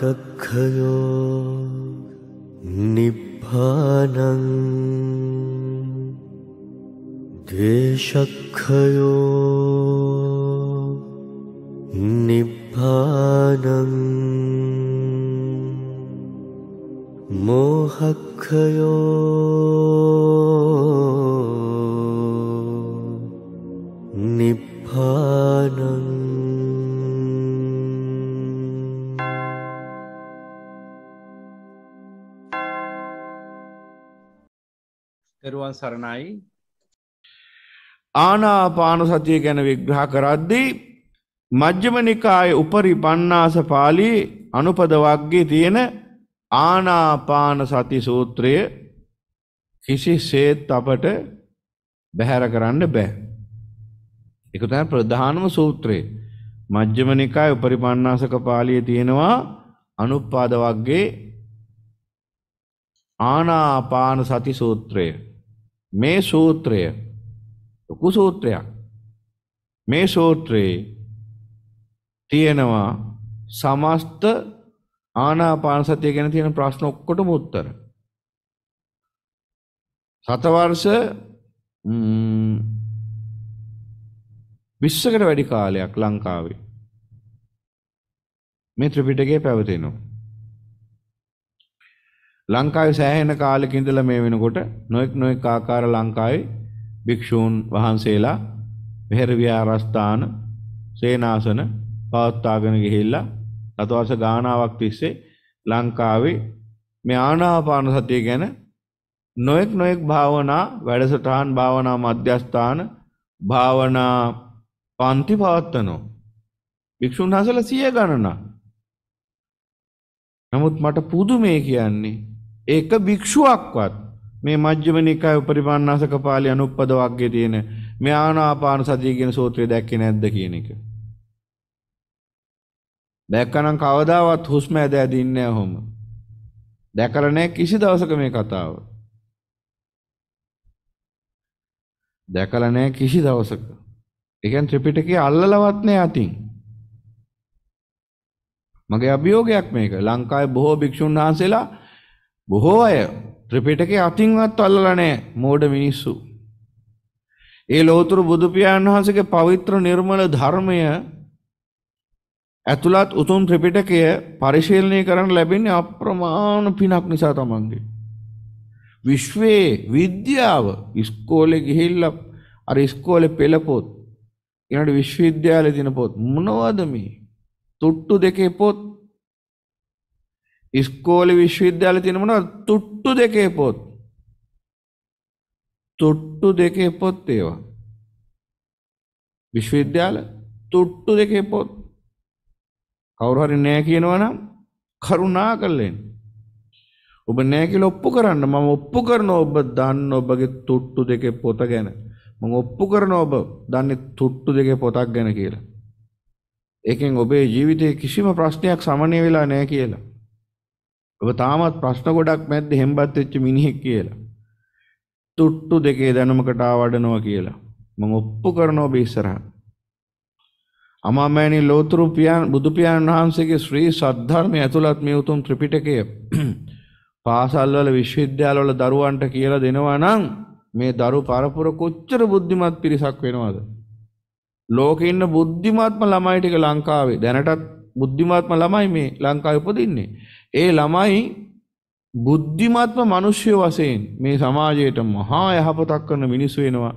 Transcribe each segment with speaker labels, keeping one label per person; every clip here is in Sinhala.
Speaker 1: कक्षयो निभानम् द्वेषखयो निभानं मोहखयो සරණයි ආනාපාන සතිය ගැන විග්‍රහ කරද්දී මජ්ජම නිකාය උපරි පන්නාස පාලී අනුපද වක්ගේ තියෙන ආනාපාන සති සූත්‍රය කිසිසේත් අපට බැහැර කරන්න බෑ. එක තමයි ප්‍රධානම සූත්‍රය. මජ්ක්‍ධිම නිකාය උපරිපණ්ණාසක පාළියේ තියෙනවා අනුපාද වර්ගයේ ආනාපාන සති සූත්‍රය. මේ සූත්‍රය ලොකු සූත්‍රයක්. මේ සූත්‍රයේ තියෙනවා සමස්ත ආනාපාන සතිය ගැන තියෙන ප්‍රශ්න ඔක්කොටම උත්තර. සතවර්ෂ විස්සකට වැඩි කාලයක් ලංකාවේ මේ ත්‍රිපිටකය පැවතෙනවා. ලංකාවේ සෑහෙන කාලෙක ඉඳලා මේ වෙනකොට නොඑක් නොඑක් ආකාර ලංකාවේ භික්ෂූන් වහන්සේලා මෙහෙර විහාරස්ථාන සේනාසන පවත්වාගෙන ගිහිල්ලා අතවස ගානාවක් තිස්සේ ලංකාවේ මේ ආනාපාන සතිය ගැන නොඑක් නොඑක් භාවනා වැඩසටහන් භාවනා මධ්‍යස්ථාන භාවනා පන්ති පවත්වනවා භික්ෂුන් වහන්සේලා සිය ගණනක් නමුත් මට පුදුමේ කියන්නේ ඒක භික්ෂුවක්වත් මේ මජ්ජිම නිකාය උපරිපන්නාසක පාළි අනුප්පද වග්ගයේ තියෙන මේ ආනාපාන සතිය කියන සූත්‍රය දැක්කේ නැද්ද කියන එක. දැක්කනම් කවදාවත් හුස්ම ඇද ඇද ඉන්නේ නැහැ ඔහොම. දැකලා නැහැ කිසි දවසක මේ කතාව. දැකලා නැහැ කිසි දවසක. ඒ කියන්නේ ත්‍රිපිටකයේ අල්ලලවත් නැහැ අතින්. මගේ අභියෝගයක් මේක. ලංකාවේ බොහෝ භික්ෂුන් වහන්සේලා බොහෝ අය ත්‍රිපිටකේ අතින්වත් අල්ලලා නැහැ මෝඩ මිනිස්සු. ඒ ලෝතුරු බුදු පියාණන් වහන්සේගේ පවිත්‍ර නිර්මල ධර්මය ඇතුළත් උතුම් ත්‍රිපිටකය පරිශීලනය කරන්න ලැබෙන්නේ අප්‍රමාණ පිනක් නිසා තමන්ගේ. විශ්වයේ විද්‍යාව ඉස්කෝලේ ගිහිල්ලා අර ඉස්කෝලේ පෙළ පොත් ඊළඟට විශ්වවිද්‍යාලේ දින පොත් මොනවද මේ? තුට්ටු දෙකේ පොත් ඉස්කෝලි විශ්වවිද්‍යාල තිනමන තුට්ටු දෙකේ පොත් තුට්ටු දෙකේ පොත් ඒවා විශ්වවිද්‍යාල තුට්ටු දෙකේ පොත් කවුරුහරි නෑ කියනවනම් කරුණා කරලෙන් ඔබ නෑ කියලා ඔප්පු කරන්න මම ඔප්පු කරනවා ඔබ දන්න ඔබගේ තුට්ටු දෙකේ පොත ගැන මම ඔප්පු කරනවා ඔබ දන්නේ තුට්ටු දෙකේ පොතක් ගැන කියලා ඒකෙන් ඔබේ ජීවිතේ කිසිම ප්‍රශ්නයක් සමනය වෙලා නෑ කියලා ඔබ තාමත් ප්‍රශ්න ගොඩක් මැද්ද හෙම්බත් වෙච්ච මිනිහෙක් කියලා. තුට්ටු දෙකේ දැනුමකට ආවඩනවා කියලා. මම ඔප්පු කරනවා ඔබ ඉස්සරහා. අමාමෑණි ලෝතුරු පියාණන් බුදු පියාණන් වහන්සේගේ ශ්‍රී සද්ධර්මය ඇතුළත් මේ උතුම් ත්‍රිපිටකය පාසල්වල විශ්වවිද්‍යාලවල දරුවන්ට කියලා දෙනවා නම් මේ දරු පරපුර කොච්චර බුද්ධිමත් පිරිසක් වෙනවද? ලෝකේ ඉන්න බුද්ධිමත්ම ළමයි ටික ලංකාවේ දැනටත් බුද්ධිමත්ම ළමයි මේ ලංකාවේ උපදින්නේ. ඒ ළමයි බුද්ධිමත්ම මිනිස්සු වශයෙන් මේ සමාජයට මහා යහපතක් කරන මිනිස්සු වෙනවා.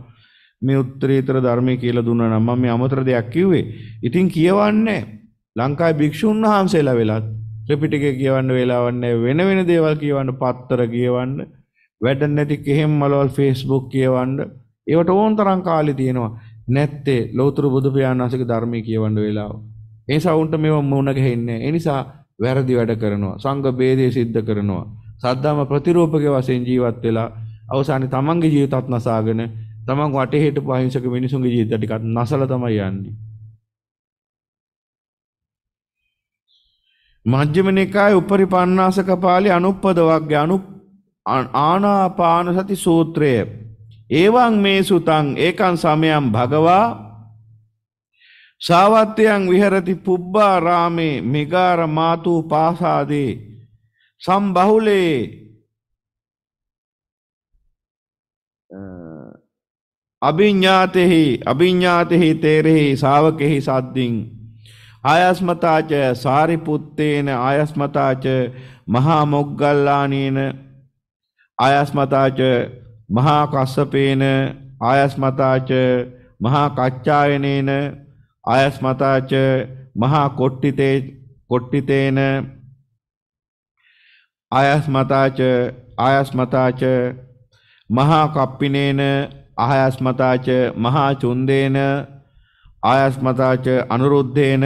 Speaker 1: මේ උත්තරීතර ධර්මය කියලා දුන්නා නම් මම මේ අමතර දෙයක් කිව්වේ. ඉතින් කියවන්නේ ලංකාවේ භික්ෂුන් වහන්සේලා වෙලත් ත්‍රිපිටකය කියවන්න වෙලාවක් නැහැ. වෙන වෙන දේවල් කියවන්න, පත්තර කියවන්න, වැඩ නැති කෙහෙම්මලවල් Facebook කියවන්න. ඒවට ඕන තරම් කාලේ තියෙනවා. නැත්තේ ලෞතර බුදු පියාණන් වහන්සේගේ ධර්මයේ කියවන්න වෙලාවක්. ඒ නිසා උන්ට මේව මුණ ගැහෙන්නේ ඒ නිසා වැරදි වැඩ කරනවා සංඝ ભેදේ සිද්ධ කරනවා සද්දාම ප්‍රතිරූපකේ වශයෙන් ජීවත් වෙලා අවසානයේ තමන්ගේ ජීවිතත් නසාගෙන තමන් වටේ හිටපු අහිංසක මිනිසුන්ගේ ජීවිත ටිකක් නසලා තමයි යන්නේ මජ්ක්‍ධිම නිකායේ උපරි පණ්ණාසක පාළි අනුප්පද වග්ගය අනු ආනාපාන සති සූත්‍රය. එවං මේ සුතං ඒකං සමයං භගවා සාවත්්‍යයන් විහරති පුබ්බාරාමේ මෙගාර මාතූ පාසාදේ සම්බහුලේ අභිඤ්ඥාතෙහි අභිඤ්ඥාතෙහි තේරෙහි සාවකෙහි සද්ධින්. ආයස්මතාච සාරිපුත්තේන ආයස්මතාච මහා මොග්ගල්ලානීන ආයස්මතාච මහා කස්සපේන ආයස්මතාච මහා කච්චායනේන ආයස්මතාච මහා කොට්ටිතේ කොට්ටිතේන ආයස්මතාච ආයස්මතාච මහා කප්පිනේන ආයස්මතාච මහා චුන්දේන ආයස්මතාච අනුරුද්ධේන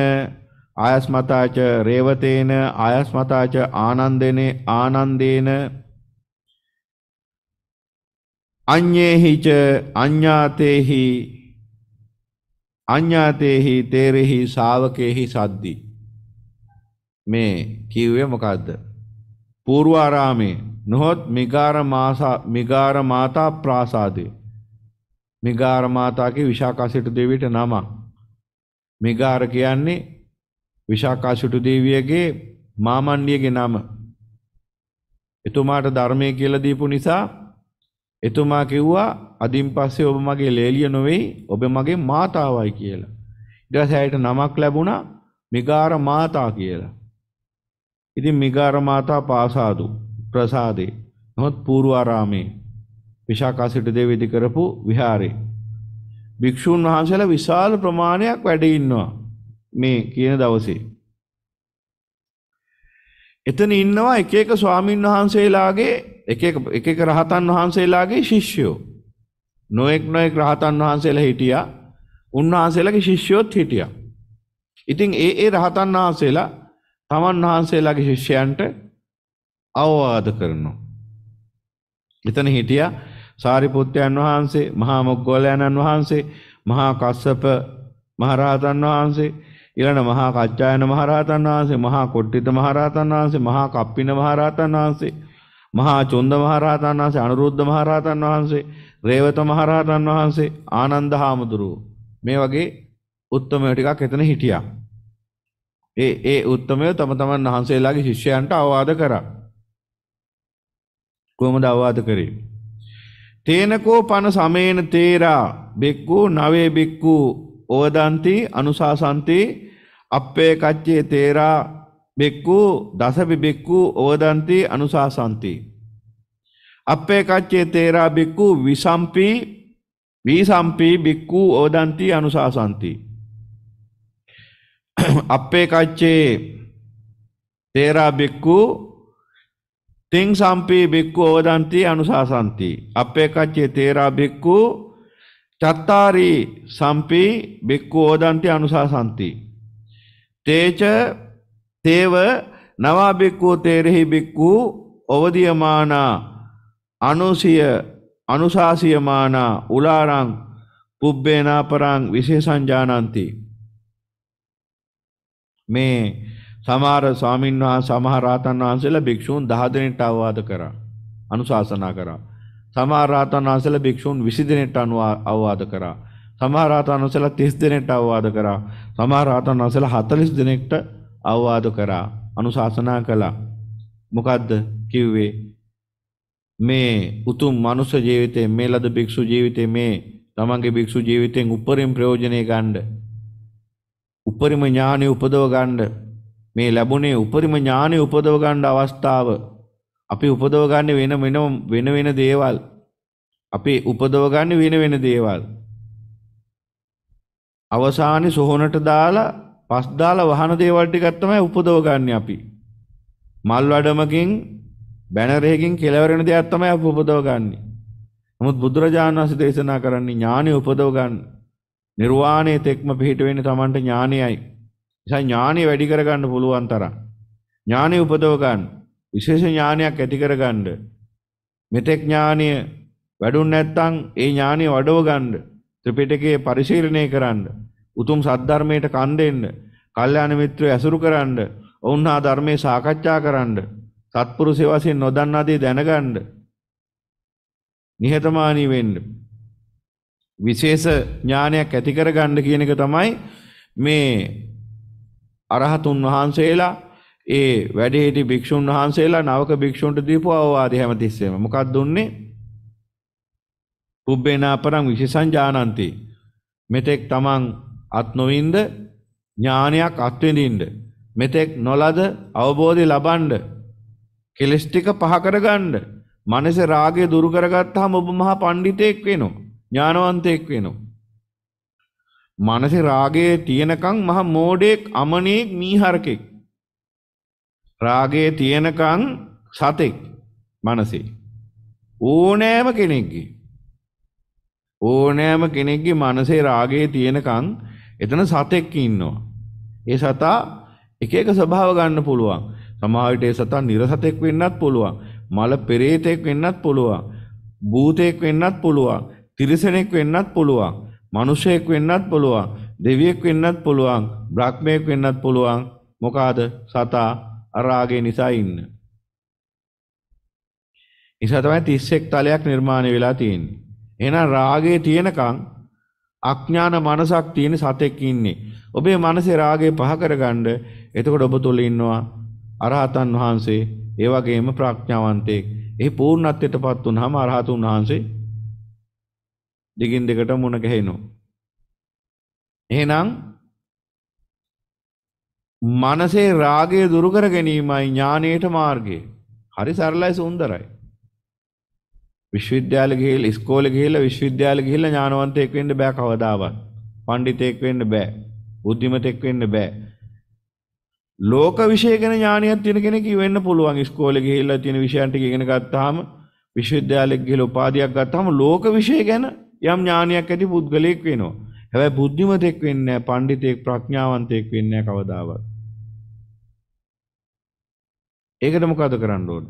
Speaker 1: ආයස්මතාච රේවතේන ආයස්මතාච ආනන්දේන ආනන්දේන අඤ්ඤේහිච අඤ්ඤාතේහි අඥ්ඥාතයෙහි තේරෙහි ශාවකයෙහි සද්දි. මේ කිව්වේ මොකක්ද. පූර්වාරාමේ නොහොත් මිගාර මාතා ප්‍රාසාදය. මිගාර මාතාගේ විශාකාසිටු දෙවිට නම. මිගාර කියන්නේ විශාකාසිටු දේවියගේ මාමණ්ඩියගේ නම. එතුමාට ධර්මය කියලා දීපු නිසා එතුමා කිව්වා අදින් පස්සේ ඔබ මගේ ලේලිය නොවේයි ඔබ මගේ මාතාවයි කියලා. ඊට පස්සේ ඇයට නමක් ලැබුණා මිගාර මාතා කියලා. ඉතින් මිගාර මාතා පාසාදු ප්‍රසාදේ. නමුත් පූර්වාරාමේ විශාකාසිට දේවීදි කරපු විහාරේ භික්ෂූන් වහන්සේලා විශාල ප්‍රමාණයක් වැඩ ඉන්නවා මේ කියන දවසේ. එතන ඉන්නවා එක එක ස්වාමින් වහන්සේලාගේ එක එක එක රහතන් වහන්සේලාගේ ශිෂ්‍යයෝ නොයෙක් නොයෙක් රහතන් වහන්සේලා හිටියා. උන්වහන්සේලාගේ ශිෂ්‍යයොත් හිටියා. ඉතින් ඒ ඒ රහතන් වහන්සේලා තමන් වහන්සේලාගේ ශිෂ්‍යයන්ට අවවාද කරනවා. එතන හිටියා සාරිපුත්‍රයන් වහන්සේ, මහා මොග්ගලයන්න් වහන්සේ, මහා කස්සප මහරහතන් වහන්සේ, ඊළඟ මහා කච්චායන මහරහතන් වහන්සේ, මහා කොට්ටිත මහරහතන් වහන්සේ, මහා කප්පින මහරහතන් වහන්සේ, මහා චොන්ද මහරහතන් වහන්සේ, අනුරුද්ධ මහරහතන් වහන්සේ රේවත මහරහතන් වහන්සේ ආනන්ද හාමුදුරුව මේ වගේ උත්තමය ටිකක් එතන හිටියා. ඒ ඒ උත්තමය තම තමන් වහන්සේලාගේ ශිෂ්‍යයන්ට අවවාද කරා. කොහොමද අවවාද කරේ? තේනකෝ පන සමේන තේරා බෙක්කු නවේ බෙක්කු ඕදන්ති අනුසාසන්ති අප්පේ කච්චේ තේරා බෙක්කු දසපි බෙක්කු ඕදන්ති අනුසාසන්ති අපේ කච්චේ තේරා බික්කු විසම්පී වීසම්පී බික්කු ඕදන්ති අනුසාසන්ති. අපේ කච්චේ තේරා බික්කු තිං සම්පී බික්කු ඕදන්ති අනුසාසන්ති. අපේ කච්චේ තේරා බික්කු චත්තාරී සම්පී බික්කු ඕදන්ති අනුසාසන්ති. තේච තේව නවාබික්කු තේරෙහි බික්කු ඔවදියමානා අනුසිය අනුසාසියමානා උලාරං පුබ්බේනාපරං විශේෂංජානන්ති මේ සමහර ස්වාමීන් වහන්සේ සමහර රාතන් වහන්සේලා භික්ෂූන් 10 දෙනෙක් අවවාද කරා අනුශාසනා කරා සමහර රාතන් වහන්සේලා භික්ෂූන් 20 දෙනෙක් අවවාද කරා සමහර රාතන් වහන්සේලා 30 දෙනෙක් අවවාද කරා සමහර රාතන් වහන්සේලා 40 දෙනෙක්ට අවවාද කරා අනුශාසනා කළා මොකද්ද කිව්වේ මේ උතුම් මනුස්ස ජීවිතේ මේ ලද භික්ෂු ජීවිතේ මේ තමන්ගේ භික්ෂු ජීවිතයෙන් උපරිම ප්‍රයෝජනෙ ගන්න. උපරිම ඥානෙ උපදව ගන්න. මේ ලැබුණේ උපරිම ඥානෙ උපදව ගන්න අවස්ථාව. අපි උපදව ගන්න වෙන වෙන වෙන වෙන දේවල්. අපි උපදව ගන්න වෙන වෙන දේවල්. අවසානයේ සොහොනට දාලා පස් දාලා වහන දේවල් ටිකක් තමයි උපදව ගන්න අපි. මල් වැඩමකින් බැනර් එකකින් කෙලවර වෙන දෙයක් තමයි අප උපදව ගන්නෙ. නමුත් බුදුරජාණන් වහන්සේ දේශනා කරන්නේ ඥානෙ උපදව ගන්න. නිර්වාණය තෙක්ම පිහිට වෙන්නේ Tamanට ඥානෙයි. නිසා ඥානෙ වැඩි කරගන්න පුළුවන් තරම්. ඥානෙ උපදව ගන්න. විශේෂ ඥානයක් ඇති කරගන්න. මෙතෙක් ඥානය වැඩුන් නැත්නම් ඒ ඥානෙ වඩව ගන්න. ත්‍රිපිටකයේ පරිශීලනය කරන්න. උතුම් සද්ධර්මයට කන් දෙන්න. කල්යාණ මිත්‍රය ඇසුරු කරන්න. ඔවුන් හා ධර්මයේ සාකච්ඡා කරන්න. තත්පුරුෂය වශයෙන් නොදන්නා දේ දැනගන්න. නිහතමානී වෙන්න. විශේෂ ඥානයක් ඇති කරගන්න කියන එක තමයි මේ අරහතුන් වහන්සේලා ඒ වැඩේ හිටි භික්ෂුන් වහන්සේලා නවක භික්ෂුන්ට දීපු අවවාදය හැමතිස්සෙම. මොකක්ද දුන්නේ? පුබ්බේනාපරං විශේෂං ඥානන්ති. මෙතෙක් තමන් අත් නොවින්ද ඥානයක් අත්විඳින්න. මෙතෙක් නොලද අවබෝධය ලබන්න කෙලෙස් ටික පහ කරගන්න. මනසේ රාගය දුරු කරගත්තාම ඔබ මහා පඬිතෙක් වෙනවා. ඥානවන්තයෙක් වෙනවා. මනසේ රාගයේ තියෙනකන් මහා මෝඩෙක්, අමනෙක්, මීහරකෙක්. රාගයේ තියෙනකන් සතෙක් මනසේ. ඕනෑම කෙනෙක්ගේ ඕනෑම කෙනෙක්ගේ මනසේ රාගයේ තියෙනකන් එතන සතෙක් ඉන්නවා. ඒ සතා එක එක ස්වභාව ගන්න පුළුවන්. සමහර විට ඒ සතා නිර්සතෙක් වෙන්නත් පුළුවන්. මල පෙරේතෙක් වෙන්නත් පුළුවන්. භූතයෙක් වෙන්නත් පුළුවන්. තිරිසනෙක් වෙන්නත් පුළුවන්. මිනිසෙක් වෙන්නත් පුළුවන්. දෙවියෙක් වෙන්නත් පුළුවන්. බ්‍රහ්මයෙක් වෙන්නත් පුළුවන්. මොකಾದ සතා අරාගේ නිසා ඉන්න. නිසා තමයි 31 තලයක් නිර්මාණය වෙලා තියෙන්නේ. එහෙනම් රාගයේ තියෙනකන් අඥාන මනසක් තියෙන සතෙක් ඉන්නේ. ඔබේ මනසේ රාගය පහ කරගන්න එතකොට ඔබ තුල ඉන්නවා අරහතන් වහන්සේ ඒ වගේම ප්‍රඥාවන්තයෙක්. එහි පූර්ණත්වයටපත් වුනහම අරහතුන් වහන්සේ දිගින් දිගට මුණ ගැහෙනවා. එහෙනම් මනසේ රාගය දුරු කර ගැනීමයි ඥානීයට මාර්ගය. හරි සරලයි සුන්දරයි. විශ්වවිද්‍යාල ගිහිල්ලා ඉස්කෝලේ ගිහිල්ලා විශ්වවිද්‍යාල ගිහිල්ලා ඥානවන්තයෙක් වෙන්න බෑ කවදාවත්. පඬිතෙක් වෙන්න බෑ. බුද්ධිමතෙක් වෙන්න බෑ. ලෝක විෂය ගැන ඥානයක් තියෙන කෙනෙක් වෙන්න පුළුවන් ඉස්කෝලේ ගිහිල්ලා තියෙන විෂයන් ටික ඉගෙන ගත්තාම විශ්වවිද්‍යාලෙක ගිහලා උපාධියක් ගත්තාම ලෝක විෂය ගැන යම් ඥානයක් ඇති පුද්ගලයෙක් වෙනවා. හැබැයි බුද්ධිමතෙක් වෙන්නේ නැහැ, පඬිතෙක්, ප්‍රඥාවන්තයෙක් වෙන්නේ නැහැ කවදාවත්. ඒකට මොකද කරන්න ඕන?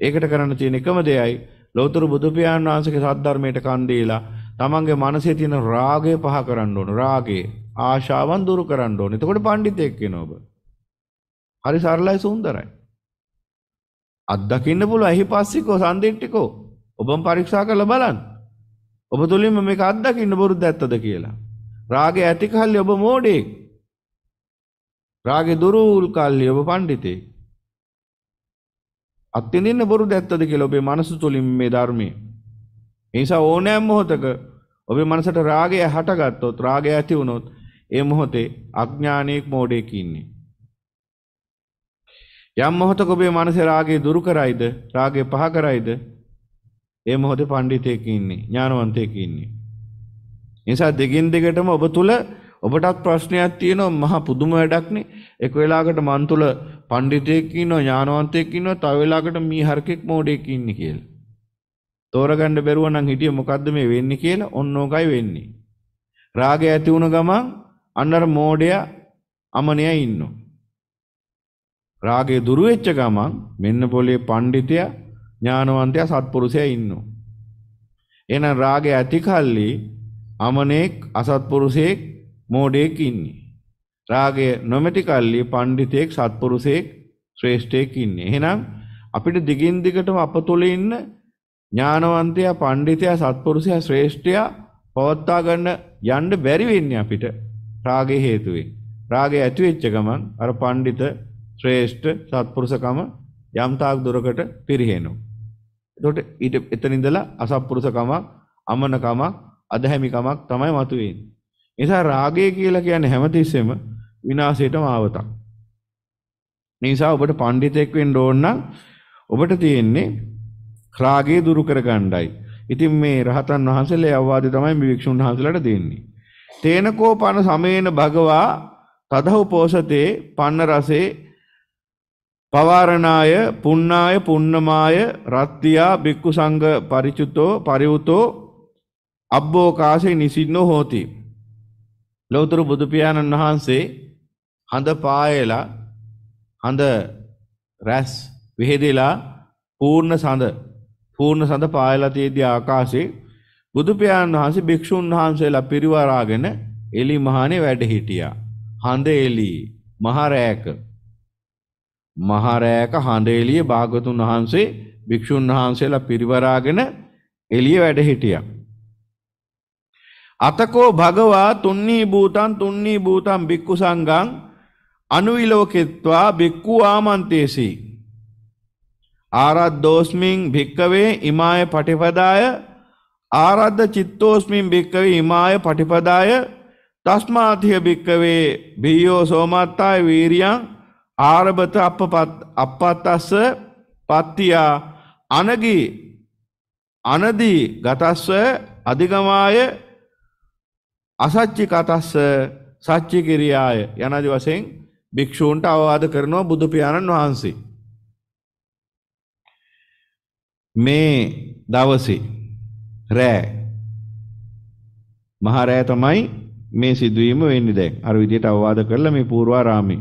Speaker 1: ඒකට කරන්න තියෙන එකම දෙයයි ලෞතර බුදු පියාණන් වහන්සේගේ සද්ධර්මයට කන් දීලා තමන්ගේ මනසේ තියෙන රාගය පහ කරන්න ඕන. රාගය, ආශාවන් දුරු කරන්න ඕන. එතකොට පඬිතෙක් වෙනවා ඔබ. හරි සරලයි සුන්දරයි. අත්දකින්න පුළුවන් එහි පස්සෙකෝ සම්දින්ටිකෝ ඔබම පරීක්ෂා කරලා බලන්න. ඔබ තුලින්ම මේක අත්දකින්න බොරුද ඇත්තද කියලා. රාගය ඇති කල්ලි ඔබ මෝඩෙක්. රාගය දුරුල් කල්ලි ඔබ පඬිතෙක්. අත්විඳින්න බොරුද ඇත්තද කියලා ඔබේ මනස තුලින් මේ ධර්මයේ. ඒ නිසා ඕනෑම මොහොතක ඔබේ මනසට රාගය හටගත්තොත් රාගය ඇති වුණොත් ඒ මොහොතේ අඥානෙක් මෝඩෙක් ඉන්නේ. යම් මොහොතක ඔබේ මනසේ රාගය දුරු කරයිද රාගය පහ කරයිද ඒ මොහොතේ පඬිතෙක් ඉන්නේ ඥානවන්තයෙක් ඉන්නේ නිසා දෙකින් දෙකටම ඔබ තුල ඔබටත් ප්‍රශ්නයක් තියෙනවා මහා පුදුම වැඩක්නේ එක වෙලාවකට මන් තුල පඬිතෙක් ඉන්නවා ඥානවන්තයෙක් ඉන්නවා තව වෙලාවකට මීහරකෙක් මෝඩෙක් ඉන්නේ කියලා තෝරගන්න බැරුව නම් හිටියේ මොකද්ද මේ වෙන්නේ කියලා ඔන්නෝගයි වෙන්නේ රාගය ඇති වුණ ගමන් අන්නර මෝඩයා අමනයා ඉන්නවා රාගය දුරු වෙච්ච ගමන් මෙන්න පොළේ පඬිතයා ඥානවන්තයා සත්පුරුෂයා ඉන්නවා. එහෙනම් රාගය ඇති කල්ලි අමනෙක් අසත්පුරුෂයෙක් මෝඩයෙක් ඉන්නේ. රාගය නොමැති කල්ලි පඬිතෙක් සත්පුරුෂයෙක් ශ්‍රේෂ්ඨයෙක් ඉන්නේ. එහෙනම් අපිට දිගින් දිගටම අපතොල ඉන්න ඥානවන්තයා පඬිතයා සත්පුරුෂයා ශ්‍රේෂ්ඨයා පවත්වා ගන්න යන්න බැරි වෙන්නේ අපිට රාගය හේතුවෙන්. රාගය ඇති වෙච්ච ගමන් අර පඬිත ශ්‍රේෂ්ඨ සත්පුරුෂකම යම්තාක් දුරකට පිරිහෙනවා. එතකොට ඊට එතන ඉඳලා අසත්පුරුෂකමක්, අමනකමක්, අදහැමිකමක් තමයි මතුවෙන්නේ. ඒ නිසා රාගය කියලා කියන්නේ හැමතිස්සෙම විනාශයටම ආවතක්. මේ නිසා ඔබට පඬිතෙක් වෙන්න ඕන නම් ඔබට තියෙන්නේ රාගය දුරු කරගන්නයි. ඉතින් මේ රහතන් වහන්සේලා අවවාදය තමයි මේ වික්ෂුන් වහන්සේලාට දෙන්නේ. තේනකෝ පන සමේන භගවා තදහු පෝසතේ පන්න රසේ පවාරණාය පුන්නාය පුන්නමාය රත්තියා බික්කු සංග පරිචුතෝ පරිවුතෝ අබ්බෝකාසේ නිසින්නෝ හෝති. ලෝතුරු බුදුපියාණන් වහන්සේ හඳ පායලා හඳ රැස් විහෙදලා පූර්ණ සඳ පූර්ණ සඳ පායලා තියේදී ආකාශේ බුදුපියාණන් වහන්සේ භික්ෂුන් වහන්සේලා පිරිවරාගෙන එලි මහානේ වැඩ හිටියා. හඳ එලි මහරෑක මහරෑක හඬෙලිය භාගතුන් වහන්සේ භික්ෂුන් වහන්සේලා පිරිවරාගෙන එළිය වැඩ හිටියා. අතකෝ භගවා තුන්නී භූතං තුන්නී භූතං බික්කු සංඝං අනුවිලෝකෙත්වා බික්කු ආමන්තේසි ආරද්දෝස්මින් භික්කවේ ඉමාය පටිපදාය ආරද්ධ චිත්තෝස්මින් භික්කවේ ඉමාය පටිපදාය තස්මාතිය භික්කවේ බියෝ සෝමත්තාය වීරියං ආරභත අපපත්තස්ස පත්තියා අනගී අනදී ගතස්ව අධිගමාය අසච්චි කතස්ස සච්චි කිරියාය යනදි වසයෙන් භික්‍ෂූන්ට අවවාද කරනවා බුදුපාණන් වහන්සේ. මේ දවසි රෑ මහරෑ තමයි මේ සිදුවීම වෙන්නි දැන් අර විදියට අවවාද කරලා මේ පූර්වාරාමී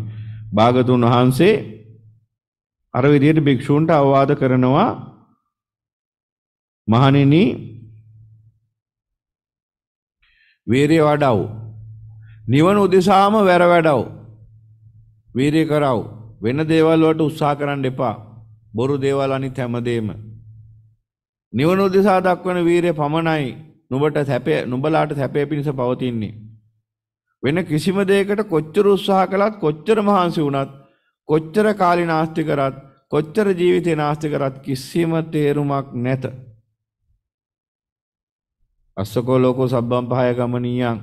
Speaker 1: භාගතුන් වහන්සේ අර විදියට භික්ෂූන්ට අවවාද කරනවා මහණෙනි වීරිය වඩව නිවන උදෙසාම වැර වැඩව වීරිය කරව වෙන දේවල් වලට උත්සාහ කරන්න එපා බොරු දේවල් අනිත් හැමදේම නිවන උදෙසා දක්වන වීරිය පමණයි නුඹට සැපේ නුඹලාට සැපේ පිණිස පවතින්නේ වෙන කිසිම දෙයකට කොච්චර උත්සාහ කළත් කොච්චර මහන්සි වුණත් කොච්චර කාලේ නාස්ති කරත් කොච්චර ජීවිතේ නාස්ති කරත් කිසිම තේරුමක් නැත. අස්සකෝ ලෝකෝ සබ්බම් පහය ගමනියන්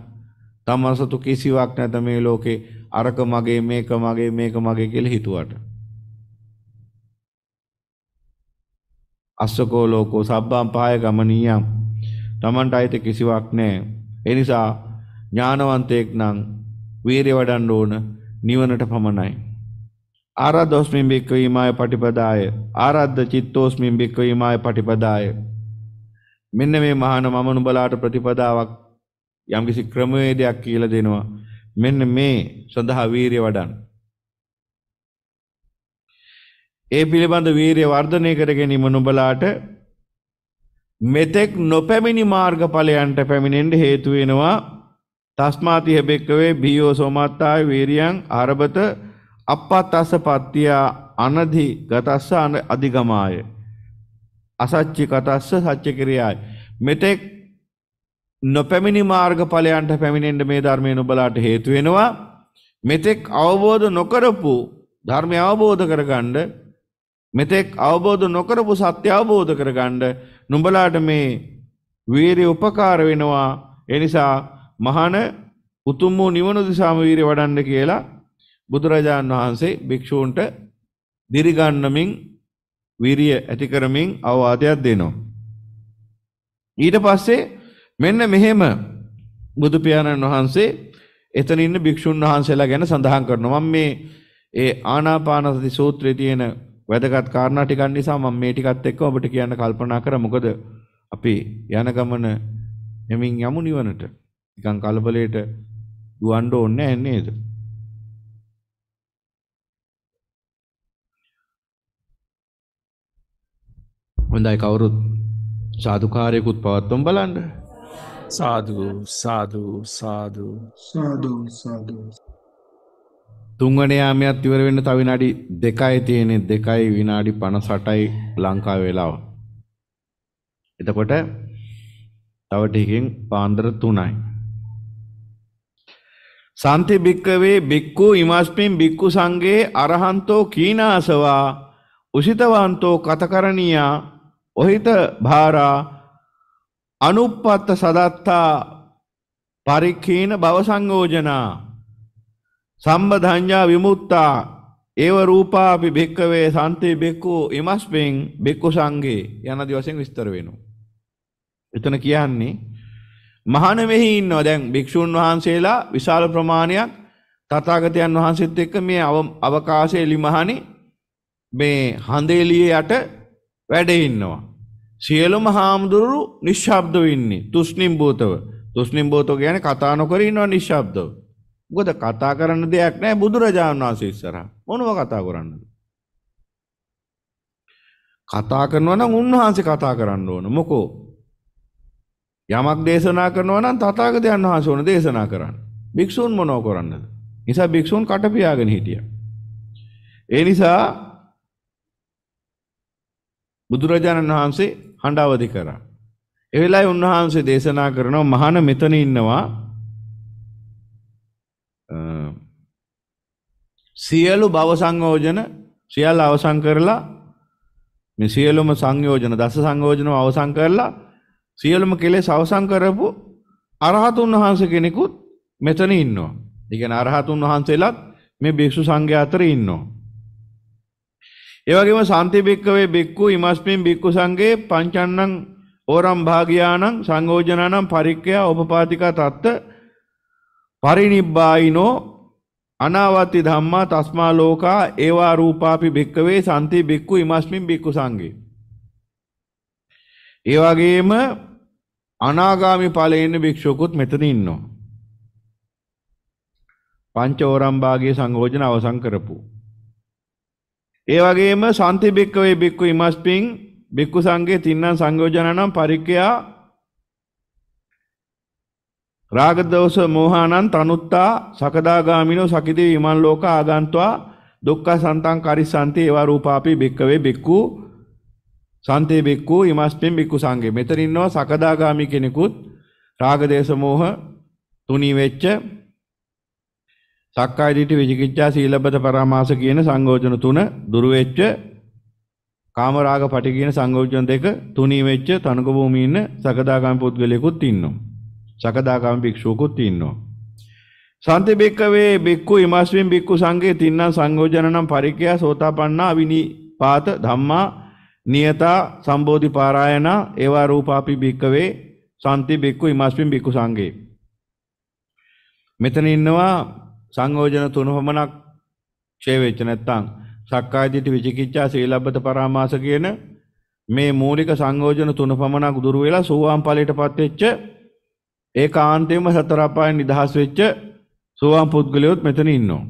Speaker 1: තමසතු කිසිවක් නැත මේ ලෝකේ අරක මගේ මේක මගේ මේක මගේ කියලා හිතුවට. අස්සකෝ ලෝකෝ සබ්බම් පහය ගමනියන් Tamanට අයිති කිසිවක් නැහැ. ඒ නිසා ඥානවන්තයෙක් නම් වීරිය වඩන්න ඕන නිවනට පමණයි. ආරාධෝස්මින් භික්ඛවීමාය පටිපදාය ආරාද්ධ චිත්තෝස්මින් භික්ඛවීමාය පටිපදාය මෙන්න මේ මහාන මම නුඹලාට ප්‍රතිපදාවක් යම්කිසි ක්‍රමවේදයක් කියලා දෙනවා. මෙන්න මේ සඳහා වීරිය වඩන්න. ඒ පිළිබඳ වීරිය වර්ධනය කර ගැනීම නුඹලාට මෙතෙක් නොපැමිණි මාර්ගඵලයන්ට පැමිණෙන්න හේතු වෙනවා තස්මාති හැබෙක්කවේ බියෝ සෝමත්තාය වීරියං අරබත අපත්තස්ස පත්තියා අනධි ගතස්ස අධිගමාය. අසච්චි කතස්ස සච්ච කිරියායි. මෙතෙක් නොපැමිණි මාර්ගඵලයන්ට පැමිණෙන්ට මේ ධර්මය නොබලාට හේතු වෙනවා. මෙතෙක් අවබෝධ නොකරපු ධර්මය අවබෝධ කරගන්න මෙතෙක් අවබෝධ නොකරපු සත්‍ය අවබෝධ කරගන්න නුඹලාට මේ වීරිය උපකාර වෙනවා. ඒ නිසා මහාන උතුම් වූ නිවන දිසාම වීරිය වඩන්න කියලා බුදුරජාන් වහන්සේ භික්ෂූන්ට දිරිගන්නමින් විරිය ඇති කරමින් අවවාදයක් දෙනවා. ඊට පස්සේ මෙන්න මෙහෙම බුදු පියාණන් වහන්සේ එතන ඉන්න භික්ෂුන් වහන්සේලා ගැන සඳහන් කරනවා. මම මේ ඒ ආනාපාන සති සූත්‍රයේ තියෙන වැදගත් කාරණා ටිකක් නිසා මම මේ ටිකත් එක්ක ඔබට කියන්න කල්පනා කරා. මොකද අපි යන ගමන එමින් යමු නිවනට. නිකන් කලබලයට දුවන්න ඕනේ නේද? හොඳයි කවුරුත් සාදුකාරයෙකුත් පවත්වමු බලන්න. සාදු සාදු සාදු සාදු සාදු තුන්වන යාමයක් ඉවර වෙන්න තව විනාඩි 2යි තියෙන්නේ 2යි විනාඩි 58යි ලංකා වේලාව. එතකොට තව ටිකකින් පාන්දර 3යි. සන්ති භික්කවේ බික්කු ඉමස්මින් බික්කු සංගේ අරහන්තෝ කීනාසවා උසිතවන්තෝ කතකරණියා ඔහිත භාරා අනුප්පත්ත සදත්තා පරික්ඛීන භව සංයෝජනා සම්බධඤ්ඤා විමුක්තා ඒව රූපාපි භික්කවේ සන්ති බික්කු ඉමස්මින් බික්කු සංගේ යන දවසෙන් විස්තර වෙනවා. එතන කියන්නේ මහානමෙහි ඉන්නවා දැන් භික්ෂූන් වහන්සේලා විශාල ප්‍රමාණයක් තථාගතයන් වහන්සේත් එක්ක මේ අවකාශයේ ලිමහනේ මේ හඳේලිය යට වැඩ ඉන්නවා. සියලුම හාමුදුරු නිශ්ශබ්දව ඉන්නේ. තුෂ්ණිම්බූතව. තුෂ්ණිම්බූතව කියන්නේ කතා නොකර ඉන්නවා නිශ්ශබ්දව. මොකද කතා කරන්න දෙයක් නැහැ බුදුරජාණන් වහන්සේ ඉස්සරහා. මොනව කතා කරන්නද? කතා කරනවා නම් උන්වහන්සේ කතා කරන්න ඕන. මොකෝ යමක් දේශනා කරනවා නම් තථාගතයන් වහන්සේ ඕන දේශනා කරන්න. භික්ෂූන් මොනව කරන්නද? නිසා භික්ෂූන් කට පියාගෙන හිටියා. ඒ නිසා බුදුරජාණන් වහන්සේ හඬ අවදි කරා. ඒ වෙලාවේ උන්වහන්සේ දේශනා කරනවා මහාන මෙතන ඉන්නවා සියලු භව සංයෝජන සියල්ල අවසන් කරලා මේ සියලුම සංයෝජන දස සංයෝජනම අවසන් කරලා සියලුම කෙලෙස් අවසන් කරපු අරහතුන් වහන්සේ කෙනෙකුත් මෙතන ඉන්නවා. ඒ කියන්නේ අරහතුන් වහන්සේලාත් මේ භික්ෂු සංඝයා අතරේ ඉන්නවා. ඒ වගේම සාන්ති භික්කවේ භික්ඛු ඉමස්මින් භික්ඛු සංඝේ පංචන්නං ඕරම් භාගියානං සංඝෝජනානං පරික්ඛය උපපාතිකා තත්ත පරිනිබ්බායිනෝ අනාවති ධම්මා තස්මා ලෝකා ඒවා රූපාපි භික්කවේ සාන්ති භික්ඛු ඉමස්මින් භික්ඛු සංඝේ ඒ වගේම අනාගාමි ඵලයේ ඉන්න භික්ෂුවකුත් මෙතන ඉන්නවා. පංචෝරම් භාගයේ සංඝෝජන අවසන් කරපු. ඒ වගේම සාන්ති භික්කවේ භික්කු ඉමස්පින් භික්කු සංඝේ තින්නම් සංඝෝජනනම් පරික්කයා රාග දෝෂ මෝහානං තනුත්තා සකදාගාමිනෝ සකිතේ විමන් ලෝක ආගන්त्वा දුක්ඛ සන්තං කරිසන්ති ඒවා රූපාපි භික්කවේ භික්කු සන්තේ බෙක්කෝ ීමස්මින් බික්කු සංගේ. මෙතන ඉන්නවා සකදාගාමි කෙනෙකුත් රාග දේශ මොහ තුනී වෙච්ච සක්කාය දිට්ඨි විචිකිච්ඡා සීලබ්බත පරාමාස කියන සංයෝජන තුන දුරු වෙච්ච කාම රාග පටි කියන සංයෝජන දෙක තුනී වෙච්ච තනක භූමියේ ඉන්න සකදාගාමි පුද්ගලයෙකුත් ඉන්නවා. සකදාගාමි භික්ෂුවකුත් ඉන්නවා. සන්ති බික්කවේ බික්කු ීමස්මින් බික්කු සංගේ තින්නා සංයෝජන නම් පරික්ඛයා සෝතාපන්නා අවිනි පාත ධම්මා නියතා සම්බෝධි පාරායන ඒවා රූපාපි භික්කවේ සම්ති බික්කු ඉමස්මින් බික්කු සංගේ මෙතන ඉන්නවා සංයෝජන තුන පමණක් ඡේ වෙච්ච නැත්නම් සක්කාය දිට්ඨි විචිකිච්ඡා සීලබ්බත පරාමාස කියන මේ මූලික සංයෝජන තුන පමණක් දුරු වෙලා සෝවාන් ඵලයටපත් වෙච්ච ඒකාන්තයෙන්ම සතර අපායන් නිදහස් වෙච්ච සෝවාන් පුද්ගලයොත් මෙතන ඉන්නවා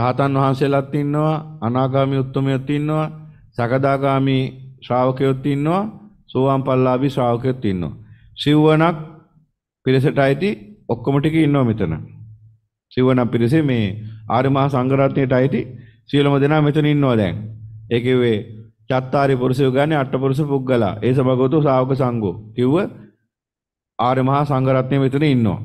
Speaker 1: රහතන් වහන්සේලාත් ඉන්නවා අනාගාමී උත්තමයොත් ඉන්නවා සකදාගාමී ශ්‍රාවකයොත් ඉන්නවා සෝවාන් පල්ලාභී ශ්‍රාවකයොත් ඉන්නවා. සිව්වණක් පිරිසට අයිති ඔක්කොම ටික ඉන්නවා මෙතන. සිව්වණක් පිරිසේ මේ ආර්ය මහා සංඝරත්නයට අයිති සියලුම දෙනා මෙතන ඉන්නවා දැන්. ඒ කිව්වේ චත්තාරි පුරුෂය ගන්නේ අට පුරුෂ පුද්ගලා. ඒ සමගතු ශ්‍රාවක සංඝෝ කිව්ව ආර්ය මහා සංඝරත්නය මෙතන ඉන්නවා.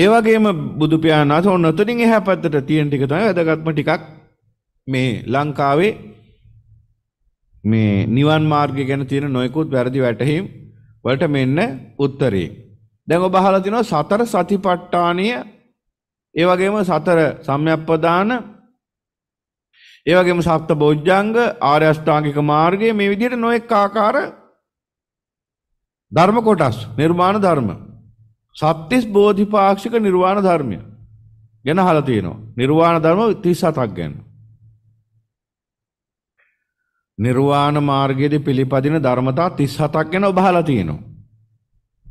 Speaker 1: ඒ වගේම බුදු පියාණන් අතොන් උතනින් එහා පැත්තට තියෙන ටික තමයි වැදගත්ම ටිකක් මේ ලංකාවේ මේ නිවන් මාර්ගය ගැන තියෙන නොයෙකුත් වැරදි වැටහීම් වලට මෙන්න උත්තරේ. දැන් ඔබ අහලා තිනවා සතර සතිපට්ඨානීය ඒ වගේම සතර සම්‍යක්පදාන ඒ වගේම සප්ත බොජ්ජංග ආර්ය අෂ්ටාංගික මාර්ගය මේ විදිහට නොඑක ආකාර ධර්ම කොටස් නිර්මාණ ධර්ම සත්‍තිස් බෝධිපාක්ෂික නිර්වාණ ධර්මය ගැන අහලා තියෙනවා නිර්වාණ ධර්ම 37ක් ගැන නිර්වාණ මාර්ගයට පිළිපදින ධර්මතා 37ක් ගැන ඔබහලා තියෙනවා.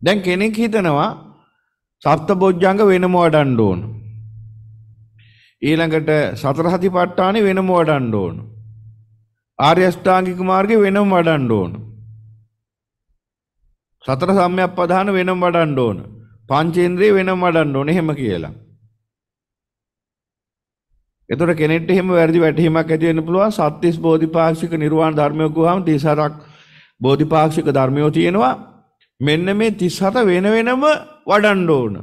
Speaker 1: දැන් කෙනෙක් හිතනවා සප්තබොජ්ජංග වෙනම වඩන්න ඕන. ඊළඟට සතර සතිපට්ඨානෙ වෙනම වඩන්න ඕන. ආර්ය අෂ්ටාංගික මාර්ගේ වෙනම වඩන්න ඕන. සතර සම්‍යක් ප්‍රධාන වෙනම වඩන්න ඕන. පංචේන්ද්‍රිය වෙනම වඩන්න ඕන එහෙම කියලා. එතකොට කෙනෙක්ට එහෙම වැරදි වැටහීමක් ඇති වෙන්න පුළුවන් සත්‍තිස් බෝධිපාක්ෂික නිර්වාණ ධර්මය ගුවාම 34ක් බෝධිපාක්ෂික ධර්මයෝ තියෙනවා මෙන්න මේ 37 වෙන වෙනම වඩන්න ඕන.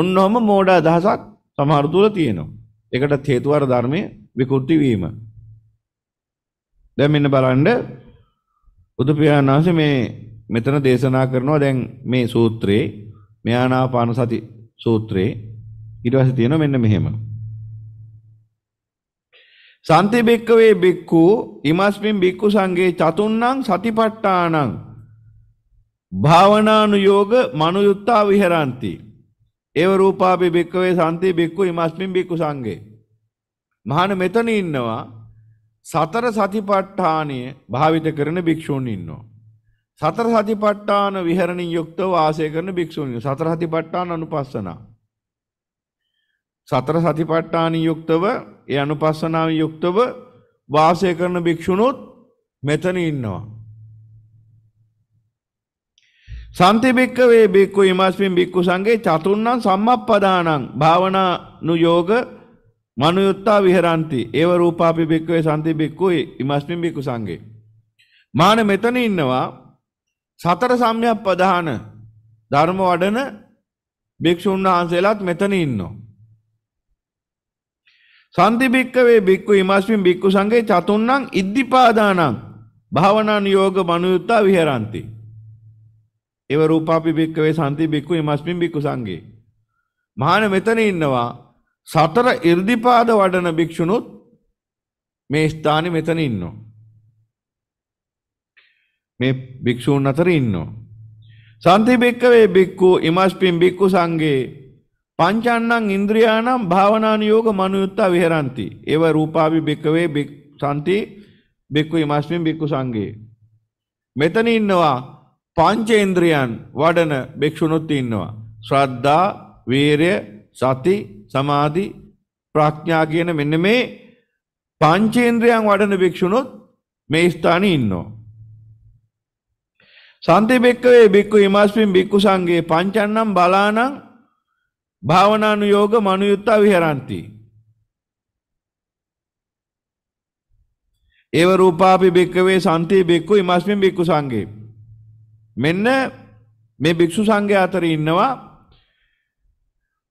Speaker 1: ඔන්නෝම මෝඩ අදහසක් සමහර තුල තියෙනවා. ඒකට හේතුව අර ධර්මයේ විකෘති වීම. දැන් මෙන්න බලන්න බුදු පියාණන් වහන්සේ මේ මෙතන දේශනා කරනවා දැන් මේ සූත්‍රේ මෙයානාපාන සති සූත්‍රේ ඊට පස්සේ තියෙනවා මෙන්න මෙහෙම. සන්ති බෙක්කවේ බෙක්කු ඉමස්මින් බික්කු සංගේ චතුන්නං සතිපට්ඨානං භාවනානුයෝග මනුයුත්තා විහෙරಂತಿ ඒව රූපාපි බික්කවේ සන්ති බික්කු ඉමස්මින් බික්කු සංගේ මහාන මෙතන ඉන්නවා සතර සතිපට්ඨානය භාවිත කරන භික්ෂූන් ඉන්නවා සතර සතිපට්ඨාන විහරණින් යුක්තව වාසය කරන භික්ෂූන් සතර සතිපට්ඨාන අනුපස්සනා සතර සතිපට්ඨාන යුක්තව ඒ අනුපස්සනාව යුක්තව වාසය කරන භික්ෂුණුත් මෙතන ඉන්නවා. සන්තිබික්ක වේ බික්කු ඉමස්මින් බික්කු සංගේ චතුන්නම් සම්මප්පදානං භාවනානු යෝග මනුයුත්තා විහරන්ති. ඒව රූපාපි බික්කවේ සන්තිබික්කු ඉමස්මින් බික්කු සංගේ. මාන මෙතන ඉන්නවා සතර සම්‍යප්පදාන ධර්ම වඩන භික්ෂුන් වහන්සේලාත් මෙතන ඉන්නවා. සන්තිභික්කවේ බික්කු ඉමස්මින් බික්කු සංගේ චතුන්නං ඉද්ධිපාදානං භාවනාන් යෝග මනුයුත්තා විහරන්ති. එව රූපාපි බික්කවේ සන්ති බික්කු ඉමස්මින් බික්කු සංගේ. මහන මෙතන ඉන්නවා සතර ඉර්ධිපාද වඩන භික්‍ෂුණුත් මේ ස්ථානි මෙතන ඉන්නවා. මේ භික්‍ෂූන් අතර ඉන්නවා. සන්තිභික්කවේ බික්කු ඉමස්පින් බික්කු සංගේ පංචාන්නං ඉන්ද්‍රියානම් භාවනානියෝග මනුයුත්තා විහෙරಂತಿ. ඒව රූපාවි බික්කවේ සම්ති බික්කු ඉමස්මින් බික්කු සංගේ. මෙතන ඉන්නවා පංචේන්ද්‍රයන් වඩන භික්ෂුණුත් ඉන්නවා. ශ්‍රද්ධා, වීරය, සති, සමාධි, ප්‍රඥා කියන මෙන්න මේ පංචේන්ද්‍රයන් වඩන භික්ෂුණුත් මේ ස්ථානයේ ඉන්නවා. සන්ති බික්කවේ බික්කු ඉමස්මින් බික්කු සංගේ පංචන්නම් බලානම් භාවනානුයෝග මනුයුත්තා විහරಂತಿ. ඒව රූපාපි භික්කවේ සම්ති භික්ඛු ඉමස්මින් භික්ඛු සංඝේ. මෙන්න මේ භික්ෂු සංඝයා අතර ඉන්නවා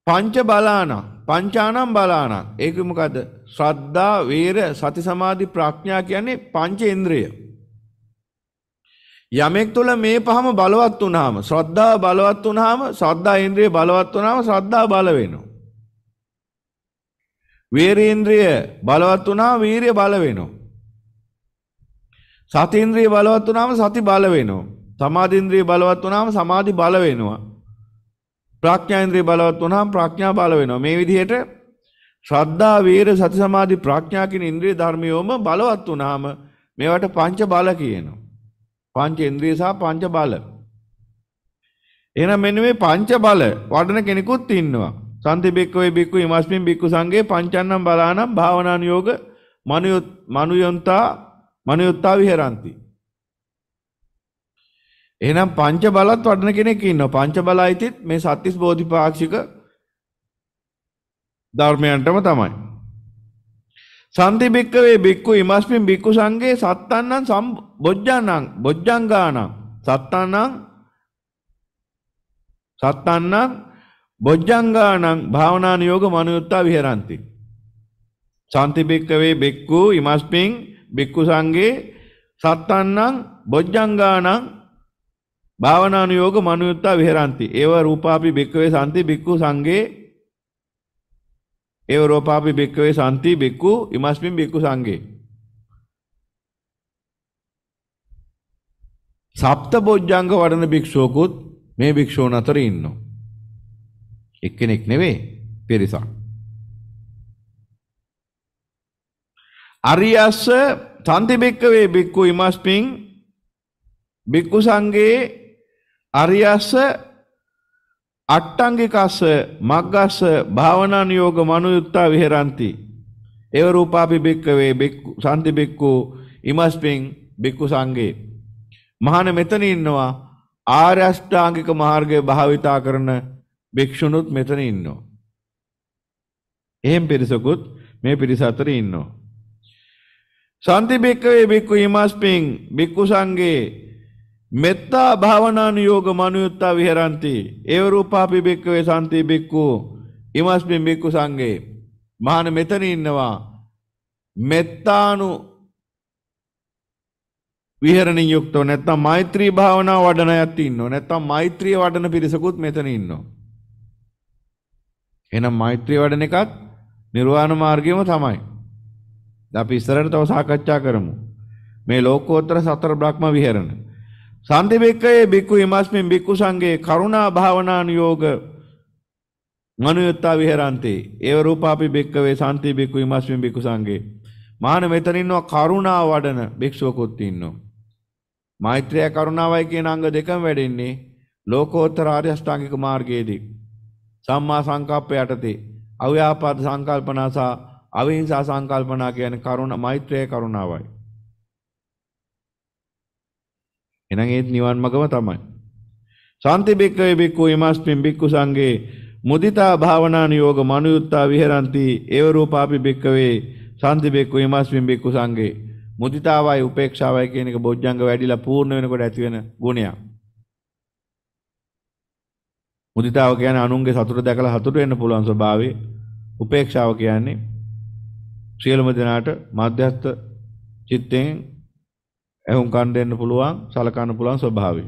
Speaker 1: පංච බලාන පංචානම් බලාන ඒක මොකද ශ්‍රද්ධා වීර සති සමාධි ප්‍රඥා කියන්නේ පංචේන්ද්‍රය යමෙක් තුළ මේ පහම බලවත් වුණාම ශ්‍රද්ධාව බලවත් වුණාම ශ්‍රද්ධා ඉන්ද්‍රිය බලවත් වුණාම ශ්‍රද්ධාව බල වෙනවා. වීරීන්ද්‍රිය බලවත් වුණාම වීරිය බල වෙනවා. සතිඉන්ද්‍රිය බලවත් වුණාම සති බල වෙනවා. සමාධිඉන්ද්‍රිය බලවත් වුණාම සමාධි බල වෙනවා. ප්‍රඥා ඉන්ද්‍රිය බලවත් වුණාම ප්‍රඥා බල වෙනවා. මේ විදිහට ශ්‍රද්ධා වීර සති සමාධි ප්‍රඥා කියන ඉන්ද්‍රිය ධර්මියෝම බලවත් වුණාම මේවට පංච බල කියනවා. පංචේන්ද්‍රිය සහ පංච බල. එහෙනම් මෙන්න මේ පංච බල වඩන කෙනෙකුත් ඉන්නවා. සම්ති බික්කවේ බික්කු ඉමස්මින් බික්කු සංගේ පංචන්නම් බලානම් භාවනානුയോഗ මනුයොත් මනුයොන්තා මනුයොත්තා විහෙරಂತಿ. එහෙනම් පංච බලත් වඩන කෙනෙක් ඉන්නවා. පංච බලයිතිත් මේ සත්‍තිස් බෝධිපාක්ෂික ධර්මයන්ටම තමයි. සන්ති භික්කවේ බික්කු ඉමස්මින් බික්කු සංගේ සත්තන්නන් සම් බොජ්ජානං බොජ්ජංගානං සත්තන්නං සත්තන්නං බොජ්ජංගානං භාවනාන යෝග මනුයුත්තා විහෙරන්ති. සන්ති භික්කවේ බික්කු ඉමස්මින් බික්කු සංගේ සත්තන්නං බොජ්ජංගානං භාවනාන යෝග මනුයුත්තා විහෙරන්ති. ඒව රූපාපි භික්කවේ සන්ති භික්කු සංගේ ඒවරෝපාපි බෙක්කවේ සන්ති බෙක්කු ඉමස්මින් බෙක්කු සංගේ. සප්ත බොජ්ජංග වඩන භික්ෂුවකුත් මේ භික්ෂූන් අතර ඉන්නවා. එක්කෙනෙක් නෙවෙයි පිරිසක්. අරියස්ස තන්ති බෙක්කවේ බික්කු ඉමස්මින් බික්කු සංගේ අරියස්ස අට්ටංගිකස්ස මග්ගස්ස භාවනානියෝග මනුයුත්තා විහෙරಂತಿ. ඒව රූපාපි බික්කවේ බික්කු සම්ති බික්කු ඉමස්පින් බික්කු සංගේ. මහාන මෙතන ඉන්නවා ආර්ය අෂ්ටාංගික මාර්ගය භාවිතා කරන භික්ෂුණුත් මෙතන ඉන්නවා. එහෙම පිරිසකුත් මේ පිරිස අතර ඉන්නවා. සම්ති බික්කවේ බික්කු ඉමස්පින් බික්කු සංගේ මෙත්තා භාවනානුයෝග මනුයුත්තා විහෙරන්ති ඒව රූපාපි බික්කවේ සන්ති බික්කු ඉමස්මින් බික්කු සංගේ මහන මෙතන ඉන්නවා මෙත්තානු විහරණින් යුක්තව නැත්තම් මෛත්‍රී භාවනා වඩන අයත් ඉන්නවා නැත්තම් මෛත්‍රිය වඩන පිරිසකුත් මෙතන ඉන්නවා එහෙනම් මෛත්‍රිය වඩන එකත් නිර්වාණ මාර්ගයම තමයි අපි ඉස්සරහට තව සාකච්ඡා කරමු මේ ලෝකෝත්තර සතර බ්‍රහ්ම විහරණ සන්දිබෙක්කයේ බික්කු හිමස්මින් බික්කු සංගේ කරුණා භාවනානුයෝග මනුයත්තා විහරන්තේ ඒව රූපාපි බික්කවේ සන්ති බික්කු හිමස්මින් බික්කු සංගේ මාන මෙතන ඉන්නවා කරුණා වඩන භික්ෂුවකුත් ඉන්නවා මෛත්‍රිය කරුණාවයි කියන අංග දෙකම වැඩෙන්නේ ලෝකෝත්තර ආර්ය අෂ්ටාංගික මාර්ගයේදී සම්මා සංකප්පය යටතේ අව්‍යාපාද සංකල්පනා සහ අවිහිංසා සංකල්පනා කියන්නේ කරුණ මෛත්‍රිය කරුණාවයි එහෙනම් ඒත් නිවන් මගම තමයි. සාන්ති බික්කවේ බික්කු ීමස්මින් බික්කු සංගේ මුදිතා භාවනා නියෝග මනුයුත්තා විහෙරಂತಿ ඒව රූපාපි බික්කවේ සාන්ති බික්කු ීමස්මින් බික්කු සංගේ මුදිතාවයි උපේක්ෂාවයි කියන එක බොජ්ජංග වැඩිලා පූර්ණ වෙනකොට ඇති වෙන ගුණයක්. මුදිතාව කියන්නේ අනුන්ගේ සතුට දැකලා හතුට වෙන්න පුළුවන් ස්වභාවය. උපේක්ෂාව කියන්නේ සියලුම දෙනාට මධ්‍යස්ථ චිත්තෙන් ඇහුම් කන් දෙන්න පුළුවන්, සලකන්න පුළුවන් ස්වභාවය.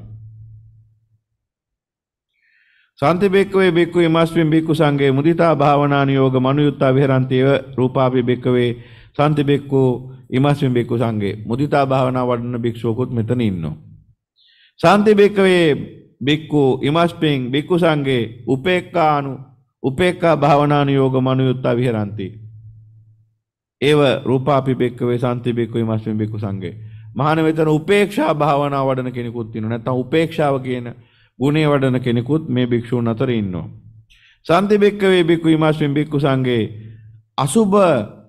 Speaker 1: සාන්ති බෙක්කවේ බෙක්කු ඉමස්මින් බික්කු සංගේ මුදිතා භාවනා නියෝග මනුයුත්තා විහෙරන්තිව රූපාපි බෙක්කවේ සාන්ති බෙක්කු ඉමස්මින් බික්කු සංගේ මුදිතා භාවනා වඩන භික්ෂුවකුත් මෙතන ඉන්නවා. සාන්ති බෙක්කවේ බික්කු ඉමස්මින් බික්කු සංගේ උපේක්ඛානු උපේක්ඛා භාවනා නියෝග මනුයුත්තා විහෙරන්ති. ඒව රූපාපි බෙක්කවේ සාන්ති බෙක්කු ඉමස්මින් බික්කු සංගේ මහාන වෙතන උපේක්ෂා භාවනා වඩන කෙනෙකුත් ඉන්නවා. නැත්නම් උපේක්ෂාව කියන ගුණේ වඩන කෙනෙකුත් මේ භික්ෂූන් අතර ඉන්නවා. සම්ති බික්කවේ බික්කු ීමාස්මින් බික්කු සංගේ අසුබ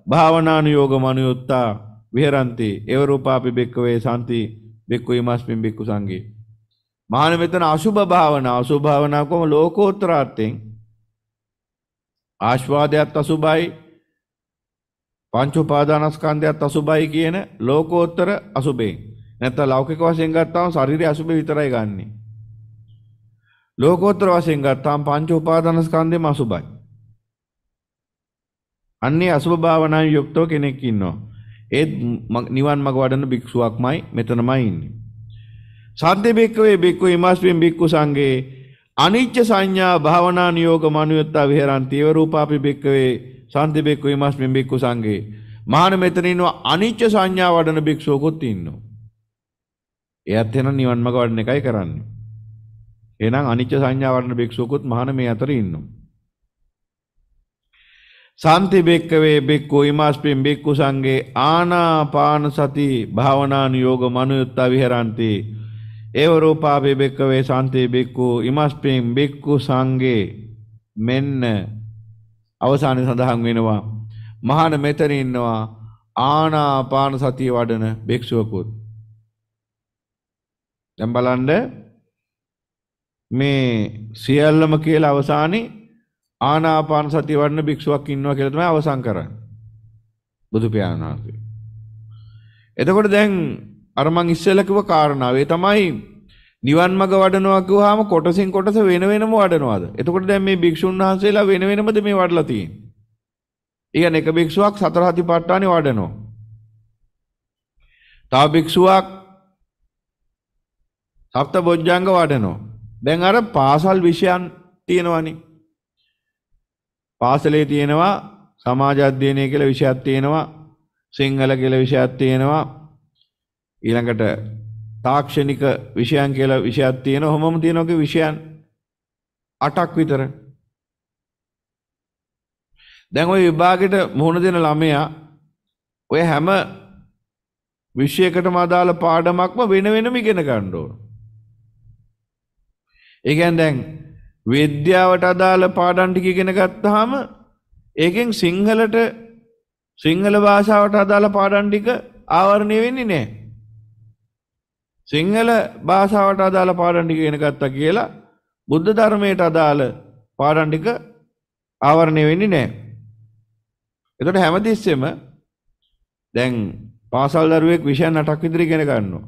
Speaker 1: භාවනානුയോഗ මනුයුත්තා විහෙරಂತಿ ඒව රූපාපි බික්කවේ සම්ති බික්කු ීමාස්මින් බික්කු සංගේ. මහාන වෙතන අසුබ භාවනා අසුබ භාවනා කොම ලෝකෝත්තරාර්ථයෙන් ආස්වාදයත් අසුබයි පංච උපාදානස්කන්ධයත් අසුබයි කියන ලෝකෝත්තර අසුබයෙන්. නැත්නම් ලෞකික වශයෙන් ගත්තාම ශරීරයේ අසුබේ විතරයි ගන්නෙ. ලෝකෝත්තර වශයෙන් ගත්තාම පංච උපාදානස්කන්ධෙම අසුබයි. අන්නේ අසුබ භාවනාවෙන් යුක්තව කෙනෙක් ඉන්නවා. ඒත් නිවන් මඟ වඩන භික්ෂුවක්මයි මෙතනමයි ඉන්නේ. සද්ද බික්කවේ බික්කු ඉමස්මින් බික්කු සංගේ අනිච්ච සංඥා භාවනා නියෝග මනුයත්තා විහෙරන්ති ඒව රූපාපි බික්කවේ සන්ති බික්කු ඉමස්මින් බික්කු සංගේ මහාන මෙතන ඉන්නවා අනිච්ච සංඥා වඩන භික්ෂුවකුත් ඉන්නවා. එයත් එන නිවන් මඟ වඩන එකයි කරන්නේ. එහෙනම් අනිච්ච සංඥා වඩන භික්ෂුවකුත් මහාන මේ අතර ඉන්නවා. සන්ති බෙක්කවේ බෙක්කෝ ඉමාස්පෙන් බෙක්කු සංගේ ආනාපාන සති භාවනාන යෝග මනුයුත්තා විහරන්ති ඒව රූපාපේ බෙක්කවේ සන්ති බෙක්කෝ ඉමාස්පෙන් බෙක්කු සංගේ මෙන්න අවසානයේ සඳහන් වෙනවා මහාන මෙතන ඉන්නවා ආනාපාන සතිය වඩන භික්ෂුවකුත් දැන් බලන්න මේ සියල්ලම කියලා අවසානයේ ආනාපාන සතිය වඩන භික්ෂුවක් ඉන්නවා කියලා තමයි අවසන් කරන්නේ බුදු පියාණන් වහන්සේ එතකොට දැන් අර මං ඉස්සෙල්ලා කිව්ව කාරණාව ඒ තමයි නිවන් මඟ වඩනවා කිව්වහම කොටසින් කොටස වෙන වෙනම වඩනවාද? එතකොට දැන් මේ භික්ෂුන් වහන්සේලා වෙන වෙනමද මේ වඩලා තියෙන්නේ? ඊගෙන එක භික්ෂුවක් සතර හතිපට්ඨානෙ වඩනවා. තව භික්ෂුවක් සප්තබොජ්ජංග වඩනවා. දැන් අර පාසල් විෂයන් තියෙනවනේ. පාසලේ තියෙනවා සමාජ අධ්‍යයනය කියලා විෂයක් තියෙනවා. සිංහල කියලා විෂයක් තියෙනවා. ඊළඟට තාක්ෂණික විෂයන් කියලා විෂයක් තියෙන හොමම තියෙනවගේ විෂයන් අටක් විතර. දැන් ওই විභාගෙට මුහුණ දෙන ළමයා ඔය හැම විෂයකටම අදාළ පාඩමක්ම වෙන වෙනම ඉගෙන ගන්න ඕන. ඒ කියන්නේ දැන් විද්‍යාවට අදාළ පාඩම් ටික ඉගෙන ගත්තාම ඒකෙන් සිංහලට සිංහල භාෂාවට අදාළ පාඩම් ටික ආවරණය වෙන්නේ නැහැ. සිංහල භාෂාවට අදාළ පාඩන්ටික ගෙනගත්තා කියලා බුද්ධ ධර්මයට අදාළ පාඩන්ටික ආවරණය වෙන්නේ නෑ. එතට හැමතිස්සෙම දැන් පාසල් දරුවෙක් විෂයන් අටක් විදිර ඉගෙන ගන්නවා.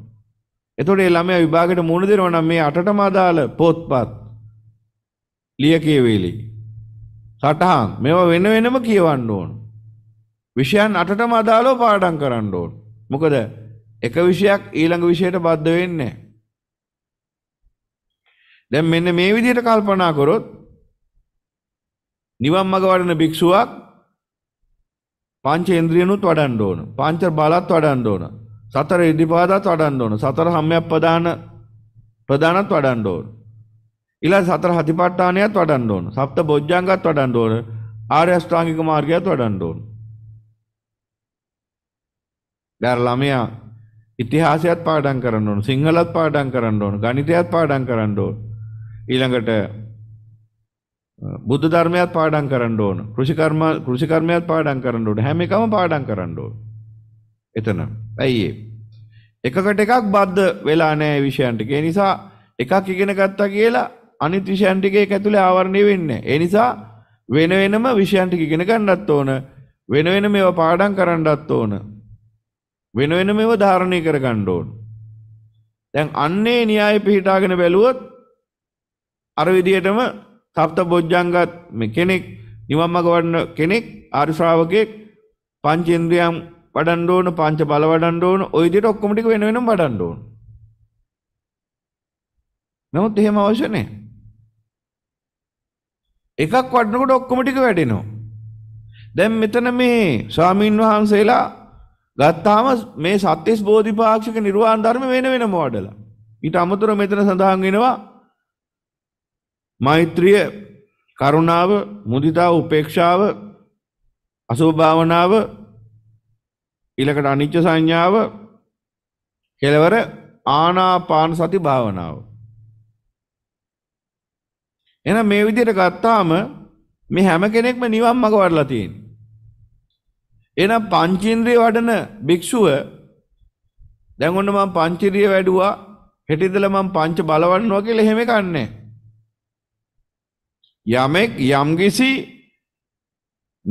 Speaker 1: එතකොට ඒ ළමයා විභාගෙට මුහුණ දෙනවා නම් මේ අටටම අදාළ පොත්පත් ලිය කියවිලි සටහන් මේවා වෙන වෙනම කියවන්න ඕන. විෂයන් අටටම අදාළව පාඩම් කරන්න ඕන. මොකද එක විෂයක් ඊළඟ විෂයට බද්ධ වෙන්නේ දැන් මෙන්න මේ විදිහට කල්පනා කරොත් නිවන් මඟ වඩන භික්ෂුවක් පංචේන්ද්‍රියනුත් වඩන්න ඕන. පංච බලත් වඩන්න ඕන. සතර ඉදිපාදත් වඩන්න ඕන. සතර හැමයක් ප්‍රදාන ප්‍රදානත් වඩන්න ඕන. ඊළඟ සතර හතිපට්ඨානයත් වඩන්න ඕන. සප්ත බොජ්ජංගත් වඩන්න ඕන. ආර්ය අෂ්ටාංගික මාර්ගයත් වඩන්න ඕන. දැන් ළමයා ඉතිහාසයත් පාඩම් කරන්න ඕන සිංහලත් පාඩම් කරන්න ඕන ගණිතයත් පාඩම් කරන්න ඕන ඊළඟට බුද්ධ ධර්මයත් පාඩම් කරන්න ඕන කෘෂි කර්ම කෘෂි කර්මයත් පාඩම් කරන්න ඕන හැම එකම පාඩම් කරන්න ඕන එතන ඇයි ඒ එකකට එකක් බද්ධ වෙලා නැහැ විෂයන්ට ඒ නිසා එකක් ඉගෙන ගත්තා කියලා අනිත් විෂයන් ටික ඒක ඇතුලේ ආවරණය වෙන්නේ ඒ නිසා වෙන වෙනම විෂයන් ටික ඉගෙන ගන්නත් ඕන වෙන වෙනම ඒවා පාඩම් කරන්නත් ඕන වෙන වෙන මෙව ධාරණය කර ගන්න ඕන. දැන් අන්නේ න්‍යාය පිහිටාගෙන බැලුවොත් අර විදිහටම සප්තබොජ්ජංගත් මේ කෙනෙක් නිවන් මඟ වඩන කෙනෙක් ආර්ය ශ්‍රාවකෙක් පංචේන්ද්‍රියම් වඩන්න ඕන පංච බල වඩන්න ඕන ওই විදිහට ඔක්කොම ටික වෙන වෙනම වඩන්න ඕන. නමුත් එහෙම අවශ්‍ය නැහැ. එකක් වඩනකොට ඔක්කොම ටික වැඩෙනවා. දැන් මෙතන මේ ස්වාමින් වහන්සේලා ගත්තාම මේ සත්‍යස් බෝධිපාක්ෂික නිර්වාණ ධර්ම වෙන වෙනම වඩලා. ඊට අමතරව මෙතන සඳහන් වෙනවා මෛත්‍රිය, කරුණාව, මුදිතාව, උපේක්ෂාව, අසුභ භාවනාව, ඊළඟට අනිච්ච සංඥාව, කෙලවර ආනාපාන සති භාවනාව. එහෙනම් මේ විදිහට ගත්තාම මේ හැම කෙනෙක්ම නිවන් මඟ වඩලා තියෙනවා. එහෙනම් පංචේන්ද්‍රිය වඩන භික්ෂුව දැන් ඔන්න මම පංචේන්ද්‍රිය වැඩුවා හෙට ඉඳලා මම පංච බලවන්නවා කියලා එහෙම කන්නේ යමෙක් යම්කිසි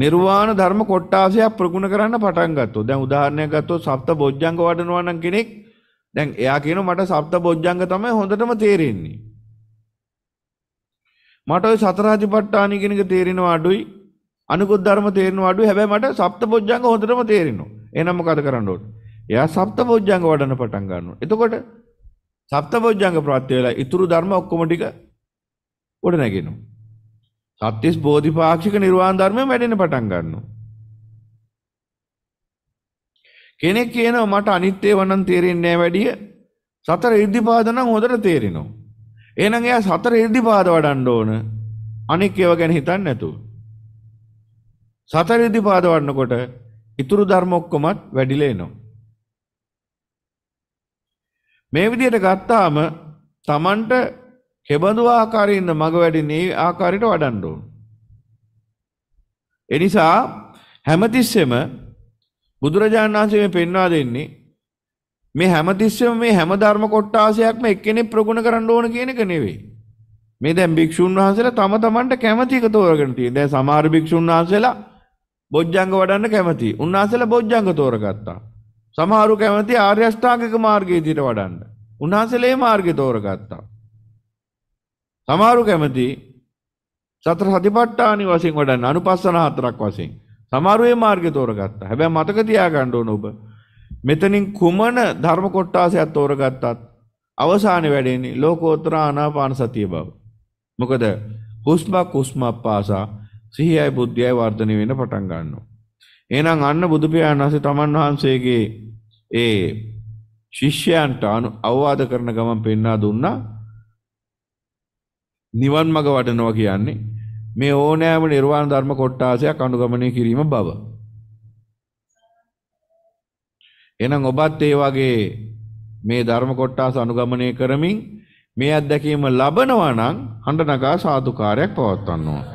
Speaker 1: නිර්වාණ ධර්ම කොටාසයක් ප්‍රගුණ කරන්න පටන් ගත්තොත් දැන් උදාහරණයක් ගත්තොත් සප්ත බොජ්ජංග වඩනවා නම් කෙනෙක් දැන් එයා කියනවා මට සප්ත බොජ්ජංග තමයි හොඳටම තේරෙන්නේ මට ওই සතරාතිපට්ඨාන කියන එක තේරෙනවා අඩුයි අනිකුත් ධර්ම තේරෙනවා අඩුයි. හැබැයි මට සප්තබොජ්ජංග හොඳටම තේරෙනවා. එහෙනම් මොකද කරන්න ඕන? එයා සප්තබොජ්ජංග වඩන පටන් ගන්නවා. එතකොට සප්තබොජ්ජංග ප්‍රත්‍ය වෙලා ඊතුරු ධර්ම ඔක්කොම ටික උඩ නැගෙනවා. සත්‍යස් බෝධිපාක්ෂික නිර්වාණ ධර්මයෙන් වැඩෙන පටන් ගන්නවා. කෙනෙක් කියනවා මට අනිත් ඒවා නම් තේරෙන්නේ නැහැ වැඩිය. සතර ඉර්ධිපාද නම් හොඳට තේරෙනවා. එහෙනම් එයා සතර ඉර්ධිපාද වඩන්න ඕන. අනික් ඒවා ගැන හිතන්නේ නැතුව. සතරේදී පාදවන්නකොට ඉතුරු ධර්ම ඔක්කොමත් වැඩිලා එනවා. මේ විදිහට ගත්තාම Tamanට කෙබඳු ආකාරයෙන් ඉන්න මග වැඩිනේ ආකාරයට වඩන්න ඕන. ඒ නිසා හැමතිස්සෙම බුදුරජාණන් වහන්සේ මේ පෙන්වා දෙන්නේ මේ හැමතිස්සෙම මේ හැම ධර්ම කොටාසයක්ම එක්කෙනෙක් ප්‍රගුණ කරන්න ඕන කියන එක නෙවෙයි. මේ දැන් භික්ෂුන් වහන්සේලා තම තමන්ට කැමති එක තෝරගෙන තියෙන. දැන් සමහර භික්ෂුන් වහන්සේලා බොජ්ජංග වඩන්න කැමති. උන්වහන්සේලා බොජ්ජංග තෝරගත්තා. සමහරු කැමති ආර්ය අෂ්ටාංගික මාර්ගයේ දිට වඩන්න. උන්වහන්සේලා ඒ මාර්ගය තෝරගත්තා. සමහරු කැමති සතර සතිපට්ඨානි වශයෙන් වඩන්න අනුපස්සන හතරක් වශයෙන්. සමහරු ඒ මාර්ගය තෝරගත්තා. හැබැයි මතක තියාගන්න ඕන ඔබ මෙතනින් කුමන ධර්ම කොටාසයක් තෝරගත්තත් අවසානයේ වැඩෙන්නේ ලෝකෝත්තර ආනාපාන සතිය බව. මොකද හුස්මක් හුස්මක් පාසා සිහියයි බුද්ධියයි වර්ධනය වෙන්න පටන් ගන්නවා. එහෙනම් අන්න බුදු පියාණන් වහන්සේ තමන් වහන්සේගේ ඒ ශිෂ්‍යයන්ට අවවාද කරන ගමන් පෙන්වා දුන්නා නිවන් මඟ වඩනවා කියන්නේ මේ ඕනෑම නිර්වාණ ධර්ම කොටාසයක් අනුගමනය කිරීම බව. එහෙනම් ඔබත් ඒ වගේ මේ ධර්ම කොටාස අනුගමනය කරමින් මේ අත්දැකීම ලබනවා නම් හඬ නගා සාදුකාරයක් පවත්වන්න ඕන.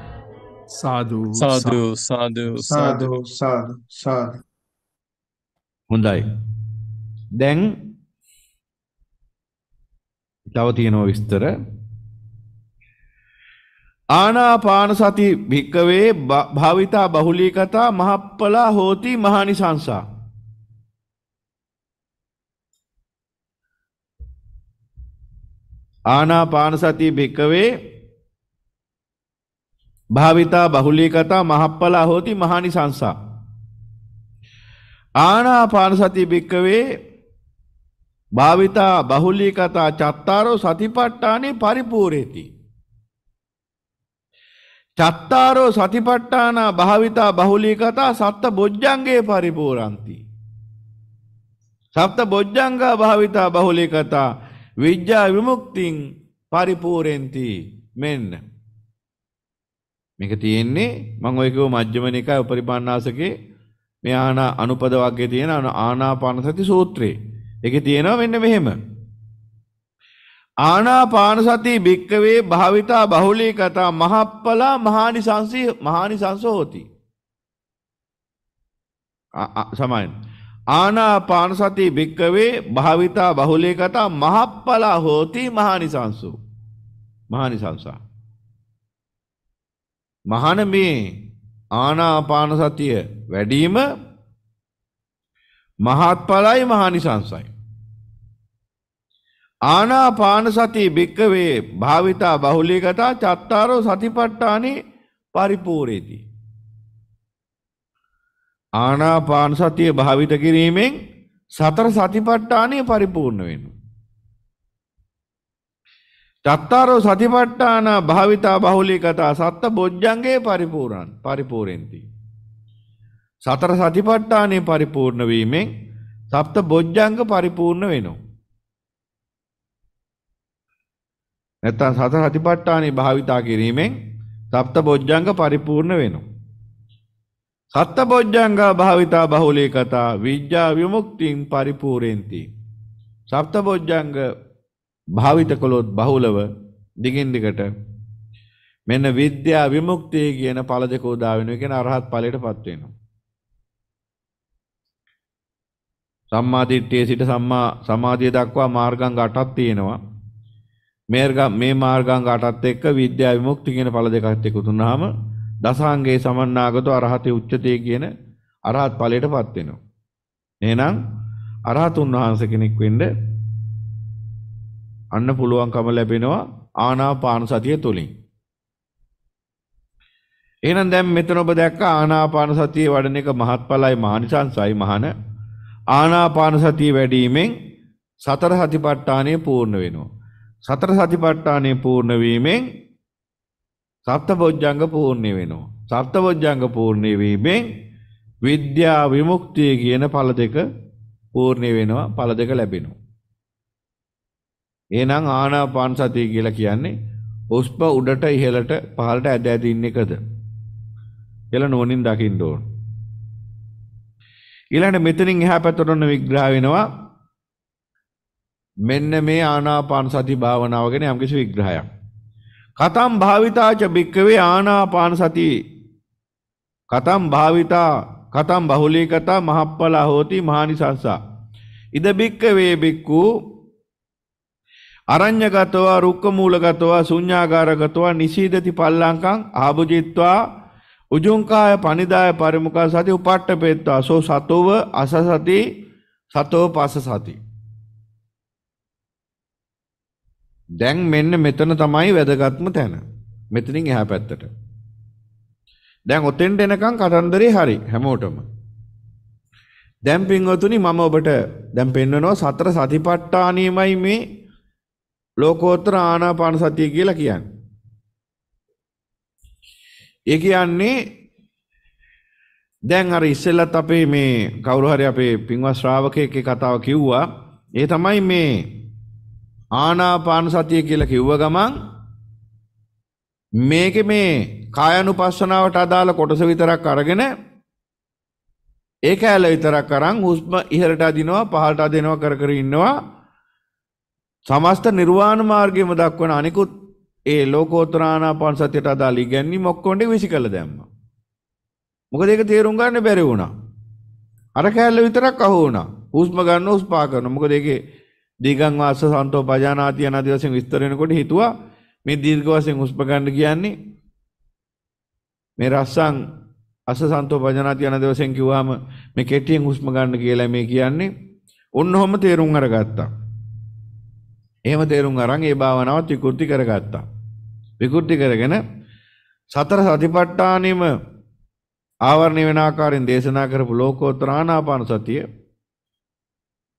Speaker 1: සාදු සාදු සාදු සාදු සාදු සාදු හොඳයි දැන් තව තියෙනවා විස්තර ආනාපාන සති භික්කවේ භාවිතා බහුලී කතා මහප්පලා හෝති මහානිසංසා ආනාපාන සති භික්කවේ භාවිතා බහුලී කතා මහප්පලා හෝති මහානි සංසා. ආනාපාන සති භික්කවේ භාවිතා බහුලී කතා චත්තාරෝ සතිපට්ඨානේ පරිපූර්ණේති. චත්තාරෝ සතිපට්ඨාන භාවිතා බහුලී කතා සත්ත බොජ්ජංගේ පරිපූර්ණන්ති. සප්ත බොජ්ජංගා භාවිතා බහුලී කතා විඥා විමුක්තිං පරිපූර්ණේති මෙන්න මේක තියෙන්නේ මම ඔය කිව්ව මජ්ක්‍ධිම නිකාය උපරිපන්නාසකේ මේ ආනා අනුපද වර්ගයේ තියෙන ආනාපාන සති සූත්‍රේ. ඒකේ තියෙනවා මෙන්න මෙහෙම. ආනාපාන සති භික්කවේ භාවිතා බහුලී කතා මහප්පලා මහානිසංසී මහානිසංසෝ hoti. සමයන්. ආනාපාන සති භික්කවේ භාවිතා බහුලී කතා මහප්පලා hoti මහානිසංසෝ. මහානිසංසා. මහන මේ ආනාපාන සතිය වැඩිම මහත්ඵලයි මහානිසංසයි. ආනාපාන සති භික්කවේ භාවිතා බහුලීගතා චත්තාරෝ සතිපට්ඨානේ පරිපූර්ණේති. ආනාපාන සතිය භාවිත කිරීමෙන් සතර සතිපට්ඨානය පරිපූර්ණ වෙනවා. චත්තාරෝ සතිපට්ඨාන භාවිතා බහුලී කතා සත්ත බොජ්ජන්ගේ පරිපූර්ණ පරිපූර්ණෙන්ති. සතර සතිපට්ඨානේ පරිපූර්ණ වීමෙන් සප්ත බොජ්ජංග පරිපූර්ණ වෙනවා. නැත්තම් සතර සතිපට්ඨානේ භාවිතා කිරීමෙන් සප්ත බොජ්ජංග පරිපූර්ණ වෙනවා. සත්ත බොජ්ජංග භාවිතා බහුලී කතා විඥා විමුක්තිං පරිපූර්ණෙන්ති. සප්ත බොජ්ජංග භාවිත කළොත් බහුලව දිගින් දිගට මෙන්න විද්‍යා විමුක්තිය කියන ඵල දෙක උදා වෙනවා කියන අරහත් ඵලයටපත් වෙනවා. සම්මා දිට්ඨියේ සිට සම්මා සමාධිය දක්වා මාර්ගාංග 8ක් තියෙනවා. මේ මේ මාර්ගාංග 8ත් එක්ක විද්‍යා විමුක්ති කියන ඵල දෙකත් එක්ක තුනහම දසාංගයේ සමන්නාගතෝ අරහතේ උච්චතේ කියන අරහත් ඵලයටපත් වෙනවා. එහෙනම් අරහතුන් වහන්සේ කෙනෙක් වෙන්න අන්න පුළුවන්කම ලැබෙනවා ආනාපාන සතිය තුලින්. එහෙනම් දැන් මෙතන ඔබ දැක්ක ආනාපාන සතිය වඩන එක මහත්ඵලයි මහනිසංසයි මහන ආනාපාන සතිය වැඩිවීමෙන් සතර සතිපට්ඨානය පූර්ණ වෙනවා. සතර සතිපට්ඨානය පූර්ණ වීමෙන් සත්බොජ්ජංග පූර්ණ වෙනවා. සත්බොජ්ජංග පූර්ණ වීමෙන් විද්‍යා විමුක්තිය කියන ඵල දෙක පූර්ණ වෙනවා. ඵල දෙක ලැබෙනවා. එහෙනම් ආනාපාන සතිය කියලා කියන්නේ උස්ප උඩට ඉහළට පහළට ඇද ඇද ඉන්න එකද කියලා නෝනින් දකින්න ඕන. ඊළඟට මෙතනින් එහා පැත්තට ඔන්න විග්‍රහ වෙනවා මෙන්න මේ ආනාපාන සති භාවනාව ගැන යම්කිසි විග්‍රහයක්. කතම් භාවිතාච භික්කවේ ආනාපාන සති කතම් භාවිතා කතම් බහුලී කතා මහප්පලා හෝති මහානිසංසා ඉද භික්කවේ භික්කූ අරඤ්‍යගතවා රුක්කමූලගතවා ශුඤ්ඤාගාරගතවා නිසීදති පල්ලංකං ආභුජිත්වා උජුංකාය පනිදාය පරිමුඛා සති උපට්ඨපේත්වා සෝ සතෝව අසසති සතෝ පස සති දැන් මෙන්න මෙතන තමයි වැදගත්ම තැන මෙතනින් එහා පැත්තට දැන් ඔතෙන්ට එනකම් කතන්දරේ හරි හැමෝටම දැන් පින්වතුනි මම ඔබට දැන් පෙන්වනවා සතර සතිපට්ඨානීයමයි මේ ලෝකෝත්තර ආනාපාන සතිය කියලා කියන්නේ. ඒ කියන්නේ දැන් අර ඉස්සෙල්ලත් අපේ මේ කවුරු හරි අපේ පින්වත් ශ්‍රාවකයෙක්ගේ කතාව කිව්වා. ඒ තමයි මේ ආනාපාන සතිය කියලා කිව්ව ගමන් මේකේ මේ කායනුපස්සනාවට අදාළ කොටස විතරක් අරගෙන ඒක ඇල විතරක් අරන් හුස්ම ඉහළට අදිනවා පහළට අදිනවා කර කර ඉන්නවා සමස්ත නිර්වාණ මාර්ගයම දක්වන අනිකුත් ඒ ලෝකෝත්තරානාපාන සතියට අදාළ ඉගැන්වීම් ඔක්කොම ටික විසිකල දැම්මා. මොකද ඒක තේරුම් ගන්න බැරි වුණා. අර කැලේ විතරක් අහු වුණා. හුස්ම ගන්න උස්පා කරන. මොකද ඒකේ දීගං වාස සන්තෝ පජානාති යන ආදී වශයෙන් විස්තර වෙනකොට හිතුවා මේ දීර්ඝ වශයෙන් හුස්ම ගන්න කියන්නේ මේ රස්සං අස සන්තෝ පජානාති යන ආදී වශයෙන් කිව්වහම මේ කෙටියෙන් හුස්ම ගන්න කියලා මේ කියන්නේ. ඔන්න ඔහම තේරුම් අරගත්තා. එහෙම තේරුම් අරන් ඒ භාවනාවත් විකෘති කරගත්තා. විකෘති කරගෙන සතර සතිපට්ඨානෙම ආවරණය වෙන ආකාරයෙන් දේශනා කරපු ලෝකෝත්තර ආනාපාන සතිය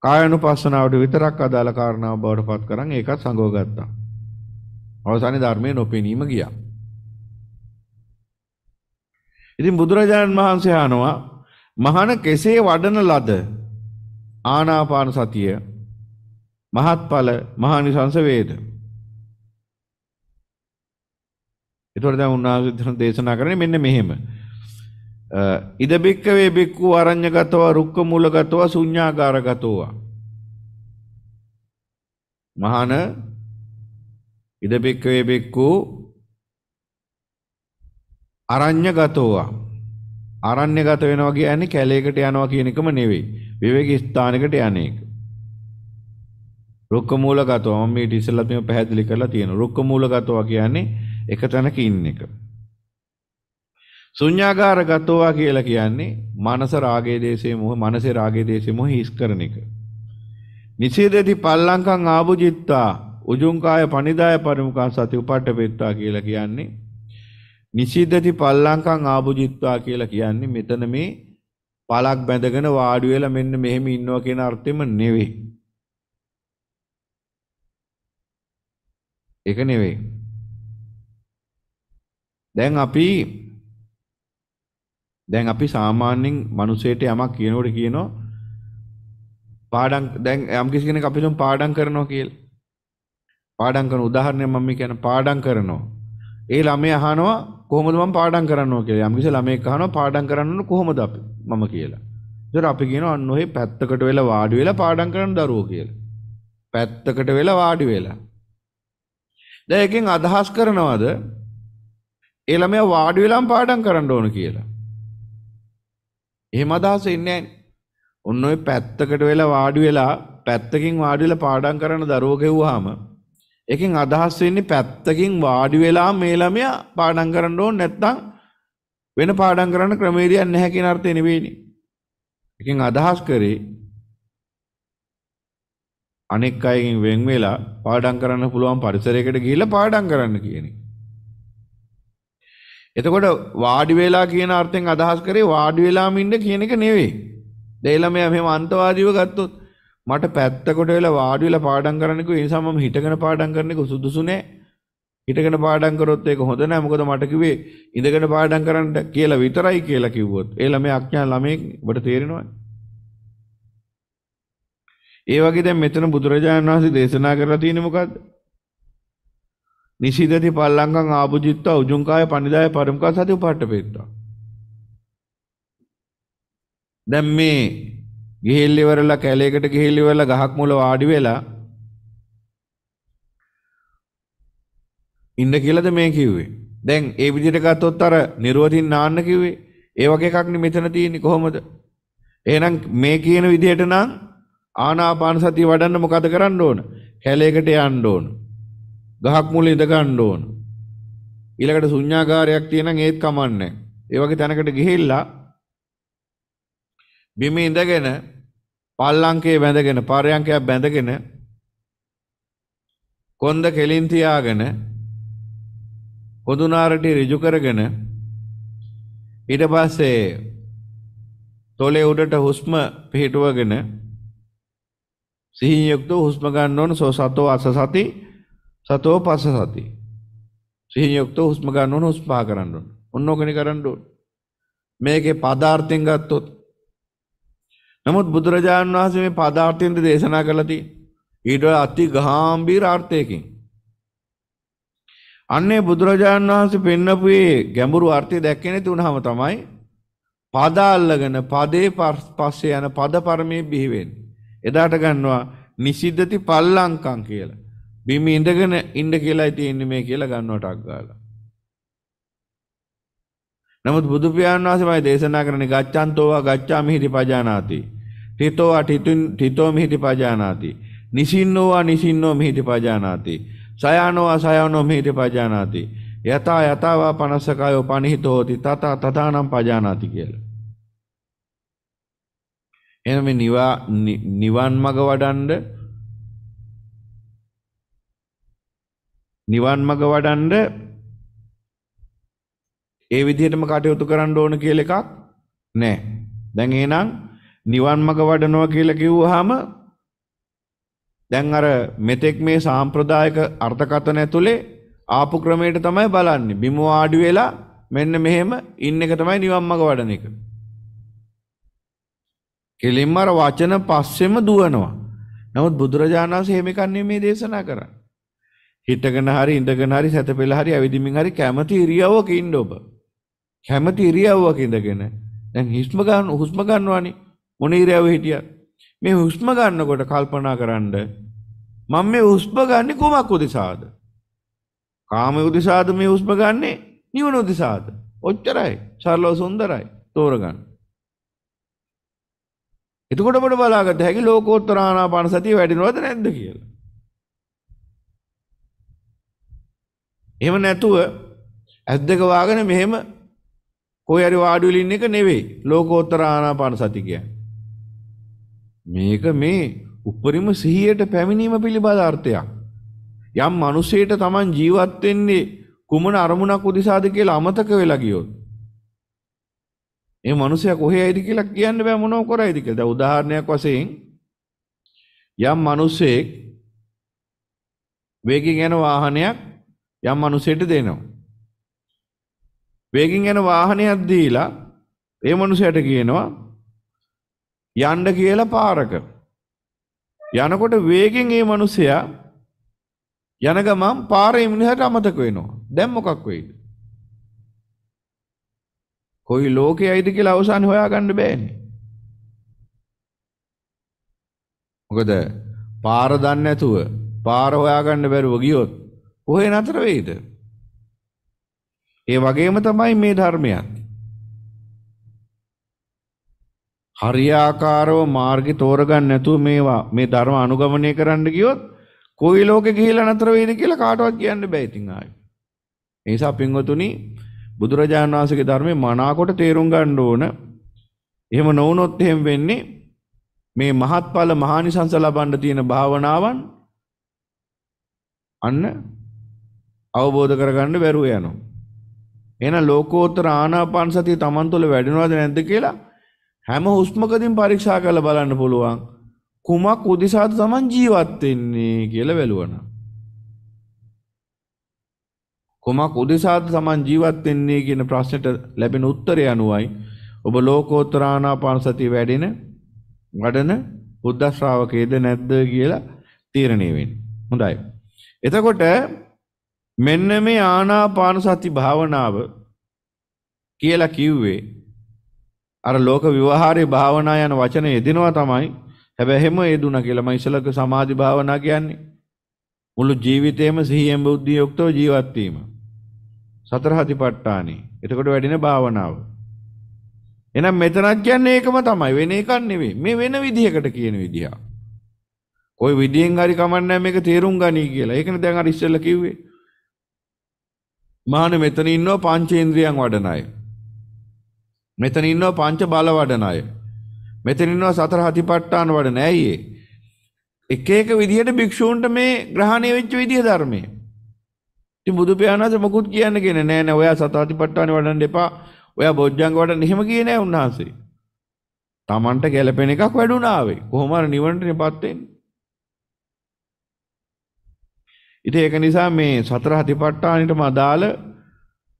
Speaker 1: කායනුපස්සනාවට විතරක් අදාළ කාරණාව බවට පත් කරන් ඒකත් සංගව ගත්තා. අවසානයේ ධර්මයේ නොපෙනීම ගියා. ඉතින් බුදුරජාණන් වහන්සේ අහනවා මහාන කෙසේ වඩන ලද ආනාපාන සතිය මහත්ඵල මහානිසංස වේද. ඒතකොට දැන් උන්වහන්සේ දේශනා කරන්නේ මෙන්න මෙහෙම. ඉද බික්කවේ බික්කු අරඤ්‍යගතව රුක්ක මූලගතව ශුඤ්ඤාගාරගතව. මහාන ඉද බික්කවේ බික්කු අරඤ්‍යගතව අරණ්‍යගත වෙනවා කියන්නේ කැලේකට යනවා කියන එකම නෙවෙයි. විවේක ස්ථානයකට යන්නේක. රුක්ක මූලගතව මම මේ ඉතිසලත් මේ පැහැදිලි කරලා තියෙනවා. රුක්ක මූලගතව කියන්නේ එක තැනක ඉන්න එක. ශුන්‍යාගාරගතව කියලා කියන්නේ මනස රාගයේ දේශේ මොහ මනසේ රාගයේ දේශේ මොහ හිස් කරන එක. නිසීදති පල්ලංකං ආභුජිත්තා උජුං කාය පනිදාය පරිමුඛං සති උපට්ඨපෙත්තා කියලා කියන්නේ නිසීදති පල්ලංකං ආභුජිත්තා කියලා කියන්නේ මෙතන මේ පලක් බැඳගෙන වාඩි වෙලා මෙන්න මෙහෙම ඉන්නවා කියන අර්ථෙම නෙවෙයි. ඒක නෙවෙයි. දැන් අපි දැන් අපි සාමාන්‍යයෙන් මිනිසෙට යමක් කියනකොට කියනවා පාඩම් දැන් යම් කිසි කෙනෙක් අපි තුන් පාඩම් කරනවා කියලා. පාඩම් කරන උදාහරණයක් මම කියන පාඩම් කරනවා. ඒ ළමයා අහනවා කොහොමද මම පාඩම් කරන්නේ කියලා. යම් කිසි ළමයෙක් අහනවා පාඩම් කරන්න කොහොමද අපි මම කියලා. ඒතර අපි කියනවා අන්න ඔහේ පැත්තකට වෙලා වාඩි වෙලා පාඩම් කරන දරුවෝ කියලා. පැත්තකට වෙලා වාඩි වෙලා දැන් එකෙන් අදහස් කරනවද ඒ ළමයා වාඩි වෙලාම පාඩම් කරන්න ඕන කියලා. එහෙම අදහස ඉන්නේ නැහැ. ඔන්න ඔය පැත්තකට වෙලා වාඩි වෙලා පැත්තකින් වාඩි වෙලා පාඩම් කරන දරුවෝ ගෙව්වහම එකෙන් අදහස් වෙන්නේ පැත්තකින් වාඩි වෙලා මේ ළමයා පාඩම් කරන්න ඕන නැත්නම් වෙන පාඩම් කරන්න ක්‍රමේරියක් නැහැ කියන අර්ථය නෙවෙයිනේ. එකෙන් අදහස් කරේ අනෙක් අයගෙන් වෙන් වෙලා පාඩම් කරන්න පුළුවන් පරිසරයකට ගිහිල්ලා පාඩම් කරන්න කියන එතකොට වාඩි වෙලා කියන අර්ථයෙන් අදහස් කරේ වාඩි වෙලාම ඉන්න කියන එක නෙවෙයි. දෙයිලමයා මෙහෙම අන්තවාදීව ගත්තොත් මට පැත්තකට වෙලා වාඩි වෙලා පාඩම් කරන්න කිව්ව ඒ නිසා මම හිටගෙන පාඩම් කරන එක සුදුසු නෑ. හිටගෙන පාඩම් කරොත් ඒක හොඳ නෑ මොකද මට කිව්වේ ඉඳගෙන පාඩම් කරන්න කියලා විතරයි කියලා කිව්වොත් ඒ ළමයා අඥා ළමයෙක් ඔබට තේරෙනවද? ඒ වගේ දැන් මෙතන බුදුරජාණන් වහන්සේ දේශනා කරලා තියෙන්නේ මොකද්ද? නිසීදති පල්ලංගං ආපුජිත්තා උජුංකාය පණිදාය පරමකා සති උපට්ඨපෙත්තා. දැන් මේ ගිහිල් ඉවරලා කැලේකට ගිහිල් ඉවරලා ගහක් මුල වාඩි වෙලා ඉන්න කියලාද මේ කිව්වේ? දැන් ඒ විදිහට ගත්තොත් අර නිර්වතින් නාන්න කිව්වේ. ඒ වගේ එකක් නෙ මෙතන තියෙන්නේ කොහොමද? එහෙනම් මේ කියන විදිහට නම් ආනාපාන සතිය වඩන්න මොකද කරන්න ඕන? කැලේකට යන්න ඕන. ගහක් මුල ඉඳ ගන්න ඕන. ඊළඟට ශුන්‍යාකාරයක් තියෙනම් ඒත් කමන්නේ. ඒ වගේ තැනකට ගිහිල්ලා බිම ඉඳගෙන පල්ලංකේ බැඳගෙන පාරයන්කයක් බැඳගෙන කොන්ද කෙලින් තියාගෙන කොඳුනාරටි ඍජු කරගෙන ඊට පස්සේ තොලේ උඩට හුස්ම පිහිටුවගෙන සිහින් යුක්තව හුස්ම ගන්න ඕන සෝසතෝ අසසති සතෝ පස්ස සති. සිහින් යුක්තව හුස්ම ගන්න ඕන හුස්ම පහ කරන්න ඕන. ඔන්න ඕකනේ කරන්න ඕන. මේකේ පදාර්ථෙන් ගත්තොත් නමුත් බුදුරජාණන් වහන්සේ මේ පදාර්ථයෙන් දේශනා කළා තියෙන්නේ. ඊට අති ගාම්භීර අර්ථයකින්. අන්නේ බුදුරජාණන් වහන්සේ පෙන්නපු ගැඹුරු අර්ථය දැක්කේ නැති වුණාම තමයි පදාල්ලගෙන පදේ පස්සේ යන පද පරමේ බිහි වෙන්නේ. එදාට ගන්නවා නිසිද්ධති පල්ලංකං කියලා. බිම ඉඳගෙන ඉන්න කියලායි තියෙන්නේ මේ කියලා ගන්නවා ටක් ගාලා. නමුත් බුදු පියාණන් වහන්සේ මයි දේශනා කරන්නේ ගච්ඡන්තෝවා ගච්ඡාමි හිති පජානාති. තිතෝවා තිතුන් තිතෝ මිහිති පජානාති. නිසින්නෝවා නිසින්නෝ මිහිති පජානාති. සයනෝවා සයනෝ මිහිති පජානාති. යතා යතාවා පනස්සකයෝ පනිහිතෝති තත තදානම් පජානාති කියලා. එහෙනම් මේ නිවන් මඟ වඩන්න නිවන් මඟ වඩන්න ඒ විදිහටම කටයුතු කරන්න ඕන කියලා එකක් නැහැ. දැන් එහෙනම් නිවන් මඟ වඩනවා කියලා කිව්වහම දැන් අර මෙතෙක් මේ සාම්ප්‍රදායික අර්ථකථන ඇතුලේ ආපු ක්‍රමයට තමයි බලන්නේ. බිම වාඩි වෙලා මෙන්න මෙහෙම ඉන්න එක තමයි නිවන් මඟ වඩන එක. කෙලින්ම අර වචන පස්සෙම දුවනවා. නමුත් බුදුරජාණන් වහන්සේ එහෙම කන්නේ මේ දේශනා කරන්නේ. හිටගෙන හරි ඉඳගෙන හරි සැතපෙලා හරි ඇවිදිමින් හරි කැමති ඉරියව්වක ඉන්න ඔබ. කැමති ඉරියව්වක ඉඳගෙන දැන් හුස්ම ගන්න හුස්ම ගන්නවානේ මොන ඉරියව්වෙ හිටියත් මේ හුස්ම ගන්නකොට කල්පනා කරන්න මම මේ හුස්ම ගන්නේ කුමක් උදෙසාද? කාම උදෙසාද මේ හුස්ම ගන්නේ? නිවන උදෙසාද? ඔච්චරයි. සරලව සුන්දරයි. තෝරගන්න. එතකොට අපිට බලාගත හැකි ලෝකෝත්තර ආනාපාන සතිය වැඩිනවද නැද්ද කියලා. එහෙම නැතුව ඇස් දෙක වාගෙන මෙහෙම කොයි හරි වාඩි වෙලා ඉන්න එක නෙවෙයි ලෝකෝත්තර ආනාපාන සති කියන්නේ. මේක මේ උපරිම සිහියට පැමිණීම පිළිබඳ අර්ථයක්. යම් මිනිසෙට Taman ජීවත් වෙන්නේ කුමන අරමුණක් උදෙසාද කියලා අමතක වෙලා ගියොත් ඒ මනුස්සයා කොහේ ඇයිද කියලා කියන්න බෑ මොනව කරයිද කියලා. දැන් උදාහරණයක් වශයෙන් යම් මිනිසෙක් වේගින් යන වාහනයක් යම් මිනිසෙට දෙනවා. වේගින් යන වාහනයක් දීලා ඒ මිනිසයාට කියනවා යන්න කියලා පාරක. යනකොට වේගෙන් ඒ මිනිසයා යන ගමන් පාරේ මිනිහට අමතක වෙනවා. දැන් මොකක් වෙයිද? කොයි ලෝකයයිද කියලා අවසානේ හොයාගන්න බෑනේ. මොකද පාර දන්නේ නැතුව පාර හොයාගන්න බැරුව ගියොත් ඔහේ නතර වෙයිද? ඒ වගේම තමයි මේ ධර්මයන්. හරියාකාරව මාර්ගය තෝරගන්න නැතුව මේවා මේ ධර්ම අනුගමනය කරන්න ගියොත් කොයි ලෝකෙ ගිහිලා නතර වෙයිද කියලා කාටවත් කියන්න බෑ ඉතින් ආයි. ඒ නිසා පින්වතුනි බුදුරජාණන් වහන්සේගේ ධර්මයේ මනාකොට තේරුම් ගන්න ඕන. එහෙම නොවුනොත් එහෙම වෙන්නේ මේ මහත්ඵල මහානිසංස ලබන්න තියෙන භාවනාවන් අන්න අවබෝධ කරගන්න බැරුව යනවා. එහෙනම් ලෝකෝත්තර ආනාපාන සතිය Taman තුළ වැඩෙනවද නැද්ද කියලා හැම හුස්මකදීම පරීක්ෂා කරලා බලන්න පුළුවන්. කුමක් උදෙසාද Taman ජීවත් වෙන්නේ කියලා බැලුවනම් කුමක් උදෙසාද Taman ජීවත් වෙන්නේ කියන ප්‍රශ්නට ලැබෙන උත්තරය අනුවයි ඔබ ලෝකෝත්තර ආනාපාන සතිය වැඩෙන වඩන බුද්ධ ශ්‍රාවකයේද නැද්ද කියලා තීරණය වෙන්නේ. හොඳයි. එතකොට මෙන්න මේ ආනාපාන සති භාවනාව කියලා කිව්වේ අර ලෝක විවහාරේ භාවනා යන වචන යෙදෙනවා තමයි. හැබැයි හැම යෙදුණා කියලා මම ඉස්සලක සමාධි භාවනා කියන්නේ. මුළු ජීවිතේම සිහියෙන් බුද්ධිය යුක්තව ජීවත් වීම. සතර හතිපට්ඨානේ. එතකොට වැඩෙන භාවනාව. එහෙනම් මෙතනත් කියන්නේ ඒකම තමයි. වෙන එකක් නෙවෙයි. මේ වෙන විදිහකට කියන විදිහ. કોઈ විදියෙන් හරි කමන්නේ මේක තේරුම් ගනී කියලා. ඒකනේ දැන් අර ඉස්සෙල්ලා කිව්වේ. මහාන මෙතන ඉන්නව පංචේන්ද්‍රියන් වඩන අය. මෙතන ඉන්නව පංච බල වඩන අය. මෙතන ඉන්නව සතර හතිපට්ඨාන වඩන ඇයි එක එක විදිහට භික්ෂූන්ට මේ ග්‍රහණය වෙච්ච විදිහ ධර්මයේ. ඉතින් බුදු පියාණන්ස මොකුත් කියන්න කියන්නේ නෑ නෑ ඔයා සතාතිපට්ඨාන වඩන්න එපා. ඔයා බොජ්ජංග වඩන්න එහෙම කියේ නෑ උන්වහන්සේ. Tamanට ගැළපෙන එකක් වැඩුණාවේ. කොහොම හරි නිවනටපත් වෙන්න. ඉතින් ඒක නිසා මේ සතර හතිපට්ඨානෙටම අදාළ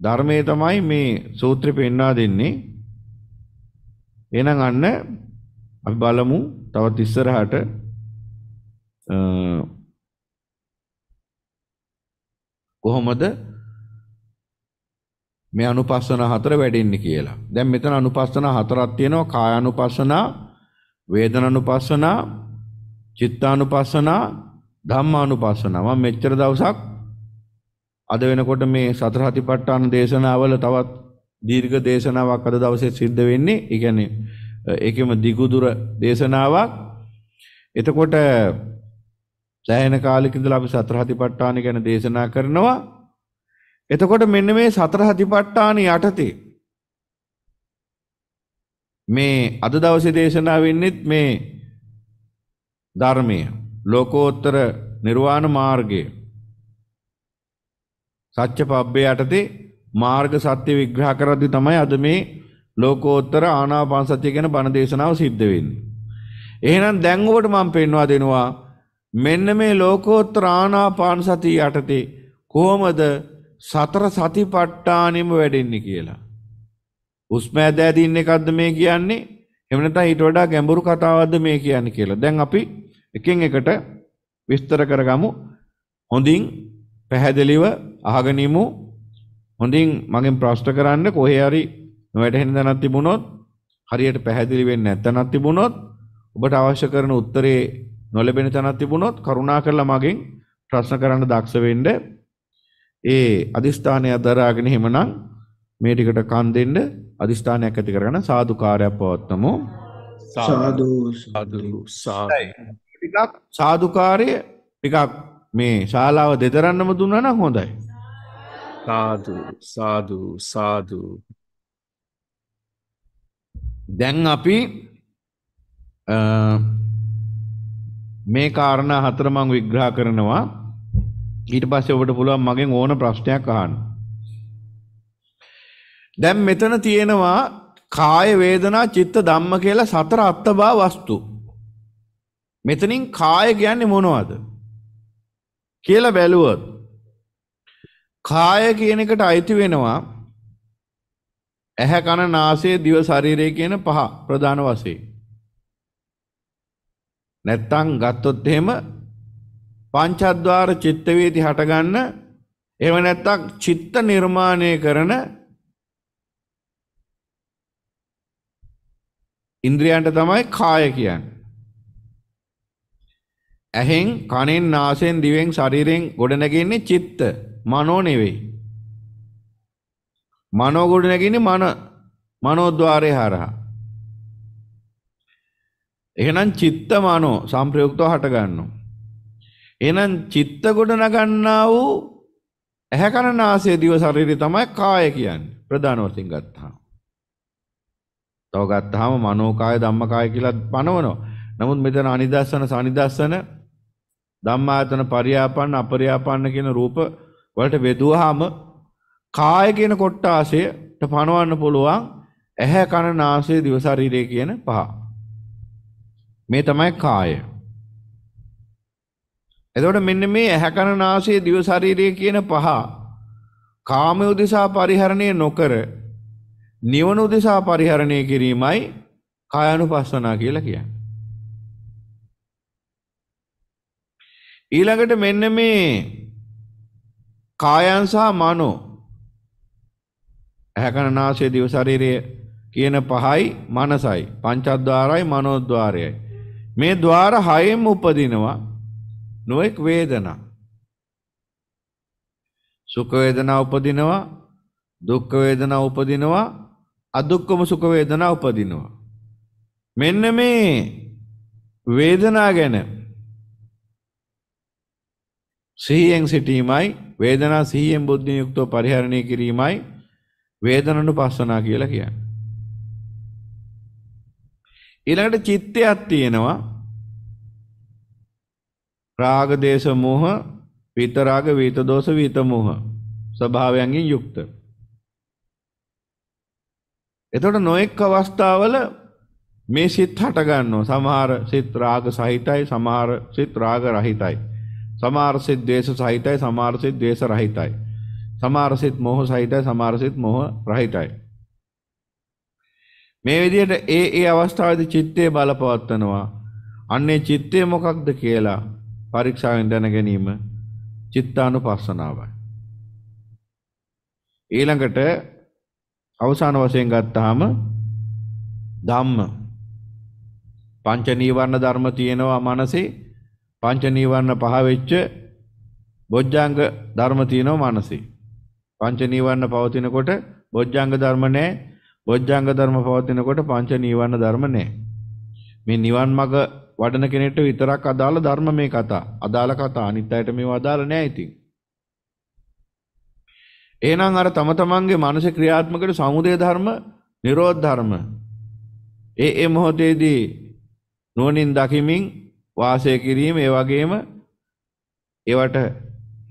Speaker 1: ධර්මයේ තමයි මේ සූත්‍රෙ පෙන්වා දෙන්නේ. එහෙනම් අන්න අපි බලමු තවත් ඉස්සරහට කොහොමද මේ අනුපස්සන හතර වැඩෙන්නේ කියලා. දැන් මෙතන අනුපස්සන හතරක් තියෙනවා කායानुපස්සන, වේදනानुපස්සන, චිත්තානුපස්සන, ධම්මානුපස්සන. මම මෙච්චර දවසක් අද වෙනකොට මේ සතර හතිපට්ඨාන දේශනාවල තවත් දීර්ඝ දේශනාවක් අද දවසේ සිද්ධ වෙන්නේ. ඒ කියන්නේ ඒකෙම දිගුදුර දේශනාවක්. එතකොට සෑහෙන කාලෙක ඉඳලා අපි සතර හතිපට්ඨාන ගැන දේශනා කරනවා. එතකොට මෙන්න මේ සතර හතිපට්ඨාන යටතේ මේ අද දවසේ දේශනා වෙන්නෙත් මේ ධර්මය ලෝකෝත්තර නිර්වාණ මාර්ගය සත්‍ය පබ්බේ යටතේ මාර්ග සත්‍ය විග්‍රහ කරද්දී තමයි අද මේ ලෝකෝත්තර ආනාපාන සතිය ගැන බණ දේශනාව සිද්ධ වෙන්නේ. එහෙනම් දැන් ඔබට මම පෙන්වා දෙනවා මෙන්න මේ ලෝකෝත්තර ආනාපාන සතිය යටතේ කොහොමද සතර සතිපට්ඨානෙම වැඩෙන්නේ කියලා. හුස්ම ඇදෑදින්න එකක්ද මේ කියන්නේ? එහෙම නැත්නම් ඊට වඩා ගැඹුරු කතාවක්ද මේ කියන්නේ කියලා. දැන් අපි එකින් එකට විස්තර කරගමු. හොඳින් පැහැදිලිව අහගෙන ඉමු. හොඳින් මගෙන් ප්‍රශ්න කරන්න කොහේ හරි වැටහෙන දණක් තිබුණොත් හරියට පැහැදිලි වෙන්නේ නැත්නම් තිබුණොත් ඔබට අවශ්‍ය කරන උත්තරේ නොලැබෙන තැනක් තිබුණොත් කරුණා කරලා මගෙන් ප්‍රශ්න කරන්න දක්ෂ වෙන්න. ඒ අදිස්ථානය දරාගෙන හිමනම් මේ ටිකට කන් දෙන්න අදිස්ථානයක් ඇති කරගන්න සාදුකාරයක් පවත්වමු. සාදු සාදු සාදු. ටිකක් සාදුකාරය ටිකක් මේ ශාලාව දෙදරන්නම දුන්නා නම් හොඳයි. සාදු සාදු සාදු. දැන් අපි මේ කාරණා හතර මම විග්‍රහ කරනවා. ඊට පස්සේ ඔබට පුළුවන් මගෙන් ඕන ප්‍රශ්නයක් අහන්න. දැන් මෙතන තියෙනවා කාය වේදනා චිත්ත ධම්ම කියලා සතර අත්තබා වස්තු. මෙතනින් කාය කියන්නේ මොනවද? කියලා බැලුවොත් කාය කියන එකට අයිති වෙනවා ඇහැ කන නාසය දිව ශරීරය කියන පහ ප්‍රධාන වශයෙන්. නැත්තං ගත්තොත් එහෙම පංචද්වාර චිත්තවේති හටගන්න එහෙම නැත්තක් චිත්ත නිර්මාණය කරන ඉන්ද්‍රියන්ට තමයි කාය කියන්නේ. ඇහෙන් කනෙන් නාසයෙන් දිවෙන් ශරීරයෙන් ගොඩනැගෙන්නේ චිත්ත මනෝ නෙවෙයි. මනෝ ගොඩනැගෙන්නේ මන මනෝද්වාරය හරහා. එහෙනම් චිත්ත මනෝ සංප්‍රයුක්තව හට ගන්නවා. එහෙනම් චිත්ත ගොඩ නගන්නා වූ ඇහැ කන නාසය දිව ශරීරය තමයි කාය කියන්නේ. ප්‍රධාන වශයෙන් ගත්තාම. තව ගත්තාම මනෝ කාය ධම්ම කාය කියලා පනවනවා. නමුත් මෙතන අනිදස්සන සනිදස්සන ධම්මායතන පරියාපන්න අපරියාපන්න කියන රූප වලට බෙදුවාම කාය කියන කොටාසයට පනවන්න පුළුවන් ඇහැ කන නාසය දිව ශරීරය කියන පහ. මේ තමයි කාය. එතකොට මෙන්න මේ ඇහැකන නාසය දිව ශරීරය කියන පහ කාම උදෙසා පරිහරණය නොකර නිවන උදෙසා පරිහරණය කිරීමයි කායानुපස්සනා කියලා කියන්නේ. ඊළඟට මෙන්න මේ කායන් සහ මනෝ ඇහැකන නාසය දිව ශරීරය කියන පහයි මනසයි පංචද්වාරයි මනෝද්වාරයයි මේ ద్వාර හයෙන් උපදිනවා නොඑක් වේදනා. සුඛ වේදනා උපදිනවා, දුක්ඛ වේදනා උපදිනවා, අදුක්කම සුඛ වේදනා උපදිනවා. මෙන්න මේ වේදනා ගැන සිහියෙන් සිටීමයි වේදනා සිහියෙන් බුද්ධිය යුක්තව පරිහරණය කිරීමයි වේදනනුපස්සනා කියලා කියන්නේ. ඊළඟට චිත්තයක් තියෙනවා රාග දේශ මොහ විත රාග විත දෝෂ විත මොහ ස්වභාවයන්ගෙන් යුක්ත. එතකොට නොඑක් අවස්ථාවල මේ සිත් හට ගන්නවා. සමහර සිත් රාග සහිතයි, සමහර සිත් රාග රහිතයි. සමහර සිත් ද්වේෂ සහිතයි, සමහර සිත් ද්වේෂ රහිතයි. සමහර සිත් මොහ සහිතයි, සමහර සිත් මොහ රහිතයි. මේ විදියට ඒ ඒ අවස්ථාවේදී චිත්තය බලපවත්වනවා. අන්නේ චිත්තය මොකක්ද කියලා පරීක්ෂාවෙන් දැන ගැනීම චිත්තානුපස්සනාවයි. ඊළඟට අවසාන වශයෙන් ගත්තාම ධම්ම පංච නීවරණ ධර්ම තියෙනවා මනසේ පංච නීවරණ පහ වෙච්ච බොජ්ජංග ධර්ම තියෙනවා මනසේ පංච නීවරණ පවතිනකොට බොජ්ජංග ධර්ම නැහැ බොජ්ජංග ධර්ම පවතිනකොට පංච නීවරණ ධර්ම නැහැ. මේ නිවන් මඟ වඩන කෙනෙක්ට විතරක් අදාළ ධර්ම මේ කතා. අදාළ කතා අනිත් අයට මේවා අදාළ නැහැ ඉතින්. එහෙනම් අර තම තමන්ගේ මානස ක්‍රියාත්මකට සමුදය ධර්ම, නිරෝධ ධර්ම ඒ ඒ මොහොතේදී නුවණින් දකිමින් වාසය කිරීම ඒ වගේම ඒවට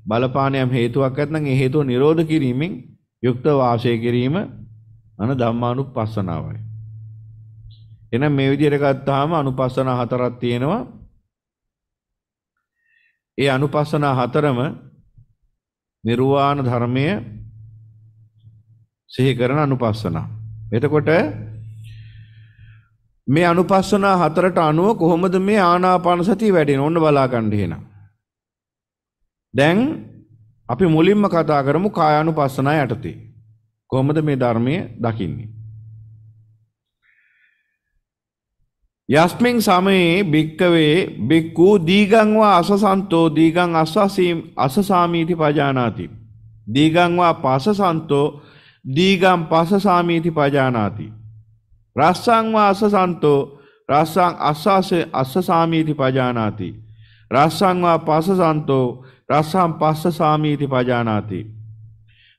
Speaker 1: බලපානයම් හේතුවක් ඇත්නම් ඒ හේතුව නිරෝධ කිරීමෙන් යුක්ත වාසය කිරීම අන ධම්මානුපස්සනාවයි. එහෙනම් මේ විදිහට ගත්තාම අනුපස්සන හතරක් තියෙනවා. ඒ අනුපස්සන හතරම නිර්වාණ ධර්මය සිහි කරන අනුපස්සන. එතකොට මේ අනුපස්සන හතරට අනුව කොහොමද මේ ආනාපාන සතිය වැඩෙන්නේ? ඔන්න බලා ගන්න එහෙනම්. දැන් අපි මුලින්ම කතා කරමු කායානුපස්සන යටතේ. කොහොමද මේ ධර්මය දකින්නේ? යස්මින් සමයේ භික්කවේ බික්කු දීගංවා අසසන්තෝ දීගං අස්සසීම් අසසාමීති පජානාති. දීගංවා පසසන්තෝ දීගම් පසසාමීති පජානාති. රස්සංවා අසසන්තෝ රස්සං අස්සාස අස්සසාමීති පජානාති. රස්සංවා පසසන්තෝ රස්සං පස්සසාමීති පජානාති.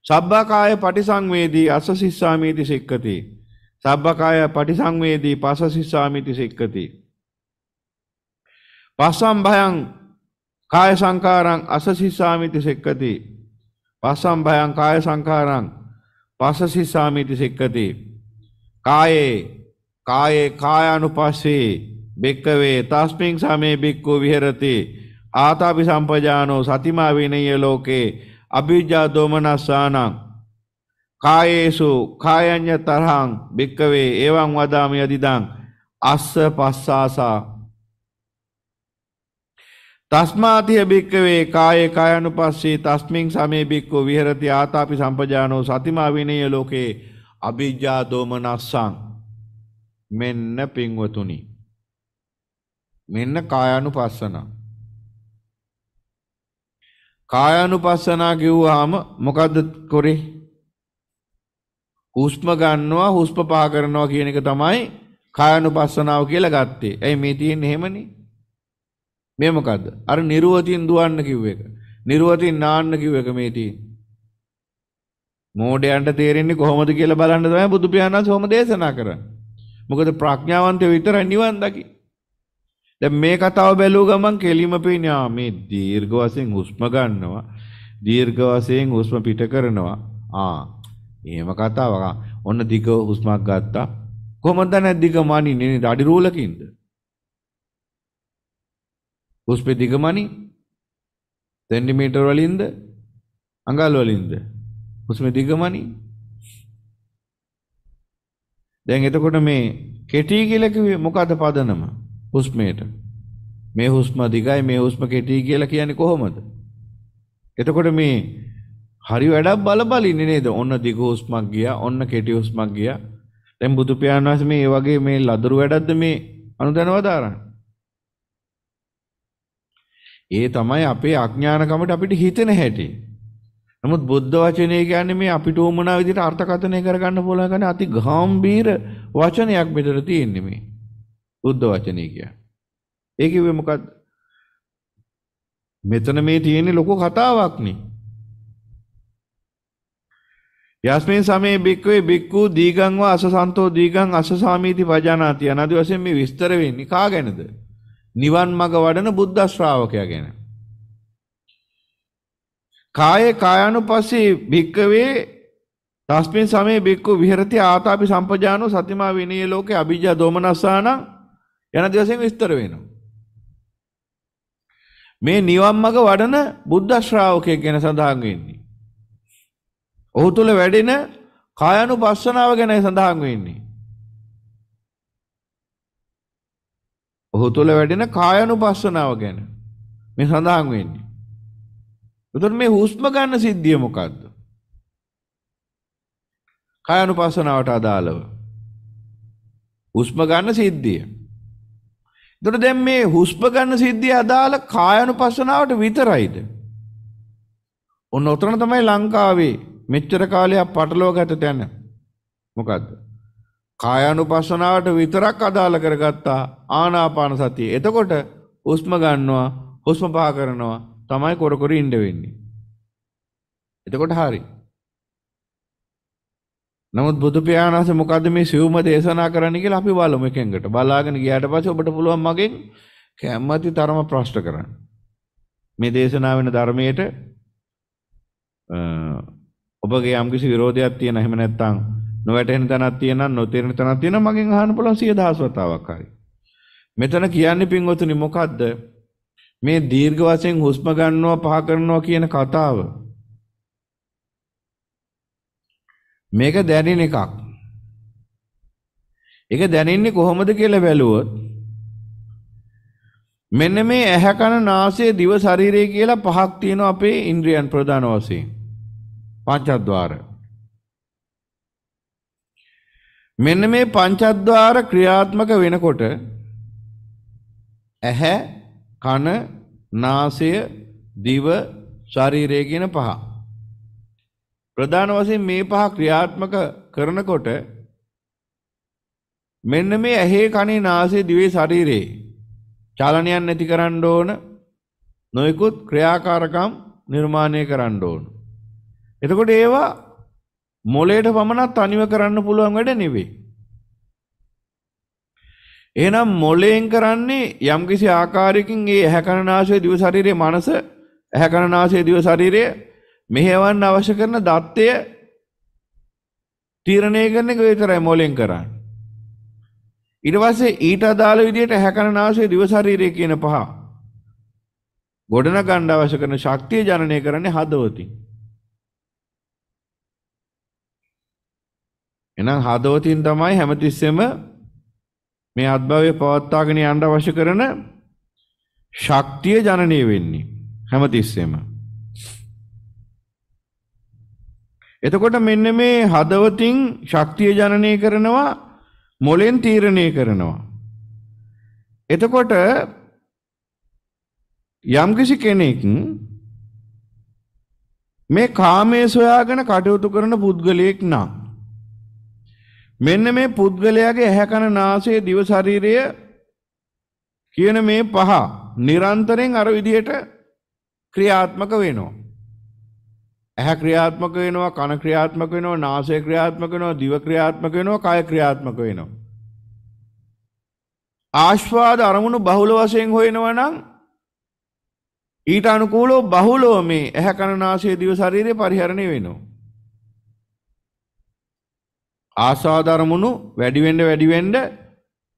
Speaker 1: සබ්බකාය පටිසංවේදී අස්ස සිස්සාමීති සික්කති. සබ්බකාය පටිසංවේදී පස්ස සිස්සාමීති සික්කති. පස්සම් භයං කාය සංකාරං අස සිස්සාමිති සෙක්කති. පස්සම් භයං කාය සංකාරං පස්ස සිස්සාමිති සෙක්කති. කායේ කායේ කායානුපස්සේ බෙක්කවේ තස්මින් සමේ බික්කෝ විහෙරති ආතාපි සම්පජානෝ සතිමා විනය ලෝකේ අභිජ්ජා දෝමනස්සානං කායේසු කායඤ්ඤ තරහං භික්කවේ එවං වදාමි අදිදං අස්ස පස්සාසා තස්මාතිය භික්කවේ කායේ කායනුපස්සී තස්මින් සමේ භික්ඛු විහෙරති ආතාපි සම්පජානෝ සතිමා විනේය ලෝකේ අභිජ්ජා දෝමනස්සං මෙන්න පින්වතුනි මෙන්න කායනුපස්සනං කායानुපස්සනා කිව්වහම මොකද්ද කරේ? හුස්ම ගන්නවා හුස්ම පහ කරනවා කියන එක තමයි කායानुපස්සනාව කියලා ගත්තේ. ඇයි මේ තියෙන්නේ එහෙමනේ? මේ මොකද්ද? අර නිර්වතින් දුවන්න කිව්ව එක. නිර්වතින් නාන්න කිව්ව එක මේ තියෙන්නේ. මෝඩයන්ට තේරෙන්නේ කොහොමද කියලා බලන්න තමයි බුදු පියාණන් සෝම දේශනා කරන්නේ. මොකද ප්‍රඥාවන්තය විතර නිවන් දකි. දැන් මේ කතාව බැලුව ගමන් කෙලිම පේනවා මේ දීර්ඝ වශයෙන් හුස්ම ගන්නවා දීර්ඝ වශයෙන් හුස්ම පිට කරනවා ආ එහෙම කතාවක් ඔන්න දිග හුස්මක් ගත්තා කොහොමද දැන් දිග මනින්නේ නේද අඩි රූලකින්ද හුස්පේ දිග මනි සෙන්ටිමීටර් වලින්ද අඟල් වලින්ද හුස්මේ දිග මනි දැන් එතකොට මේ කෙටි කියලා කිව්වේ මොකද පදනම? හුස්මේට. මේ හුස්ම දිගයි මේ හුස්ම කෙටි කියලා කියන්නේ කොහොමද? එතකොට මේ හරි වැඩක් බල බල ඉන්නේ නේද? ඔන්න දිග හුස්මක් ගියා, ඔන්න කෙටි හුස්මක් ගියා. දැන් බුදු පියාණන් වහන්සේ මේ වගේ මේ ලදරු වැඩක්ද මේ අනුදැනව දාරන්නේ? ඒ තමයි අපේ අඥානකමට අපිට හිතෙන හැටි. නමුත් බුද්ධ වචනය කියන්නේ මේ අපිට ඕමනා විදිහට අර්ථකථනය කරගන්න පුළුවන් අති ගාම්භීර වචනයක් මෙතන තියෙන්නේ මේ. බුද්ධ වචනේ කිය. ඒ කිව්වේ මොකද්ද? මෙතන මේ තියෙන්නේ ලොකු කතාවක්නේ. යස්මින් සමේ බික්කවේ බික්කූ දීගංවා අසසන්තෝ දීගං අසසාමීති පජානාති අනදි වශයෙන් මේ විස්තර වෙන්නේ කා ගැනද? නිවන් මඟ වඩන බුද්ධ ශ්‍රාවකයා ගැන. කායේ කායानुපස්සේ භික්කවේ තස්මින් සමේ බික්කු විහෙරති ආතාපි සම්පජානෝ සතිමා විනීය ලෝකේ අභිජ්ජා දෝමනස්සානං යන දිවසෙන් විස්තර වෙනවා. මේ නිවන් මඟ වඩන බුද්ධ ශ්‍රාවකයෙක් ගැන සඳහන් වෙන්නේ. ඔහු තුල වැඩෙන කායानुපස්සනාව ගැන සඳහන් වෙන්නේ. ඔහු තුල වැඩෙන කායानुපස්සනාව ගැන මේ සඳහන් වෙන්නේ. එතකොට මේ හුස්ම ගන්න සිද්ධිය මොකද්ද? කායानुපස්සනාවට අදාළව. හුස්ම ගන්න සිද්ධිය. දොට දැම් මේ හුස්ප ගන්න සිද්ධිය අදාළ කායනු පස්සනාවට විතරයිද. ඔන්න ඔතන තමයි ලංකාවේ මෙච්චර කාලයක් පටලෝ ගත තැන මොකක්ද. කායනු පස්සනාවට විතරක් අදාළ කරගත්තා ආනාපාන සතිය. එතකොට උස්ම ගන්නවා හුස්ම පා කරනවා තමයි කොරකොර ඉන්ඩ වෙන්නේ. එතකොට හරි. නමුත් බුදු පියාණන් වහන්සේ මොකද්ද මේ සිවුම දේශනා කරන්න කියලා අපි බලමු එකෙන්කට. බලාගෙන ගියාට පස්සේ ඔබට පුළුවන් මගෙන් කැමැති තරම ප්‍රශ්න කරන්න. මේ දේශනා වෙන ධර්මයට ඔබගේ යම්කිසි විරෝධයක් තියෙන එහෙම නැත්නම් නොවැටෙන තැනක් තියෙනවා නොතේරෙන තැනක් තියෙනවා මගෙන් අහන්න පුළුවන් 10000 වතාවක් හරි. මෙතන කියන්නේ පින්වතුනි මොකද්ද? මේ දීර්ඝ වශයෙන් හුස්ම ගන්නවා පහ කරනවා කියන කතාව මේක දැනෙන එකක්. ඒක දැනෙන්නේ කොහොමද කියලා බැලුවොත් මෙන්න මේ ඇහැ කන නාසය දිව ශරීරය කියලා පහක් තියෙනවා අපේ ඉන්ද්‍රියන් ප්‍රධාන වශයෙන්. පංචද්වාර. මෙන්න මේ පංචද්වාර ක්‍රියාත්මක වෙනකොට ඇහැ කන නාසය දිව ශරීරය කියන පහ ප්‍රධාන වශයෙන් මේ පහ ක්‍රියාත්මක කරනකොට මෙන්න මේ ඇහි කනේ නාසයේ දිවේ ශරීරයේ චලනයන් නැති කරන්න ඕන නොයෙකුත් ක්‍රියාකාරකම් නිර්මාණය කරන්න ඕන. එතකොට ඒවා මොලේට පමණක් තනිව කරන්න පුළුවන් වැඩ නෙවෙයි. එහෙනම් මොලයෙන් කරන්නේ යම්කිසි ආකාරයකින් ඒ ඇහැ කන නාසය දිව ශරීරයේ මනස ඇහැ කන නාසය දිව ශරීරයේ මෙහෙවන්න අවශ්‍ය කරන தත්ත්වය තීරණය කරන එක විතරයි මොලෙන් කරන්නේ. ඊට පස්සේ ඊට අදාළ විදියට හැකන නාසය දිව ශරීරය කියන පහ ගොඩනගන්න අවශ්‍ය කරන ශක්තිය ජනනය කරන්නේ හදවතින්. එහෙනම් හදවතින් තමයි හැමතිස්සෙම මේ අත්භවය පවත්වාගෙන යන්න අවශ්‍ය කරන ශක්තිය ජනනය වෙන්නේ හැමතිස්සෙම. එතකොට මෙන්න මේ හදවතින් ශක්තිය ජනනය කරනවා මොලෙන් තීරණය කරනවා. එතකොට යම්කිසි කෙනෙක් මේ කාමයේ සොයාගෙන කටයුතු කරන පුද්ගලයෙක් නම් මෙන්න මේ පුද්ගලයාගේ ඇහැ කන නාසය දිව ශරීරය කියන මේ පහ නිරන්තරයෙන් අර විදිහට ක්‍රියාත්මක වෙනවා. ඇහැ ක්‍රියාත්මක වෙනවා කන ක්‍රියාත්මක වෙනවා නාසය ක්‍රියාත්මක වෙනවා දිව ක්‍රියාත්මක වෙනවා කය ක්‍රියාත්මක වෙනවා ආස්වාද අරමුණු බහුල වශයෙන් හොයනවා නම් ඊට අනුකූලව බහුලව මේ ඇහැ කන නාසය දිව ශරීරය පරිහරණය වෙනවා ආස්වාද අරමුණු වැඩි වෙන්න වැඩි වෙන්න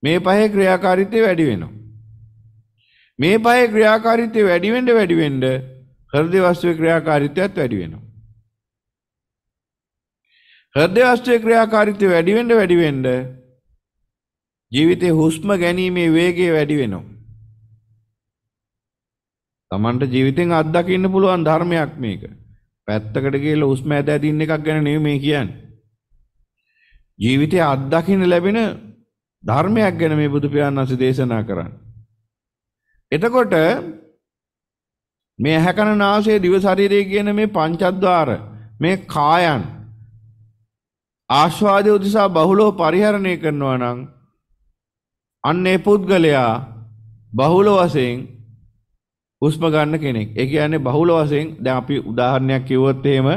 Speaker 1: මේ පහේ ක්‍රියාකාරීත්වය වැඩි වෙනවා මේ පහේ ක්‍රියාකාරීත්වය වැඩි වෙන්න වැඩි වෙන්න හෘද වස්තුවේ ක්‍රියාකාරීත්වයත් වැඩි වෙනවා හෘදය අස්ත්‍රයේ ක්‍රියාකාරීත්වය වැඩි වෙන්න වැඩි වෙන්න ජීවිතේ හුස්ම ගැනීමේ වේගය වැඩි වෙනවා. Tamanට ජීවිතෙන් අත්දකින්න පුළුවන් ධර්මයක් මේක. පැත්තකට ගිහලා හුස්ම ඇද ඇදින්න එකක් ගැන නෙමෙයි මේ කියන්නේ. ජීවිතය අත්දකින්න ලැබෙන ධර්මයක් ගැන මේ බුදු පියාණන් වහන්සේ දේශනා කරන්නේ. එතකොට මේ ඇහැකන නාසය දිව ශරීරය කියන මේ පංචද්වාර මේ කායන් ආශ්වාදය උදෙසා බහුලව පරිහරණය කරනවා නම් අන්න ඒ පුද්ගලයා බහුල වශයෙන් හුස්ම ගන්න කෙනෙක්. ඒ කියන්නේ බහුල වශයෙන් දැන් අපි උදාහරණයක් කිව්වොත් එහෙම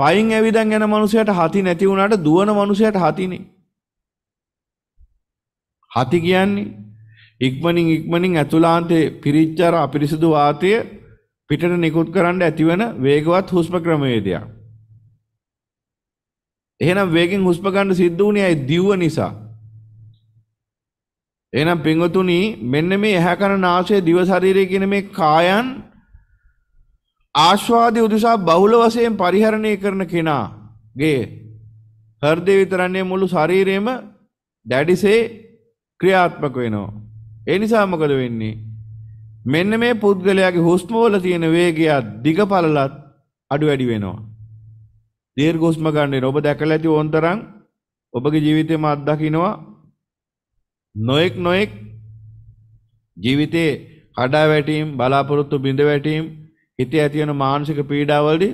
Speaker 1: පයින් ඇවිදන් යන මනුස්සයට හති නැති වුණාට දුවන මනුස්සයට හතිනේ. හති කියන්නේ ඉක්මනින් ඉක්මනින් ඇතුළාන්තේ පිරිච්චර අපිරිසිදු වාතය පිටට නිකුත් කරන්න ඇතිවන වේගවත් හුස්ම ක්‍රමවේදයක්. එහෙනම් වේගෙන් හුස්ම ගන්න සිද්ධ වුණේ අයි දිව්ව නිසා. එහෙනම් පින්වතුනි මෙන්න මේ ඇහැ කන නාසය දිව ශරීරය කියන මේ කායන් ආස්වාදී උදෙසා බහුල වශයෙන් පරිහරණය කරන කෙනාගේ හෘදේ විතරන්නේ මුළු ශරීරෙම දැඩිසේ ක්‍රියාත්මක වෙනවා. ඒ නිසා මොකද වෙන්නේ? මෙන්න මේ පුද්ගලයාගේ හුස්ම වල තියෙන වේගය දිගපළලත් අඩු වැඩි වෙනවා. දීර්ඝ හුස්ම ගන්න වෙන. ඔබ දැකලා ඇති ඕන්තරම් ඔබගේ ජීවිතේම අත්දකින්නවා නොඑක් නොඑක් ජීවිතේ කඩා වැටීම් බලාපොරොත්තු බිඳ වැටීම් හිතේ ඇති වෙන මානසික පීඩාවල්දී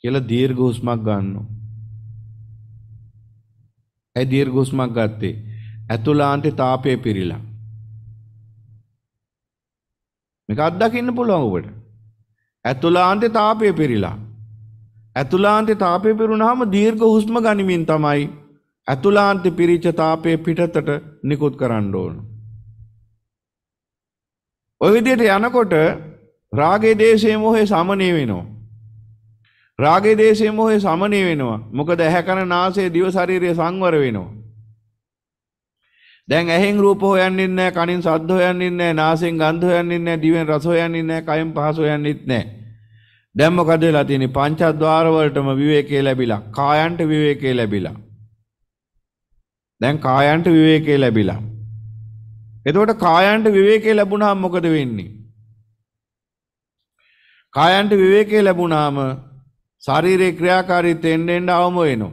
Speaker 1: කියලා දීර්ඝ හුස්මක් ගන්නවා. ඒ දීර්ඝ හුස්මක් ගත්තේ ඇතුළාන්තේ තාපය පිරিলা. මේක අත්දකින්න පුළුවන් ඔබට. ඇතුලාන්තේ තාපය පිරিলা. ඇතුලාන්තේ තාපය පිරුණාම දීර්ඝ හුස්ම ගනිමින් තමයි ඇතුලාන්ත පිරිච්ච තාපය පිටතට නිකුත් කරන්න ඕන. ඔය විදිහට යනකොට රාගේ දේශේ මොහේ සමනය වෙනවා. රාගේ දේශේ මොහේ සමනය වෙනවා. මොකද ඇහැ කන නාසය දිව ශරීරය සංවර වෙනවා. දැන් ඇහෙන් රූප හොයන්නේ නැහැ, කනින් ශබ්ද හොයන්නේ නැහැ, නාසයෙන් ගන්ධ හොයන්නේ නැහැ, දිවෙන් රස හොයන්නේ නැහැ, කයෙන් පහස හොයන්නේත් නැහැ. දැන් මොකද වෙලා තියෙන්නේ? පංචද්වාර වලටම විවේකේ ලැබිලා, කායන්ට විවේකේ ලැබිලා. දැන් කායන්ට විවේකේ ලැබිලා. එතකොට කායන්ට විවේකේ ලැබුණාම මොකද වෙන්නේ? කායන්ට විවේකේ ලැබුණාම ශාරීරික ක්‍රියාකාරීත්වෙන් එන්න එන්න අවම වෙනවා.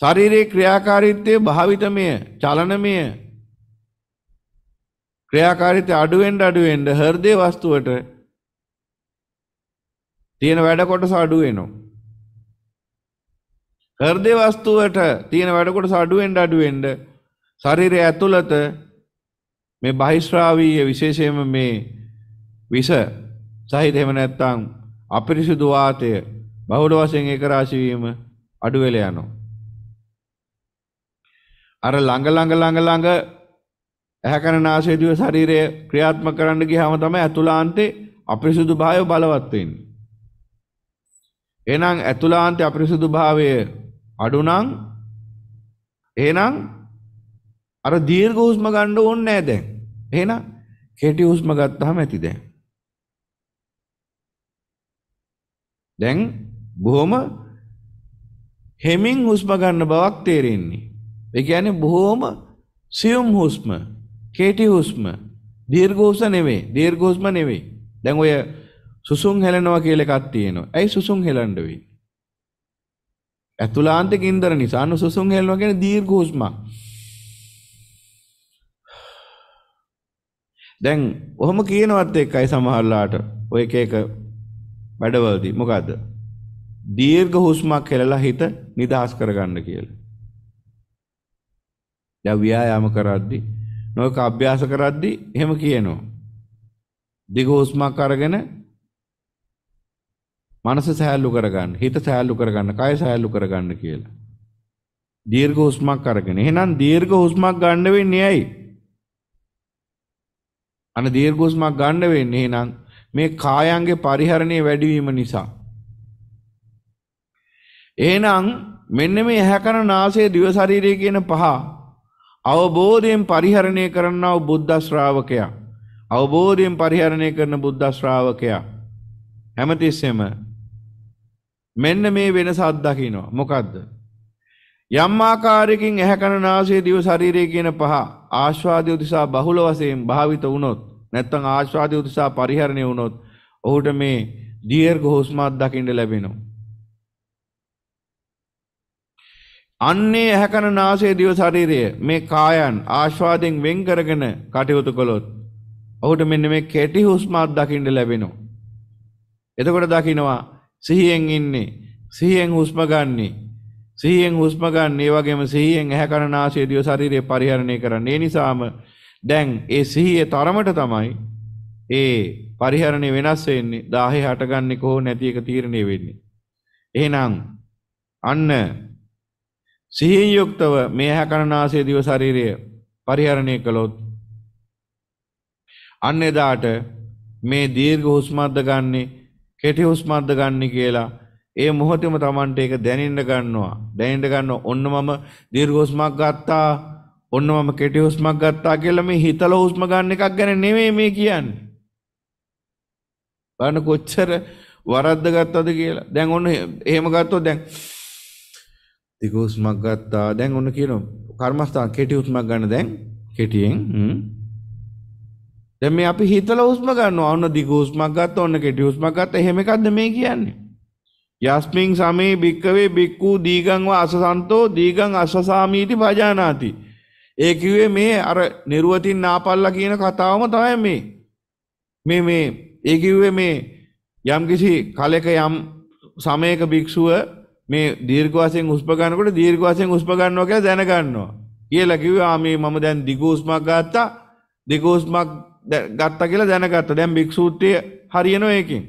Speaker 1: ශරීරයේ ක්‍රියාකාරීත්වය භාවිතමය චලනමය ක්‍රියාකාරීත්වය අඩුවෙන්ඩ අඩුවෙන්ඩ හෘදේ වස්තුවට තියෙන වැඩ කොටස අඩු වෙනවා. හෘදේ වස්තුවට තියෙන වැඩ කොටස අඩුවෙන්ඩ අඩුවෙන්ඩ ශරීරය ඇතුළත මේ බහිස්රාවීය විශේෂයෙන්ම මේ විස සහිත එහෙම නැත්නම් අපිරිසුදු වාතය බහුල වශයෙන් ඒකරාශී වීම අඩු වෙලා යනවා. අර ළඟ ළඟ ළඟ ළඟ ඇහැකන නාසය දිව ශරීරය ක්‍රියාත්මක කරන්න ගියාම තමයි ඇතුළාන්තේ අපිරිසුදු භාවය බලවත් වෙන්නේ. එහෙනම් ඇතුළාන්තේ අපිරිසුදු භාවය අඩු නම් එහෙනම් අර දීර්ඝ හුස්ම ගන්න ඕනේ නැහැ දැන්. එහෙනම් කෙටි හුස්ම ගත්තාම ඇති දැන්. දැන් බොහොම හෙමින් හුස්ම ගන්න බවක් තේරෙන්නේ. ඒ කියන්නේ බොහොම සියුම් හුස්ම, කෙටි හුස්ම, දීර්ඝ හුස්ම නෙවෙයි, දීර්ඝ හුස්ම නෙවෙයි. දැන් ඔය සුසුම් හෙලනවා කියලා එකක් තියෙනවා. ඇයි සුසුම් හෙලන්න වෙන්නේ? ඇතුලාන්තික ඉන්දර නිසා අනු සුසුම් හෙලනවා කියන්නේ දීර්ඝ හුස්මක්. දැන් ඔහොම කියනවත් එක්කයි සමහරලාට ඔය එක එක වැඩවලදී මොකද්ද? දීර්ඝ හුස්මක් හෙලලා හිත නිදහස් කරගන්න කියලා. දැන් ව්‍යායාම කරද්දී නොයක අභ්‍යාස කරද්දී එහෙම කියනවා. දිග හුස්මක් අරගෙන මනස සහැල්ලු කරගන්න, හිත සහැල්ලු කරගන්න, කය සහැල්ලු කරගන්න කියලා. දීර්ඝ හුස්මක් අරගෙන. එහෙනම් දීර්ඝ හුස්මක් ගන්න වෙන්නේ ඇයි? අන දීර්ඝ හුස්මක් ගන්න වෙන්නේ එහෙනම් මේ කායයන්ගේ පරිහරණය වැඩිවීම නිසා. එහෙනම් මෙන්න මේ ඇහැ කන නාසය දිව ශරීරය කියන පහ අවබෝධයෙන් පරිහරණය කරන්නව බුද්ධ ශ්‍රාවකයා. අවබෝධයෙන් පරිහරණය කරන බුද්ධ ශ්‍රාවකයා. හැමතිස්සෙම මෙන්න මේ වෙනස අත්දකින්නවා. මොකද්ද? යම් ආකාරයකින් ඇහැකන නාසය දිව ශරීරය කියන පහ ආස්වාදය උදෙසා බහුල වශයෙන් භාවිත වුණොත් නැත්නම් ආස්වාදය උදෙසා පරිහරණය වුණොත් ඔහුට මේ දීර්ඝ හුස්මක් දකින්න ලැබෙනවා. අන්නේ ඇහැකන නාසය දිව ශරීරය මේ කායන් ආශ්වාදයෙන් වෙන් කරගෙන කටයුතු කළොත් ඔහුට මෙන්න මේ කෙටි හුස්මක් දකින්න ලැබෙනවා. එතකොට දකිනවා සිහියෙන් ඉන්නේ සිහියෙන් හුස්ම ගන්නේ සිහියෙන් හුස්ම ගන්න ඒ වගේම සිහියෙන් ඇහැ කන නාසය දිව ශරීරය පරිහරණය කරන්න. ඒ නිසාම දැන් ඒ සිහියේ තරමට තමයි ඒ පරිහරණය වෙනස් වෙන්නේ. 10 හටගන්නේ කොහොම නැති එක තීරණය වෙන්නේ. එහෙනම් අන්න සිහින් යුක්තව මේ හැකරනාසේ දිව ශරීරය පරිහරණය කළොත් අන්න එදාට මේ දීර්ඝ හුස්මද්ද ගන්නේ කෙටි හුස්මද්ද ගන්න කියලා ඒ මොහොතේම Tamanට ඒක දැනෙන්න ගන්නවා දැනෙන්න ගන්න ඔන්න මම දීර්ඝ හුස්මක් ගත්තා ඔන්න මම කෙටි හුස්මක් ගත්තා කියලා මේ හිතල හුස්ම ගන්න එකක් ගැන නෙමෙයි මේ කියන්නේ බලන්න කොච්චර වරද්ද ගත්තද කියලා දැන් ඔන්න එහෙම ගත්තොත් දැන් දිග හුස්මක් ගත්තා. දැන් ඔන්න කියන කර්මස්ථාන කෙටි හුස්මක් ගන්න දැන් කෙටියෙන් දැන් මේ අපි හිතලා හුස්ම ගන්නවා. ඔන්න දිග හුස්මක් ගත්තා. ඔන්න කෙටි හුස්මක් ගත්තා. එහෙම එකක්ද මේ කියන්නේ? යස්මින් සමේ භික්කවේ භික්ඛු දීගං වා අසසන්තෝ දීගං අසසාමීති භජානාති. ඒ කිව්වේ මේ අර නිර්වතින් නාපල්ලා කියන කතාවම තමයි මේ. මේ මේ ඒ කිව්වේ මේ යම්කිසි කලක යම් සමයක භික්ෂුව මේ දීර්ඝ වශයෙන් හුස්ප ගන්නකොට දීර්ඝ වශයෙන් හුස්ප ගන්නවා කියලා දැන ගන්නවා. කියලා කිව්වා මේ මම දැන් දිග හුස්මක් ගත්තා. දිග හුස්මක් ගත්තා කියලා දැනගත්තා. දැන් භික්ෂූත්වය හරියනවා ඒකෙන්.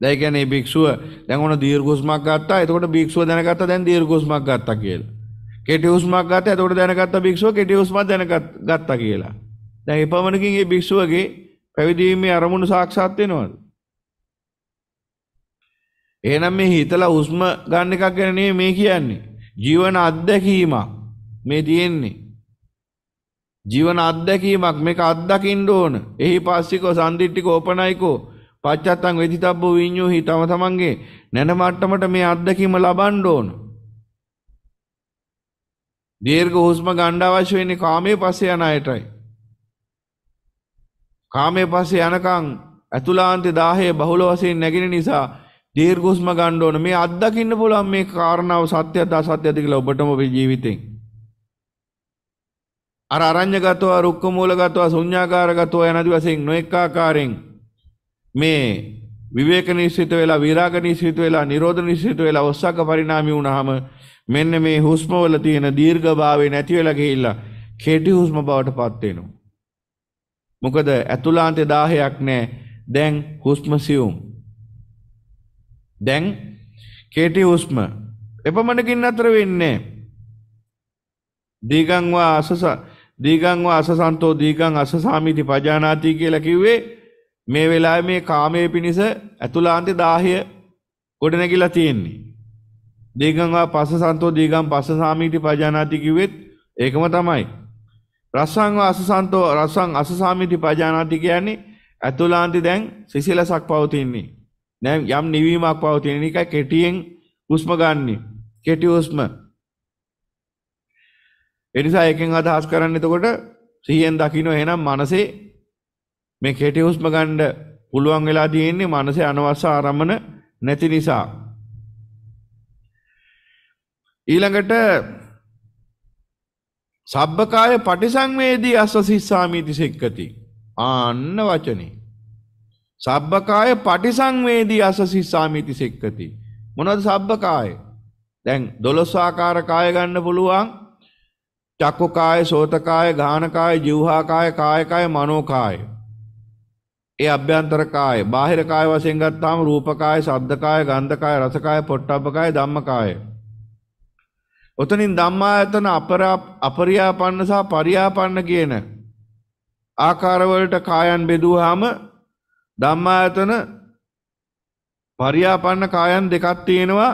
Speaker 1: දැන් ඒ කියන්නේ භික්ෂුව දැන් ඔන දීර්ඝ හුස්මක් ගත්තා. එතකොට භික්ෂුව දැනගත්තා දැන් දීර්ඝ හුස්මක් ගත්තා කියලා. කෙටි හුස්මක් ගත්තා. එතකොට දැනගත්තා භික්ෂුව කෙටි හුස්මක් දැනගත්තා කියලා. දැන් ඒ පමණකින් මේ භික්ෂුවගේ පැවිදීමේ අරමුණු සාක්ෂාත් වෙනවද? එහෙනම් මේ හිතලා හුස්ම ගන්න එකක් ගැන නෙමෙයි මේ කියන්නේ. ජීවන අත්දැකීමක් මේ තියෙන්නේ. ජීවන අත්දැකීමක් මේක අත්දකින්න ඕන. එහි පාස්සිකෝ සම්දිට්ඨිකෝ ඕපනයිකෝ පච්චත්තං වෙදිතබ්බෝ විඤ්ඤෝහි තම තමන්ගේ නැන මට්ටමට මේ අත්දැකීම ලබන්න ඕන. දීර්ඝ හුස්ම ගන්න අවශ්‍ය වෙන්නේ කාමයේ පස්සේ යන අයටයි. කාමයේ පස්සේ යනකම් ඇතුලාන්තේ 10 බහුල වශයෙන් නැගින නිසා දීර්ඝුස්ම ගන්න ඕන මේ අත්දකින්න පුළුවන් මේ කාරණාව සත්‍යද අසත්‍යද කියලා ඔබටම ඔබේ ජීවිතෙන් අර අරඤ්‍යගතව රුක්කමූලගතව ශුඤ්ඤාකාරගතව යනදි වශයෙන් නොඑක ආකාරයෙන් මේ විවේක නිශ්චිත වෙලා විරාග නිශ්චිත වෙලා නිරෝධ නිශ්චිත වෙලා ඔස්සක පරිණාමී වුණාම මෙන්න මේ හුස්ම වල තියෙන දීර්ඝභාවය නැති වෙලා ගිහිල්ලා කෙටි හුස්ම බවට පත් වෙනවා මොකද ඇතුළාන්තේ දාහයක් නැහැ දැන් හුස්ම සියුම් දැන් කේටි හුස්ම එපමණකින් අතර වෙන්නේ දීගංවා අසස දීගංවා අසසන්තෝ දීගං අසසාමිති පජානාති කියලා කිව්වේ මේ වෙලාවේ මේ කාමයේ පිනිස ඇතුලාන්ත දාහය ගොඩනැගිලා තියෙන්නේ දීගංවා පසසන්තෝ දීගං පසසාමිති පජානාති කිව්වෙත් ඒකම තමයි රසංවා අසසන්තෝ රසං අසසාමිති පජානාති කියන්නේ ඇතුලාන්ත දැන් සිසිලසක් පවතින්නේ නෑ යම් නිවීමක් පවතින එකයි කෙටියෙන් හුස්ම ගන්න. කෙටි හුස්ම. ඒ නිසා එකෙන් අදහස් කරන්නේ එතකොට සිහියෙන් දකින්න එහෙනම් මනසේ මේ කෙටි හුස්ම ගන්න පුළුවන් වෙලා තියෙන්නේ මනසේ අනවශ්‍ය ආරම්මන නැති නිසා. ඊළඟට සබ්බකාය පටිසංවේදී අස්ස සිස්සාමීති සෙක්කති. ආන්න වචනේ සබ්බකාය පටිසංවේදී අසසිස්සාමිති සෙක්කති. මොනවද සබ්බකාය? දැන් 12 ආකාර කාය ගන්න පුළුවන්. චක්කකාය, සෝතකාය, ගානකාය, જીවහාකාය, කායකාය, මනෝකාය. ඒ අභ්‍යන්තර කාය, බාහිර කාය වශයෙන් ගත්තාම රූපකාය, ශබ්දකාය, ගන්ධකාය, රසකාය, පොට්ටබ්බකාය, ධම්මකාය. ඔතනින් ධම්මායතන අපරියාපන්න සහ පරියාපන්න කියන ආකාරවලට කායන් බෙදුවාම ධම්මායතන පරියාපන්න කායන් දෙකක් තියෙනවා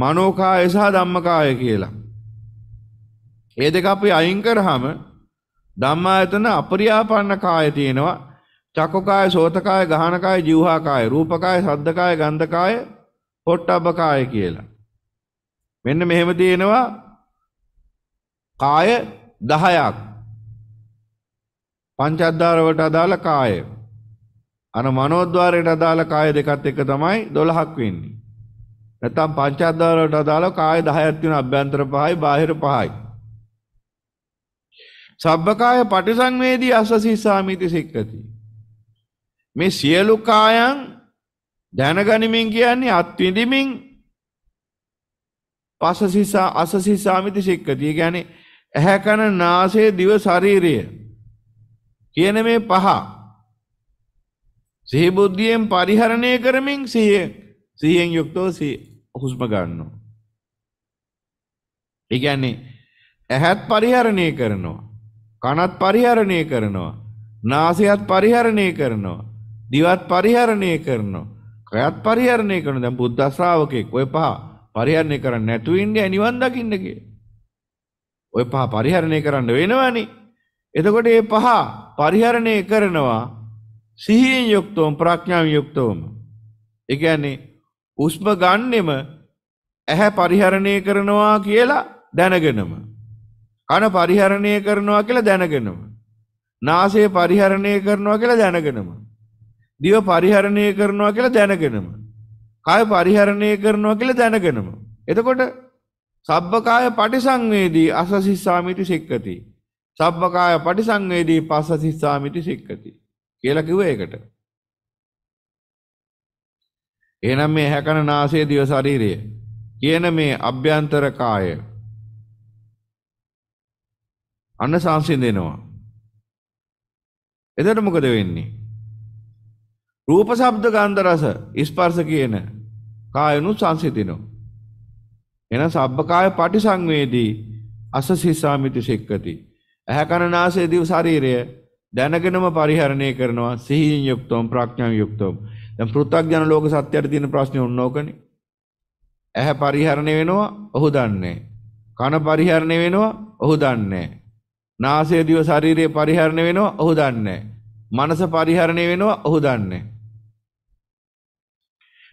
Speaker 1: මනෝකාය සහ ධම්මකාය කියලා. ඒ දෙක අපි අයින් කරාම ධම්මායතන අපරියාපන්න කාය තියෙනවා. චක්කකාය, සෝතකාය, ගහනකාය, ජීවහාකාය, රූපකාය, සද්දකාය, ගන්ධකාය, පොට්ටබ්බකාය කියලා. මෙන්න මෙහෙම තියෙනවා කාය 10ක්. පංචද්වාරවලට අදාළ කාය. අන මනෝද්වාරයට අදාළ කාය දෙකත් එක තමයි 12ක් වෙන්නේ. නැත්තම් පංචද්වාරවලට අදාළ කාය 10ක් තියෙන අභ්‍යන්තර පහයි බාහිර පහයි. සබ්බකාය පටිසංවේදී අස්සසීසාමිති සික්කති. මේ සියලු කායන් දැනගනිමින් කියන්නේ අත්විඳිමින් පසසිසා අසසිසාමිති සික්කති. ඒ කියන්නේ ඇහැ කන නාසය දිව ශරීරය කියන මේ පහ සිහි බුද්ධියෙන් පරිහරණය කරමින් සිහියෙන් සිහියෙන් යුක්තව හුස්ම ගන්නවා. ඒ කියන්නේ ඇහත් පරිහරණය කරනවා. කනත් පරිහරණය කරනවා. නාසයත් පරිහරණය කරනවා. දිවත් පරිහරණය කරනවා. කයත් පරිහරණය කරනවා. දැන් බුද්ධ ශ්‍රාවකෙක් ඔය පහ පරිහරණය කරන්නේ නැතුව ඉන්නේ නිවන් දකින්න ඔය පහ පරිහරණය කරන්න වෙනවනේ. එතකොට ඒ පහ පරිහරණය කරනවා සිහියෙන් යුක්තවම ප්‍රඥාවෙන් යුක්තවම. ඒ කියන්නේ උස්ම ගන්නෙම ඇහැ පරිහරණය කරනවා කියලා දැනගෙනම. කන පරිහරණය කරනවා කියලා දැනගෙනම. නාසය පරිහරණය කරනවා කියලා දැනගෙනම. දිව පරිහරණය කරනවා කියලා දැනගෙනම. කය පරිහරණය කරනවා කියලා දැනගෙනම. එතකොට සබ්බකාය පටිසංවේදී අසසිස්සාමිති සික්කති. සබ්බකාය පටිසංවේදී පස්ස සිස්සාමිටි සික්කති කියලා කිව්ව ඒකට. එහෙනම් මේ හැකන නාසය දිව ශරීරය කියන මේ අභ්‍යන්තර කාය අන්න සංසිඳෙනවා. එතකොට මොකද වෙන්නේ? රූප ශබ්ද ගන්ධ රස ස්පර්ශ කියන කායනු සංසිඳිනවා. එහෙනම් සබ්බකාය පටිසංවේදී අස සිස්සාමිටි සික්කති ඇහැකණනාසේ දිව ශරීරය දැනගෙනම පරිහරණය කරනවා සිහියෙන් යුක්තවම ප්‍රඥාවෙන් යුක්තවම. දැන් පෘථග්ජන ලෝක සත්‍යයට තියෙන ප්‍රශ්නේ ඕනෝකනේ. ඇහැ පරිහරණය වෙනවා ඔහු දන්නේ. කන පරිහරණය වෙනවා ඔහු දන්නේ. නාසය දිව ශරීරය පරිහරණය වෙනවා ඔහු දන්නේ. මනස පරිහරණය වෙනවා ඔහු දන්නේ.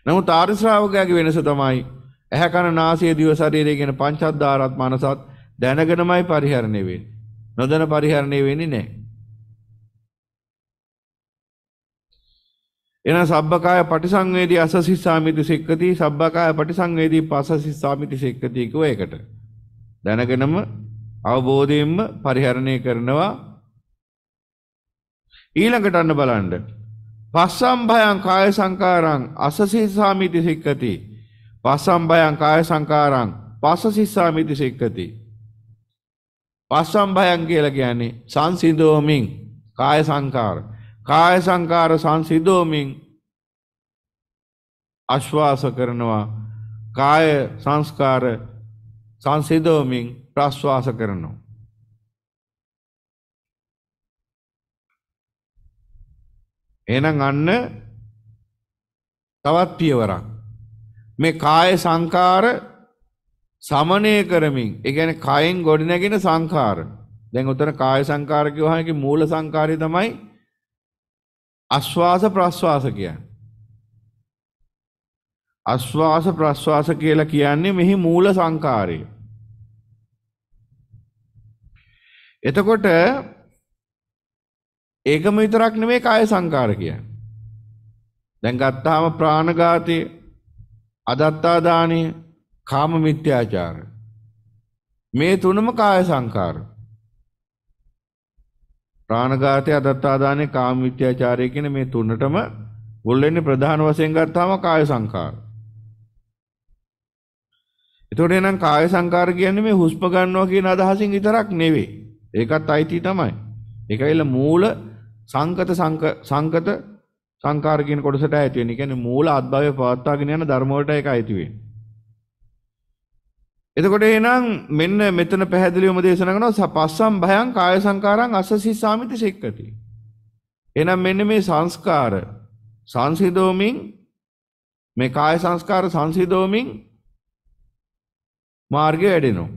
Speaker 1: නමුත් ආර්ය ශ්‍රාවකයාගේ වෙනස තමයි ඇහැ කන නාසය දිව ශරීරය කියන පංචඅද්දාරත් මනසත් දැනගෙනමයි පරිහරණය වෙන්නේ. නොදැන පරිහරණය වෙන්නේ නැහැ. එන සබ්බකාය පටිසංවේදී අසසිස්සාමිති සෙක්කති සබ්බකාය පටිසංවේදී පසසිස්සාමිති සෙක්කති කියව එකට. දැනගෙනම අවබෝධයෙන්ම පරිහරණය කරනවා ඊළඟට අන්න බලන්න. පස්සම් භයං කාය සංකාරං අසසිස්සාමිති සෙක්කති. පස්සම් භයං කාය සංකාරං පසසිස්සාමිති සෙක්කති. පස්සම් භයං කියලා කියන්නේ සංසිඳෝමින් කාය සංකාර. කාය සංකාර සංසිඳෝමින් ආශ්වාස කරනවා. කාය සංස්කාර සංසිඳෝමින් ප්‍රශ්වාස කරනවා. එහෙනම් අන්න තවත් පියවරක්. මේ කාය සංකාර සමනය කරමින් ඒ කියන්නේ කයෙන් ගොඩනැගෙන සංඛාර. දැන් උතන කාය සංඛාර කියවහම ඒකේ මූල සංඛාරය තමයි ආස්වාස ප්‍රස්වාස කියන්නේ. ආස්වාස ප්‍රස්වාස කියලා කියන්නේ මෙහි මූල සංඛාරය. එතකොට ඒකම විතරක් නෙමේ කාය සංකාර කියන්නේ. දැන් ගත්තාම ප්‍රාණඝාතය, අදත්තා දානීය කාම මිත්‍යාචාර මේ තුනම කාය සංකාර ප්‍රාණඝාතය අදත්තාදානය කාම මිත්‍යාචාරය කියන මේ තුනටම මුල් වෙන්නේ ප්‍රධාන වශයෙන් ගත්තාම කාය සංකාර. එතකොට එහෙනම් කාය සංකාර කියන්නේ මේ හුස්ම ගන්නවා කියන අදහසින් විතරක් නෙවෙයි. ඒකත් අයිති තමයි. ඒකයිල මූල සංකත සංකත සංකාර කියන කොටසට ඇති වෙන්නේ. කියන්නේ මූල අද්භවය පවත්වාගෙන යන ධර්ම වලට ඒක අයිති වෙන්නේ. එතකොට එහෙනම් මෙන්න මෙතන පැහැදිලිවම දේශනා කරනවා පස්සම් භයං කාය සංකාරං අසසී සාමිත සික්කති. එහෙනම් මෙන්න මේ සංස්කාර සංසිදෝමින් මේ කාය සංස්කාර සංසිදෝමින් මාර්ගය වැඩෙනවා.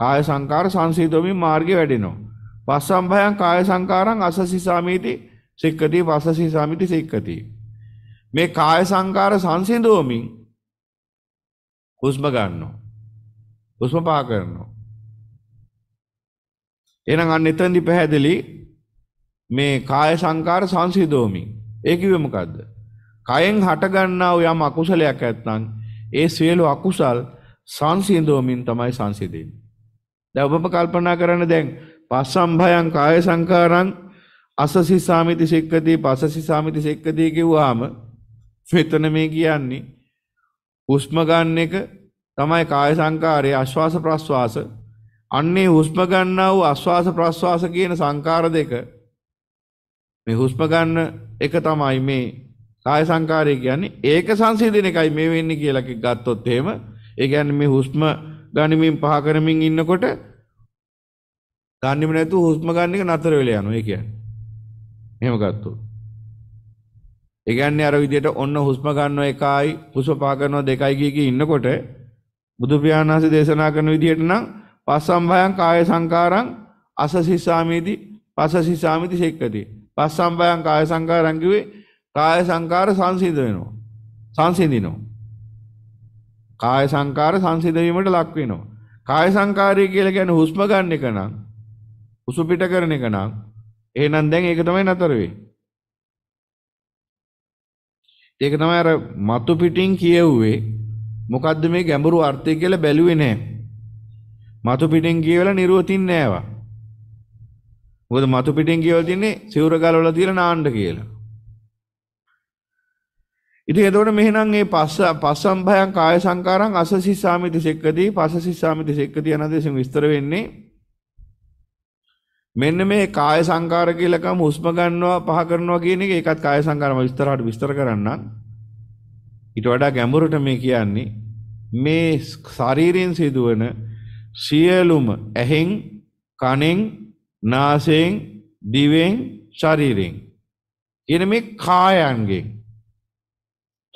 Speaker 1: කාය සංකාර සංසිදෝමින් මාර්ගය වැඩෙනවා. පස්සම් භයං කාය සංකාරං අසසී සාමිති සික්කති පස්සසී සාමිති සික්කති. මේ කාය සංකාර සංසිදෝමින් හුස්ම ගන්නවා. හුස්ම පහ කරනවා. එහෙනම් අන්න එතෙන්දි පැහැදිලි මේ කාය සංකාර සංසිදෝමි. ඒ කිව්වේ මොකද්ද? කයෙන් හටගන්නා වූ යම් අකුසලයක් ඇත්නම් ඒ සියලු අකුසල් සංසිඳෝමින් තමයි සංසිඳෙන්නේ. දැන් ඔබම කල්පනා කරන්න දැන් පස්සම් භයං කාය සංකාරං අසසිසාමිති සික්කති පසසිසාමිති සික්කති කිව්වාම මෙතන මේ කියන්නේ හුස්ම ගන්න එක තමයි කාය සංකාරය අශ්වාස ප්‍රශ්වාස අන්නේ හුස්ම ගන්නා වූ අශ්වාස ප්‍රශ්වාස කියන සංකාර දෙක මේ හුස්ම ගන්න එක තමයි මේ කාය සංකාරය කියන්නේ ඒක සංසිඳන එකයි මේ වෙන්නේ කියලා ගත්තොත් එහෙම ඒ කියන්නේ මේ හුස්ම ගනිමින් පහ කරමින් ඉන්නකොට ගන්නෙම නැතුව හුස්ම ගන්න එක නතර වෙලා යනවා ඒ කියන්නේ. එහෙම ගත්තොත්. ඒ කියන්නේ අර විදිහට ඔන්න හුස්ම ගන්නව එකයි හුස්ම පහ කරනව දෙකයි කිය කී ඉන්නකොට බුදු පියාණන් වහන්සේ දේශනා කරන විදිහට නම් පස්සම්භයං කාය සංකාරං අසසිසාමේති පසසිසාමේති සෙක්කදී. පස්සම්භයං කාය සංකාරං කිව්වේ කාය සංකාර සංසිඳ වෙනවා. සංසිඳිනවා. කාය සංකාර සංසිඳ වීමට ලක් වෙනවා. කාය සංකාරය කියලා කියන්නේ හුස්ම ගන්න එක නම් හුසු පිට කරන එක නම් එහෙනම් දැන් ඒක තමයි නතර වෙන්නේ. ඒක තමයි අර මතු පිටින් කියවුවේ මොකද්ද මේ ගැඹුරු අර්ථය කියලා බැලුවේ නෑ. මතු පිටින් කියවලා නිරුවතින් නෑවා. මොකද මතු පිටින් කියවලා තින්නේ සිවුර ගලවලා තියලා නාන්න කියලා. ඉතින් එතකොට මෙහෙනම් මේ පස්ස පස්සම් භයං කාය සංකාරං අසසිස්සාමිති සෙක්කදී පසසිස්සාමිති සෙක්කදී යන දේශෙන් විස්තර වෙන්නේ මෙන්න මේ කාය සංකාර කියලා කම හුස්ම ගන්නවා පහ කරනවා කියන එක ඒකත් කාය සංකාරම විස්තරහට විස්තර කරන්නම්. ඊට වඩා ගැඹුරට මේ කියන්නේ මේ ශරීරයෙන් සිදුවන සියලුම ඇහෙන් කනෙන් නාසයෙන් දිවෙන් ශරීරයෙන් කියන මේ කායන්ගෙන්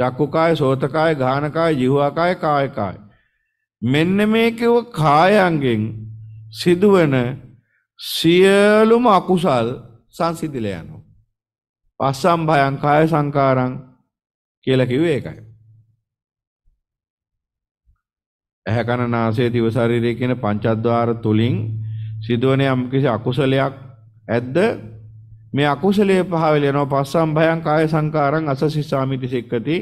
Speaker 1: චක්කුකාය සෝතකාය ගානකාය ජීවකාය කායකාය මෙන්න මේකව කායන්ගෙන් සිදුවන සියලුම අකුසල් සංසිඳිලා යනවා පස්සම් භයං කාය සංකාරං කියලා කිව්වේ ඒකයි. ඇහැ කන නාසය දිව ශරීරය කියන පංචද්වාර තුලින් සිදුවන යම් කිසි අකුසලයක් ඇද්ද මේ අකුසලයේ පහවල යනවා පස්සම් භයං කාය සංකාරං අසසිසාමිති සික්කති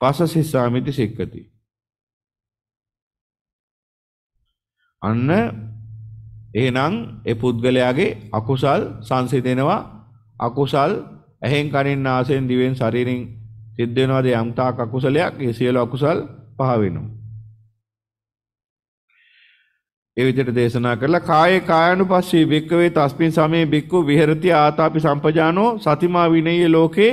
Speaker 1: පසසිසාමිති සික්කති අන්න එහෙනම් ඒ පුද්ගලයාගේ අකුසල් සංසිඳෙනවා අකුසල් ඇහෙන් කනින් නාසයෙන් දිවෙන් ශරීරෙන් සිද්ධ වෙනවාද යම් තාක් අකුසලයක් ඒ සියලු අකුසල් පහ වෙනවා. ඒ විදිහට දේශනා කරලා කායේ කායනුපස්සී භික්කවේ තස්මින් සමේ භික්ඛු විහෙරති ආතාපි සම්පජානෝ සතිමා විනේය ලෝකේ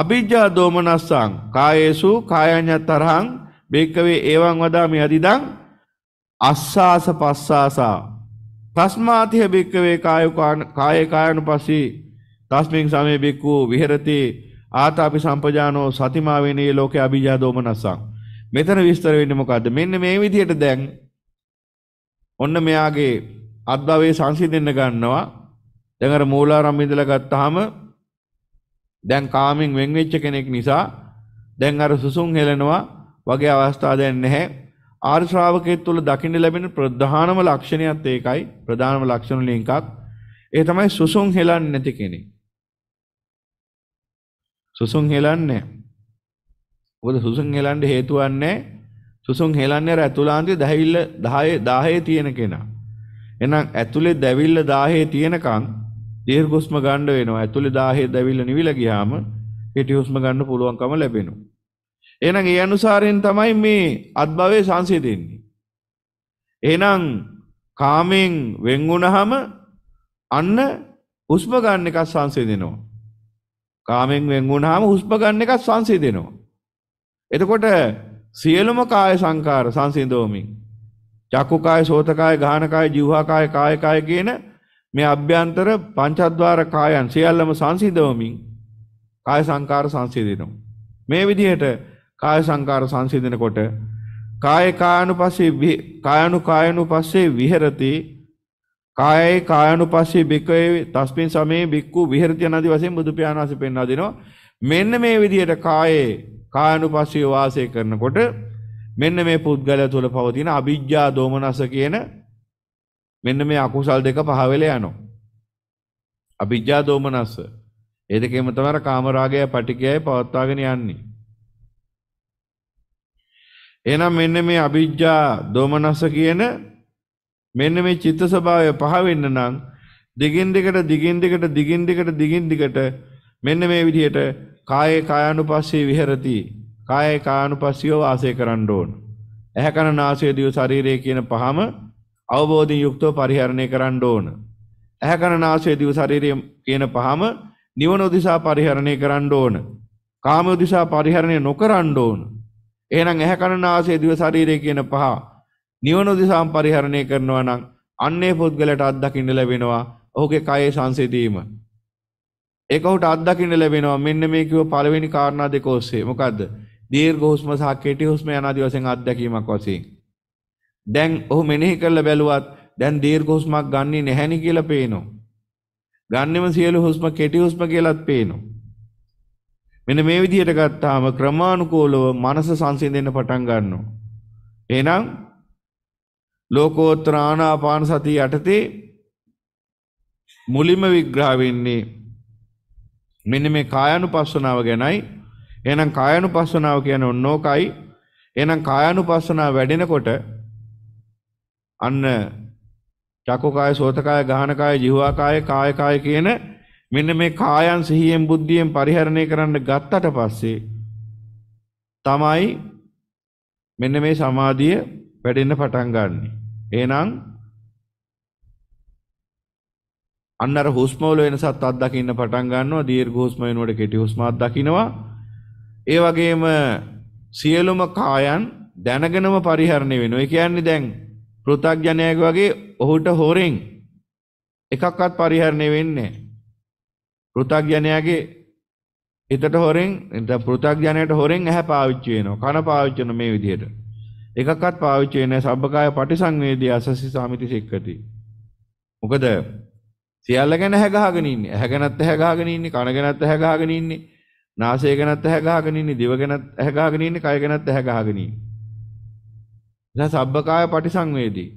Speaker 1: අභිජ්ජා දෝමනස්සං කායේසු කායඤ්ඤතරහං භික්කවේ එවං වදාමි අදිදං අස්සාස පස්සාසා තස්මාතිහ භික්කවේ කාය කාය කායනුපස්සී තස්මින් සමේ භික්ඛු විහෙරති ආතාපි සම්පජානෝ සතිමා වෙනේ ලෝකේ අභිජා දෝමනස්සං. මෙතන විස්තර වෙන්නේ මොකද්ද? මෙන්න මේ විදිහට දැන් ඔන්න මෙයාගේ අත්භවයේ සංසිඳෙන්න ගන්නවා. දැන් අර මූලාරම්භ ඉඳලා ගත්තාම දැන් කාමෙන් වෙන් වෙච්ච කෙනෙක් නිසා දැන් අර සුසුම් හෙලනවා වගේ අවස්ථා දැන් නැහැ. ආර්ය ශ්‍රාවකයෙක් තුල දකින්න ලැබෙන ප්‍රධානම ලක්ෂණයත් ඒකයි. ප්‍රධානම ලක්ෂණ වලින් එකක්. ඒ තමයි සුසුම් හෙලන්නේ නැති කෙනෙක්. සුසුම් හෙලන්නේ මොකද සුසුම් හෙලන්න හේතුවක් නැහැ සුසුම් හෙලන්නේ ඇතුළාන්තයේ දැවිල්ල 10 10 තියෙන කෙනා එහෙනම් ඇතුලේ දැවිල්ල 10 තියෙනකන් දීර්ඝ හුස්ම ගන්න වෙනවා ඇතුලේ 10 දැවිල්ල නිවිලා ගියාම හිටි හුස්ම ගන්න පුළුවන්කම ලැබෙනවා එහෙනම් ඒ අනුසාරයෙන් තමයි මේ අත්භවයේ සංසිඳෙන්නේ එහෙනම් කාමෙන් වෙන් වුණාම අන්න හුස්ම ගන්න එක සංසිඳෙනවා කාමෙන් වෙන් වුණාම හුස්ම ගන්න එකත් සංසිඳෙනවා. එතකොට සියලුම කාය සංකාර සංසිඳෝමින් චක්කු කාය, සෝත කාය, ගාහන කාය, જીවහා කාය, කාය කාය කියන මේ අභ්‍යන්තර පංචද්වාර කායන් සියල්ලම සංසිඳවමින් කාය සංකාර සංසිඳෙනවා. මේ විදිහට කාය සංකාර සංසිඳනකොට කාය කායනුපස්සේ කායනු කායනුපස්සේ විහෙරති කායයි කායනුපස්සී බිකේ තස්මින් සමේ බික්කු විහෙරති යනාදී වශයෙන් බුදු පියාණන් වහන්සේ පෙන්වා දෙනවා. මෙන්න මේ විදිහට කායේ කායනුපස්සී වාසය කරනකොට මෙන්න මේ පුද්ගලයා තුළ පවතින අවිජ්ජා දෝමනස කියන මෙන්න මේ අකුසල් දෙක පහ වෙලා යනවා. අවිජ්ජා දෝමනස ඒ දෙකේම තමයි කාමරාගය පටිගයයි පවත්වාගෙන යන්නේ. එහෙනම් මෙන්න මේ අවිජ්ජා දෝමනස කියන මෙන්න මේ චිත්ත ස්වභාවය පහවෙන්න නම් දිගින් දෙකට දිගින් දෙකට දිගින් දෙකට දිගින් දිකට මෙන්න මේ විදිහට කායේ කායानुපස්සී විහෙරති කායේ කායानुපස්සීව වාසය කරන්න ඕන. ඇහැ කන නාසය දිව ශරීරය කියන පහම අවබෝධින් යුක්තව පරිහරණය කරන්න ඕන. ඇහැ කන නාසය දිව ශරීරය කියන පහම නිවන උදෙසා පරිහරණය කරන්න ඕන. කාම උදෙසා පරිහරණය නොකරන්න ඕන. එහෙනම් ඇහැ කන නාසය දිව ශරීරය කියන පහ නිවන උදෙසාම පරිහරණය කරනවා නම් අන්නේ පුද්ගලයාට අත්දකින්න ලැබෙනවා ඔහුගේ කයේ සංසිඳීම. ඒක ඔහුට අත්දකින්න ලැබෙනවා මෙන්න මේ කිව්ව පළවෙනි කාරණා දෙක ඔස්සේ. මොකද්ද? දීර්ඝ හුස්ම සහ කෙටි හුස්ම යන ආදී වශයෙන් අත්දැකීමක් වශයෙන්. දැන් ඔහු මෙනෙහි කරලා බැලුවත් දැන් දීර්ඝ හුස්මක් ගන්නෙ නැහෙනි කියලා පේනවා. ගන්නෙම සියලු හුස්ම කෙටි හුස්ම කියලාත් පේනවා. මෙන්න මේ විදිහට ගත්තාම ක්‍රමානුකූලව මනස සංසිඳෙන්න පටන් ගන්නවා. එහෙනම් ලෝකෝත්තර ආනාපාන සතිය යටතේ මුලින්ම විග්‍රහ වෙන්නේ මෙන්න මේ කායानुපස්සනාව ගැනයි. එහෙනම් කායानुපස්සනාව කියන්නේ ඕනෝකයි. එහෙනම් කායानुපස්සනාව වැඩෙනකොට අන්න චක්කෝ කාය, සෝත කාය, ගාහන කාය, ජීවා කාය, කාය කාය කියන මෙන්න මේ කායන් සිහියෙන් බුද්ධියෙන් පරිහරණය කරන්න ගත්තට පස්සේ තමයි මෙන්න මේ සමාධිය වැඩෙන්න පටන් ගන්න. එහෙනම් අන්න අර හුස්ම වල වෙනසත් අත්දකින්න පටන් ගන්නවා. දීර්ඝ හුස්ම වෙනුවට කෙටි හුස්ම අත්දකින්නවා. ඒ වගේම සියලුම කායන් දැනගෙනම පරිහරණය වෙනවා. ඒ කියන්නේ දැන් පෘථග්ජනයෙක් වගේ ඔහුට හොරෙන් එකක්වත් පරිහරණය වෙන්නේ පෘථග්ජනයාගේ හිතට හොරෙන් පෘථග්ජනයට හොරෙන් ඇහැ පාවිච්චි වෙනවා කන පාවිච්චි වෙන මේ විදිහට එකක්වත් පාවිච්චි වෙන්නේ සබ්බකාය පටිසංවේදී අසසි සාමිති සික්කති. මොකද සියල්ල ගැන ඇහැ ගහගෙන ඉන්නේ. ඇහැ ගැනත් ඇහැ ගහගෙන ඉන්නේ, කන ගැනත් ඇහැ ගහගෙන ඉන්නේ, නාසය ගැනත් ඇහැ ගහගෙන ඉන්නේ, දිව ගැනත් ඇහැ ගහගෙන ඉන්නේ, කය ගැනත් ඇහැ ගහගෙන ඉන්නේ. එහෙනම් සබ්බකාය පටිසංවේදී.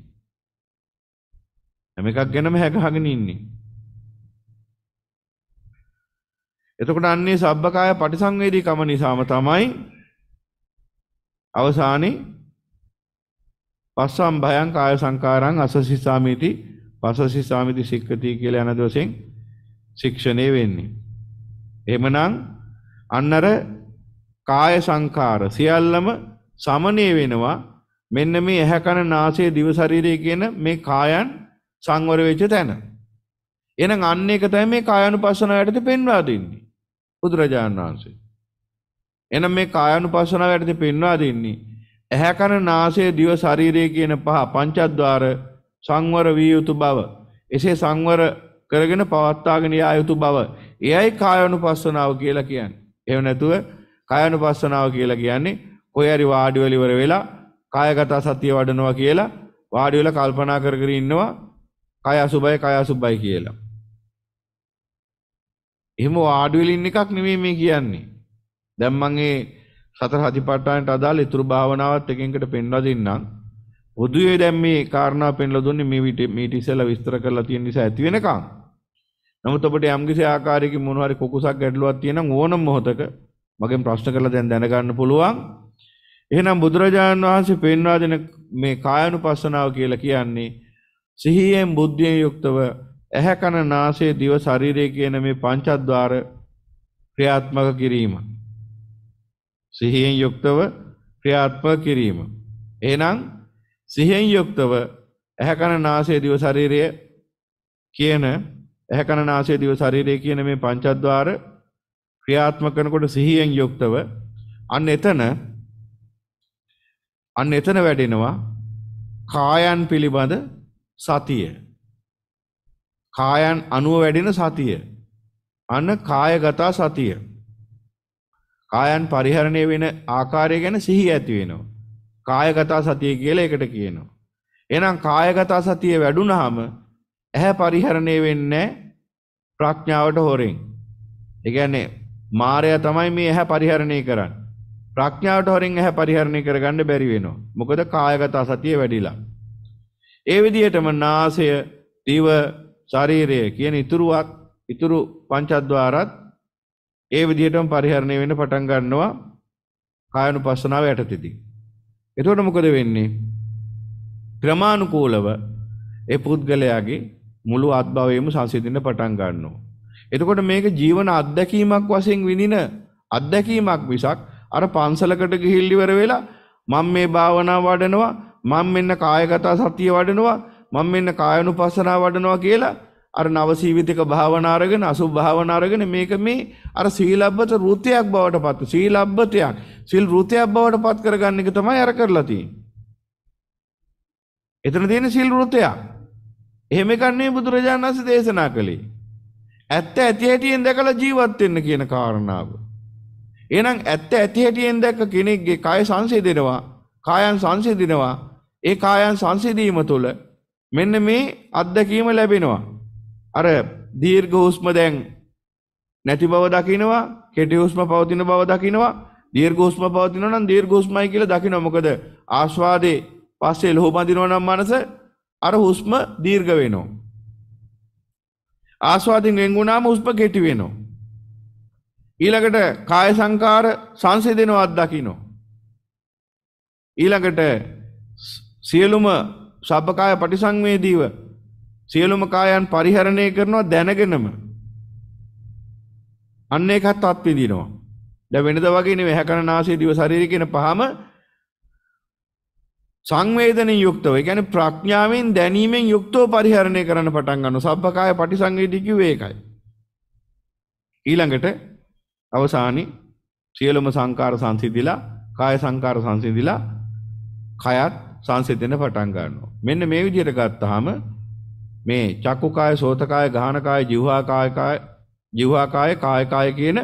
Speaker 1: හැම එකක් ගැනම ඇහැ ගහගෙන ඉන්නේ. එතකොට අන්නේ සබ්බකාය පටිසංවේදී කම නිසාම තමයි අවසානයේ පස්සම් භයං කාය සංකාරං අසසිසාමිති පසසිසාමිති සික්කති කියලා යන දවසෙන් ශික්ෂණය වෙන්නේ. එහෙමනම් අන්නර කාය සංකාර සියල්ලම සමනය වෙනවා මෙන්න මේ ඇහැ කන නාසය දිව ශරීරය කියන මේ කායන් සංවර වෙච්ච තැන. එහෙනම් අන්න එක තමයි මේ කායानुපස්සනාවටදී පෙන්වා දෙන්නේ. බුදුරජාණන් වහන්සේ. එහෙනම් මේ කායानुපස්සනාවටදී පෙන්වා දෙන්නේ ඇහැකර නාසය දිව ශරීරය කියන පහ පංචද්වාර සංවර වී යුතු බව. එසේ සංවර කරගෙන පවත්තාගෙන යා යුතු බව. එයයි කායනු පස්සනාව කියලා කියන්න. එව නැතුව කයනු පස්සනාව කියලා කියන්නේ කොයරි වාඩිවලිවර වෙලා කායගතා සතිය වඩනවා කියලා වාඩිවල කල්පනා කරකර ඉන්නවා කය අසුබයි කය අසුබයි කියලා. එහෙම වාඩිවලින් එකක් නෙමෙයි මේ කියන්නේ. දැන් මම සතර හතිපට්ඨානට අදාළ ඊතුරු භාවනාවත් එකින්කට පෙන්වා දෙන්නම්. පොදුවේ දැන් මේ කාරණා පෙන්ලා දුන්නේ මේ මීට ඉස්සෙල්ලා විස්තර කරලා තියෙන නිසා ඇති වෙනකම්. නමුත් ඔබට යම්කිසි ආකාරයකින් මොන හරි කුකුසක් ගැටලුවක් තියෙනම් ඕනම මොහොතක මගෙන් ප්‍රශ්න කරලා දැන් දැනගන්න පුළුවන්. එහෙනම් බුදුරජාණන් වහන්සේ පෙන්වා දෙන මේ කායනුපස්සනාව කියලා කියන්නේ සිහියෙන් බුද්ධියෙන් යුක්තව ඇහැ කන නාසය දිව ශරීරය කියන මේ පංචද්වාර ක්‍රියාත්මක කිරීම. සිහියෙන් යුක්තව ක්‍රියාත්මක කිරීම. එහෙනම් සිහියෙන් යුක්තව ඇහැකන නාසය දිව ශරීරය කියන ඇහැකන නාසය දිව ශරීරය කියන මේ පංචද්වාර ක්‍රියාත්මක කරනකොට සිහියෙන් යුක්තව අන්න එතන අන්න එතන වැඩෙනවා කායන් පිළිබඳ සතිය. කායන් අනුව වැඩෙන සතිය. අන්න කායගතා සතිය. කායන් පරිහරණය වෙන ආකාරය ගැන සිහිය ඇති වෙනවා. කායගත සතිය කියලා එකට කියනවා. එහෙනම් කායගත සතිය වැඩුණාම ඇහැ පරිහරණය වෙන්නේ ප්‍රඥාවට හොරෙන්. ඒ කියන්නේ මායя තමයි මේ ඇහැ පරිහරණය කරන්නේ. ප්‍රඥාවට හොරෙන් ඇහැ පරිහරණය කරගන්න බැරි වෙනවා. මොකද කායගත සතිය වැඩිලා. ඒ විදිහටම නාසය, දිව, ශරීරය කියන ඉතුරුවත් ඉතුරු පංචද්වාරත් ඒ විදිහටම පරිහරණය වෙන්න පටන් ගන්නවා කායනුපස්සනාව යටතේදී. එතකොට මොකද වෙන්නේ? ක්‍රමානුකූලව ඒ පුද්ගලයාගේ මුළු ආත්භවයම සංසිඳින්න පටන් ගන්නවා. එතකොට මේක ජීවන අත්දැකීමක් වශයෙන් විඳින අත්දැකීමක් මිසක් අර පන්සලකට ගිහිල්ලි ඉවර වෙලා මම මේ භාවනාව වඩනවා මම මෙන්න කායගත සතිය වඩනවා මම මෙන්න කායනුපස්සනාව වඩනවා කියලා අර නවසීවිතික භාවනාරගෙන අසු භාවනාරගෙන මේක මේ අර සීලබ්බත රෘතියක් බවට පත්ව සීලබ්බතයක් සිල් රෘතියක් බවට පත් කරගන්න එක තමයි අර කරලා තියෙන්නේ. එතන තියෙන සිල් රෘතයක්. එහෙම ගන්නේ බුදුරජාණන් වහන්සේ දේශනා කළේ. ඇත්ත ඇති හැටියෙන් දැකලා ජීවත් වෙන්න කියන කාරණාව. එහෙනම් ඇත්ත ඇති හැටියෙන් දැක්ක කෙනෙක්ගේ කය සංසිඳෙනවා, කායන් සංසිඳිනවා. ඒ කායන් සංසිඳීම තුළ මෙන්න මේ අත්දැකීම ලැබෙනවා. අර දීර්ඝ හුස්ම දැන් නැති බව දකිනවා කෙටි හුස්ම පවතින බව දකිනවා දීර්ඝ හුස්ම පවතිනවා නම් දීර්ඝ හුස්මයි කියලා දකිනවා මොකද ආස්වාදේ පස්සේ ලොහ බඳිනවා නම් මනස අර හුස්ම දීර්ඝ වෙනවා ආස්වාදින් වෙන් වුණාම හුස්ම කෙටි වෙනවා ඊළඟට කාය සංකාර සංසිඳෙනවත් දකිනවා ඊළඟට සියලුම සබ්බකාය පටිසංවේදීව සියලුම කායන් පරිහරණය කරනවා දැනගෙනම. අන්න ඒකත් අත්විඳිනවා. දැන් වෙනද වගේ නෙවෙයි හැකන නාසය දිව ශරීරය කියන පහම සංවේදනෙන් යුක්තව. ඒ කියන්නේ ප්‍රඥාවෙන් දැනීමෙන් යුක්තව පරිහරණය කරන්න පටන් ගන්නවා. සබ්බකාය පටිසංවේදී කිව්වේ ඒකයි. ඊළඟට අවසානයේ සියලුම සංකාර සංසිඳිලා කාය සංකාර සංසිඳිලා කයත් සංසිඳෙන්න පටන් ගන්නවා. මෙන්න මේ විදිහට ගත්තාම මේ චක්කුකාය සෝතකාය ගාහනකාය ජිව්වාකාය ජිව්වාකාය කායකාය කියන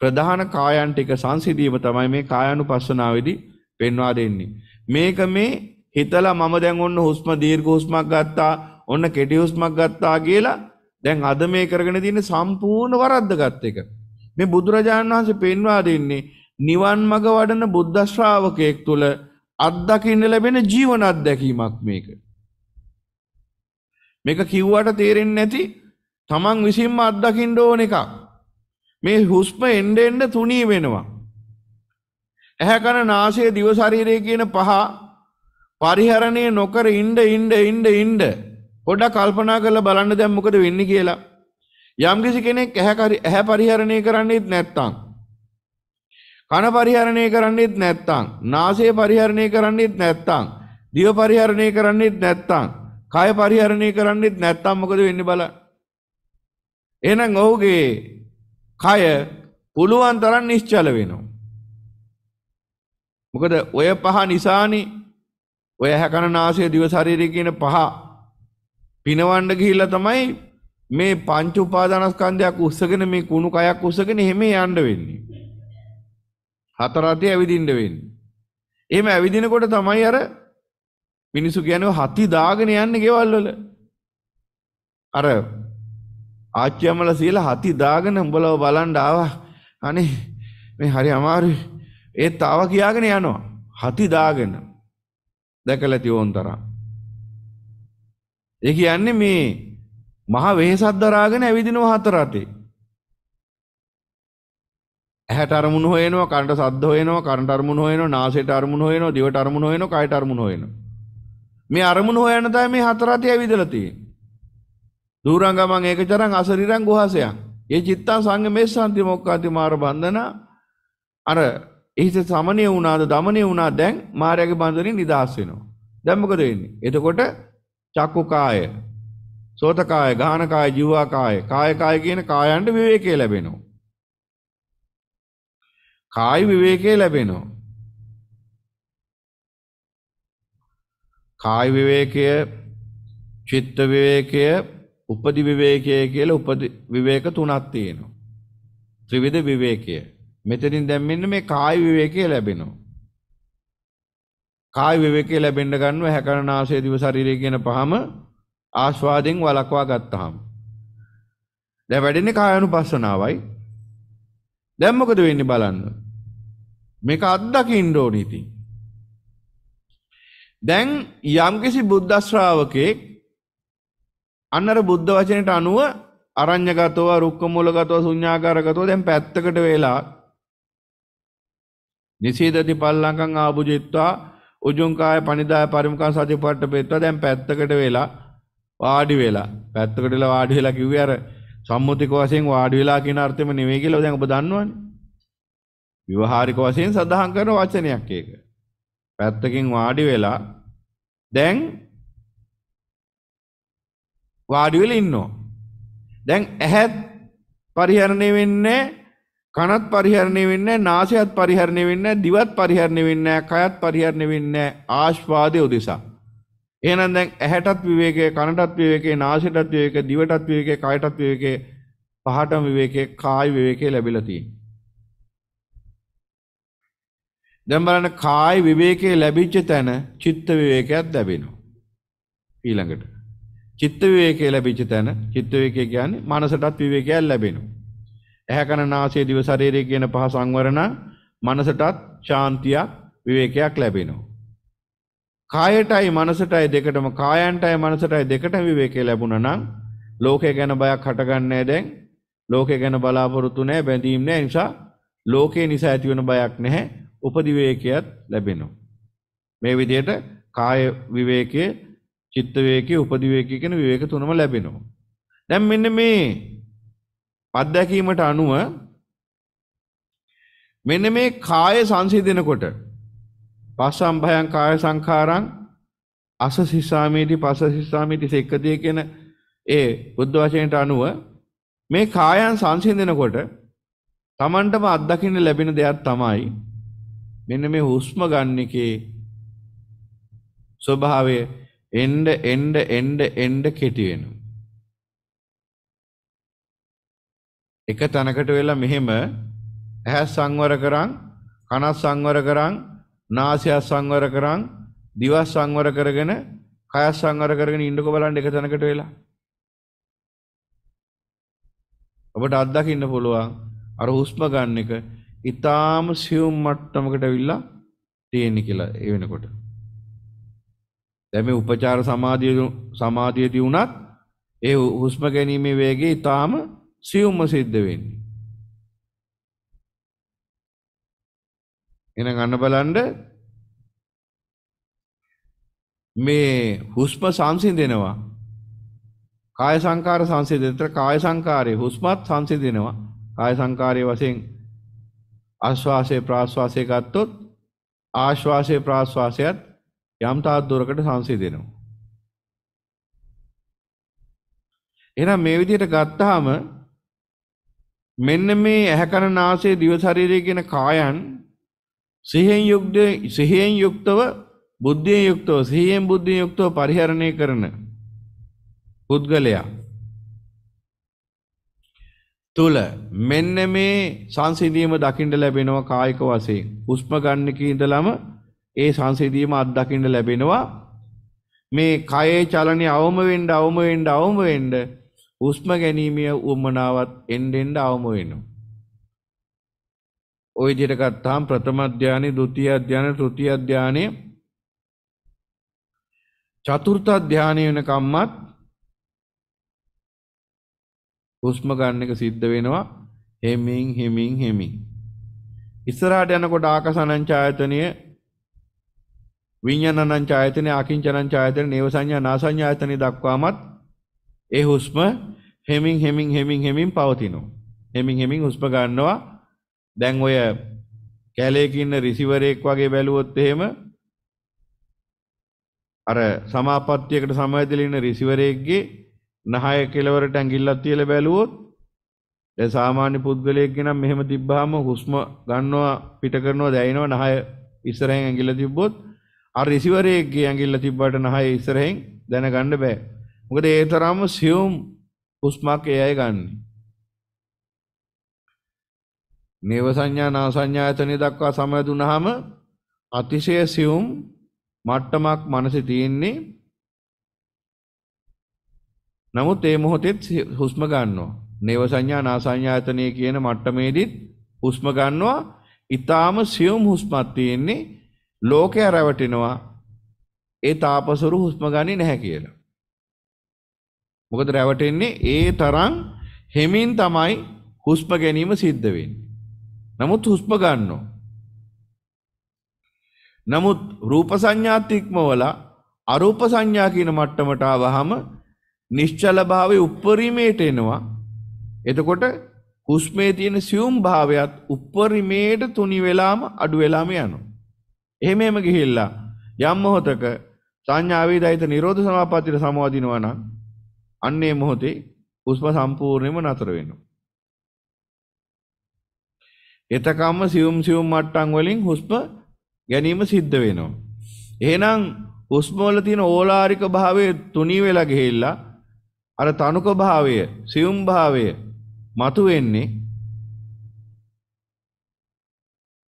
Speaker 1: ප්‍රධාන කායන් ටික සංසිඳීම තමයි මේ කායानुපස්සනාවේදී පෙන්වා දෙන්නේ. මේක මේ හිතලා මම දැන් ඔන්න හුස්ම දීර්ඝ හුස්මක් ගත්තා ඔන්න කෙටි හුස්මක් ගත්තා කියලා දැන් අද මේ කරගෙන තියෙන සම්පූර්ණ වරද්දගත් එක. මේ බුදුරජාණන් වහන්සේ පෙන්වා දෙන්නේ නිවන් මඟ වඩන බුද්ධ ශ්‍රාවකයෙක් තුළ අත්දකින්න ලැබෙන ජීවන අත්දැකීමක් මේක. මේක කිව්වට තේරෙන්නේ නැති තමන් විසින්ම අත්දකින්න ඕන එකක්. මේ හුස්ම එන්න එන්න තුනී වෙනවා. ඇහැ කන නාසය දිව ශරීරය කියන පහ පරිහරණය නොකර ඉන්න ඉන්න ඉන්න ඉන්න පොඩ්ඩක් කල්පනා කරලා බලන්න දැන් මොකද වෙන්නේ කියලා. යම්කිසි කෙනෙක් ඇහැ ඇහැ පරිහරණය කරන්නේත් නැත්නම් කන පරිහරණය කරන්නේත් නැත්නම් නාසය පරිහරණය කරන්නේත් නැත්නම් දිව පරිහරණය කරන්නේත් නැත්නම් කය පරිහරණය කරන්නෙත් නැත්තම් මොකද වෙන්න බලන්න. එහෙනම් ඔහුගේ කය පුළුවන් තරම් නිශ්චල වෙනවා. මොකද ඔය පහ නිසානේ ඔය හැකන නාසය දිව ශරීරය කියන පහ පිනවන්න ගිහිල්ලා තමයි මේ පංච උපාදානස්කන්ධයක් උස්සගෙන මේ කුණු කයක් උස්සගෙන එහෙම යන්න වෙන්නේ. හතරතේ ඇවිදින්න වෙන්නේ. එහෙම ඇවිදිනකොට තමයි අර මිනිසු කියනව හති දාගෙන යන්නේ ගෙවල් වල. අර ආච්චියමල සීලා හති දාගෙන උඹලව බලන් ආවා. අනේ මේ හරි අමාරුයි. ඒත් ආව කියාගෙන යනවා. හති දාගෙන. දැකලා තියෝන් තරම්. ඒ කියන්නේ මේ මහා වෙහෙසක් දරාගෙන ඇවිදිනවා හතර අතේ. ඇහැට අරමුණු හොයනවා, කනට සද්ද හොයනවා, කනට අරමුණු හොයනවා, නාසයට අරමුණු හොයනවා, දිවට අරමුණු හොයනවා, කයට අරමුණු හොයනවා. මේ අරමුණ හොයන්න තමයි මේ හතරතේ ඇවිදලා තියෙන්නේ. දුරංගමං ඒකචරං අසරිරං ගුහසයන්. ඒ චිත්තා සංගමේ සම්ති මොක්කාති මාර බන්ධන අර එහිස සමනය වුණාද දමනය වුණා දැන් මාර්යාගේ බන්ධනින් නිදහස් වෙනවා. දැන් මොකද වෙන්නේ? එතකොට චක්කුකාය, සෝතකාය, ගාහනකාය, ජීවාකාය, කායකාය කියන කායයන්ට විවේකී ලැබෙනවා. කායි විවේකී ලැබෙනවා. කාය විවේකය, චිත්ත විවේකය, උපදි විවේකය කියලා උපදි විවේක තුනක් තියෙනවා. ත්‍රිවිධ විවේකය. මෙතනින් දැන් මෙන්න මේ කාය විවේකය ලැබෙනවා. කාය විවේකය ලැබෙන්න ගන්නව හැකරනාසය දිව ශරීරය කියන පහම ආස්වාදෙන් වළක්වා ගත්තාම. දැන් වැඩෙන්නේ කායानुපස්සනාවයි. දැන් මොකද වෙන්නේ බලන්න. මේක අත්දකින්න ඕනේ ඉතින්. දැන් යම්කිසි බුද්ධශ්‍රාවකයෙක් අන්නර බුද්ධ වචනයට අනුව අරං්ඥගතව රුක්කමුලගතව සුඥාකාරගතව දැන් පැත්තකට වෙලා නිසීදති පල්ලංකං ආභුජිත්වා උජුංකාය පනිදාය පරිමකා සති පට්ට පෙත්වා දැන් පැත්තකට වෙලා වාඩි වෙලා පැත්තකටල වාඩි වෙලා කිව්ව අර සම්මුතික වසයෙන් වාඩි වෙලා කියෙන අර්ථම නිවේ කියලා දැන් ඔබ දන්නවන්නේ විවහාරික වශයෙන් සඳහන් කරන වචනයක් ඒක. පැත්තකින් වාඩි වෙලා දැන් වාඩි වෙලා ඉන්නවා. දැන් ඇහත් පරිහරණය වෙන්නේ කනත් පරිහරණය වෙන්නේ නාසයත් පරිහරණය වෙන්නේ දිවත් පරිහරණය වෙන්නේ කයත් පරිහරණය වෙන්නේ ආස්වාදයේ උදෙසා. එහෙනම් දැන් ඇහැටත් විවේකයේ කනටත් විවේකයේ නාසයටත් විවේකයේ දිවටත් විවේකයේ කයටත් විවේකයේ පහටම විවේකයේ කායි විවේකයේ ලැබිලා තියෙනවා. දැන් බලන්න කාය විවේකයේ ලැබිච්ච තැන චිත්ත විවේකයක් ලැබෙනවා. ඊළඟට චිත්ත විවේකයේ ලැබිච්ච තැන චිත්ත විවේකය කියන්නේ මනසටත් විවේකයක් ලැබෙනවා. ඇහැ කන නාසය දිව ශරීරය කියන පහ සංවරණ මනසටත් ශාන්තියක් විවේකයක් ලැබෙනවා. කායයටයි මනසටයි දෙකටම කායයන්ටයි මනසටයි දෙකටම විවේකය ලැබුණා නම් ලෝකය ගැන බයක් හටගන්නේ දැන්. ලෝකය ගැන බලාපොරොත්තු නැහැ බැඳීම් නැහැ නිසා ලෝකේ නිසා ඇතිවන බයක් නැහැ උපදිවේකයක් ලැබෙනවා. මේ විදිහට කාය විවේකයේ චිත්ත විවේකයේ උපදිවේකයේ කියන විවේක තුනම ලැබෙනවා. දැන් මෙන්න මේ අත්දැකීමට අනුව මෙන්න මේ කාය සංසිඳනකොට පස්සම් භයං කාය සංඛාරං අස සිස්සාමේටි පස සිස්සාමේටි සෙක්කදී කියන ඒ බුද්ධ වචනයට අනුව මේ කායයන් සංසිඳනකොට Tamanටම අත්දකින්න ලැබෙන දෙයක් තමයි මෙන්න මේ හුස්ම ගන්න එකේ ස්වභාවය එන්න එන්න එන්න එන්න කෙටි වෙනවා. එක තැනකට වෙලා මෙහෙම ඇහැ සංවර කරන් කන සංවර කරන් නාසය සංවර කරන් දිව සංවර කරගෙන කය සංවර කරගෙන ඉන්නකො බලන්න එක තැනකට වෙලා ඔබට අත්දකින්න පුළුවන් අර හුස්ම ගන්න එක ඉතාම සියුම් මට්ටමකට ඇවිල්ලා තියෙන්නේ කියලා ඒ වෙනකොට. දැන් මේ උපචාර සමාධිය සමාධියදී වුණත් ඒ හුස්ම ගැනීමේ වේගය ඉතාම සියුම්ම සිද්ධ වෙන්නේ. එහෙනම් අන්න බලන්න මේ හුස්ම සංසිඳෙනවා. කාය සංකාර සංසිඳෙතර කාය සංකාරයේ හුස්මත් සංසිඳෙනවා. කාය සංකාරයේ වශයෙන් අශ්වාසය ප්‍රාශ්වාසය ගත්තොත් ආශ්වාසය ප්‍රාශ්වාසයත් යම් තාත් දුරකට සංසිදෙනවා. එහෙනම් මේ විදිහට ගත්තාම මෙන්න මේ ඇහැකන නාසය දිව ශරීරය කියන කායන් සිහියෙන් යුක්ත සිහියෙන් යුක්තව බුද්ධියෙන් යුක්තව සිහියෙන් බුද්ධියෙන් යුක්තව පරිහරණය කරන පුද්ගලයා තුල මෙන්න මේ සංසිඳීම දකින්න ලැබෙනවා කායික වශයෙන්. හුස්ම ගන්න කීඳලම ඒ සංසිඳීම අත් දකින්න ලැබෙනවා. මේ කයේ චලනය අවම වෙන්න අවම වෙන්න අවම වෙන්න හුස්ම ගැනීමේ උවමනාවත් එන්න එන්න අවම වෙනවා. ওই විදිහට ගත්තාම ප්‍රථම ධානය, ဒုတိ ය ධානය, තෘතිය ධානය, චතුර්ථ ධානය වෙනකම්මත් හුස්ම ගන්න එක සිද්ධ වෙනවා හෙමින් හෙමින් හෙමින්. ඉස්සරහට යනකොට ආකාසනං ඡායතනය විඤ්ඤාණං ඡායතනය අකිංචනං ඡායතනය නේව සංඥා නාසඤ්ඤා ආයතනය දක්වාමත් ඒ හුස්ම හෙමින් හෙමින් හෙමින් හෙමින් පවතිනවා. හෙමින් හෙමින් හුස්ම ගන්නවා. දැන් ඔය කැලේක ඉන්න රිසීවරයෙක් වගේ බැලුවොත් එහෙම අර සමාපත්තියකට සමවැදලා ඉන්න රිසීවරයෙක්ගේ නහය කෙලවරට ඇඟිල්ලක් තියලා බැලුවොත් දැන් සාමාන්‍ය පුද්ගලයෙක් නම් මෙහෙම තිබ්බහම හුස්ම ගන්නවා පිට කරනවා දැයිනවා නහය ඉස්සරහෙන් ඇඟිල්ල තිබ්බොත් අර රිසිවරයේගේ ඇඟිල්ල තිබ්බට නහය ඉස්සරහෙන් දැනගන්න බෑ. මොකද ඒ තරම්ම සියුම් හුස්මක් ඒ අය ගන්න. නේව සංඥා නා සංඥායතනෙ දක්වා සමය දුනහම අතිශය සියුම් මට්ටමක් මනසේ තියෙන්නේ නමුත් ඒ මොහොතෙත් හුස්ම ගන්නවා. නේව සංඥා නාසඤ්ඤායතනයේ කියන මට්ටමේදීත් හුස්ම ගන්නවා. ඊටාම සියුම් හුස්මක් තියෙන්නේ ලෝකය රැවටෙනවා. ඒ තාපසරු හුස්ම ගන්නේ නැහැ කියලා. මොකද රැවටෙන්නේ ඒ තරම් හෙමින් තමයි හුස්ම ගැනීම සිද්ධ වෙන්නේ. නමුත් හුස්ම ගන්නවා. නමුත් රූප සංඥාත් ඉක්මවලා අරූප සංඥා කියන මට්ටමට ආවහම නිශ්චල භාවය උප්පරීමයට එනවා එතකොට හුස්මේ තියෙන සියුම් භාවයත් උප්පරීමයට තුනි වෙලාම අඩු වෙලාම යනවා. එහෙම එහෙම ගිහිල්ලා යම් මොහතක සංඥා වේදිත නිරෝධ සමාපත්තියට සමවදිනවා නම් අන්නේ මොහොතේ හුස්ම සම්පූර්ණයෙන්ම නතර වෙනවා. එතකම්ම සියුම් සියුම් මට්ටම් වලින් හුස්ම ගැනීම සිද්ධ වෙනවා. එහෙනම් හුස්ම වල තියෙන ඕලාරික භාවය තුනි වෙලා ගිහිල්ලා අර තනුක භාවය සියුම් භාවය මතුවෙන්නේ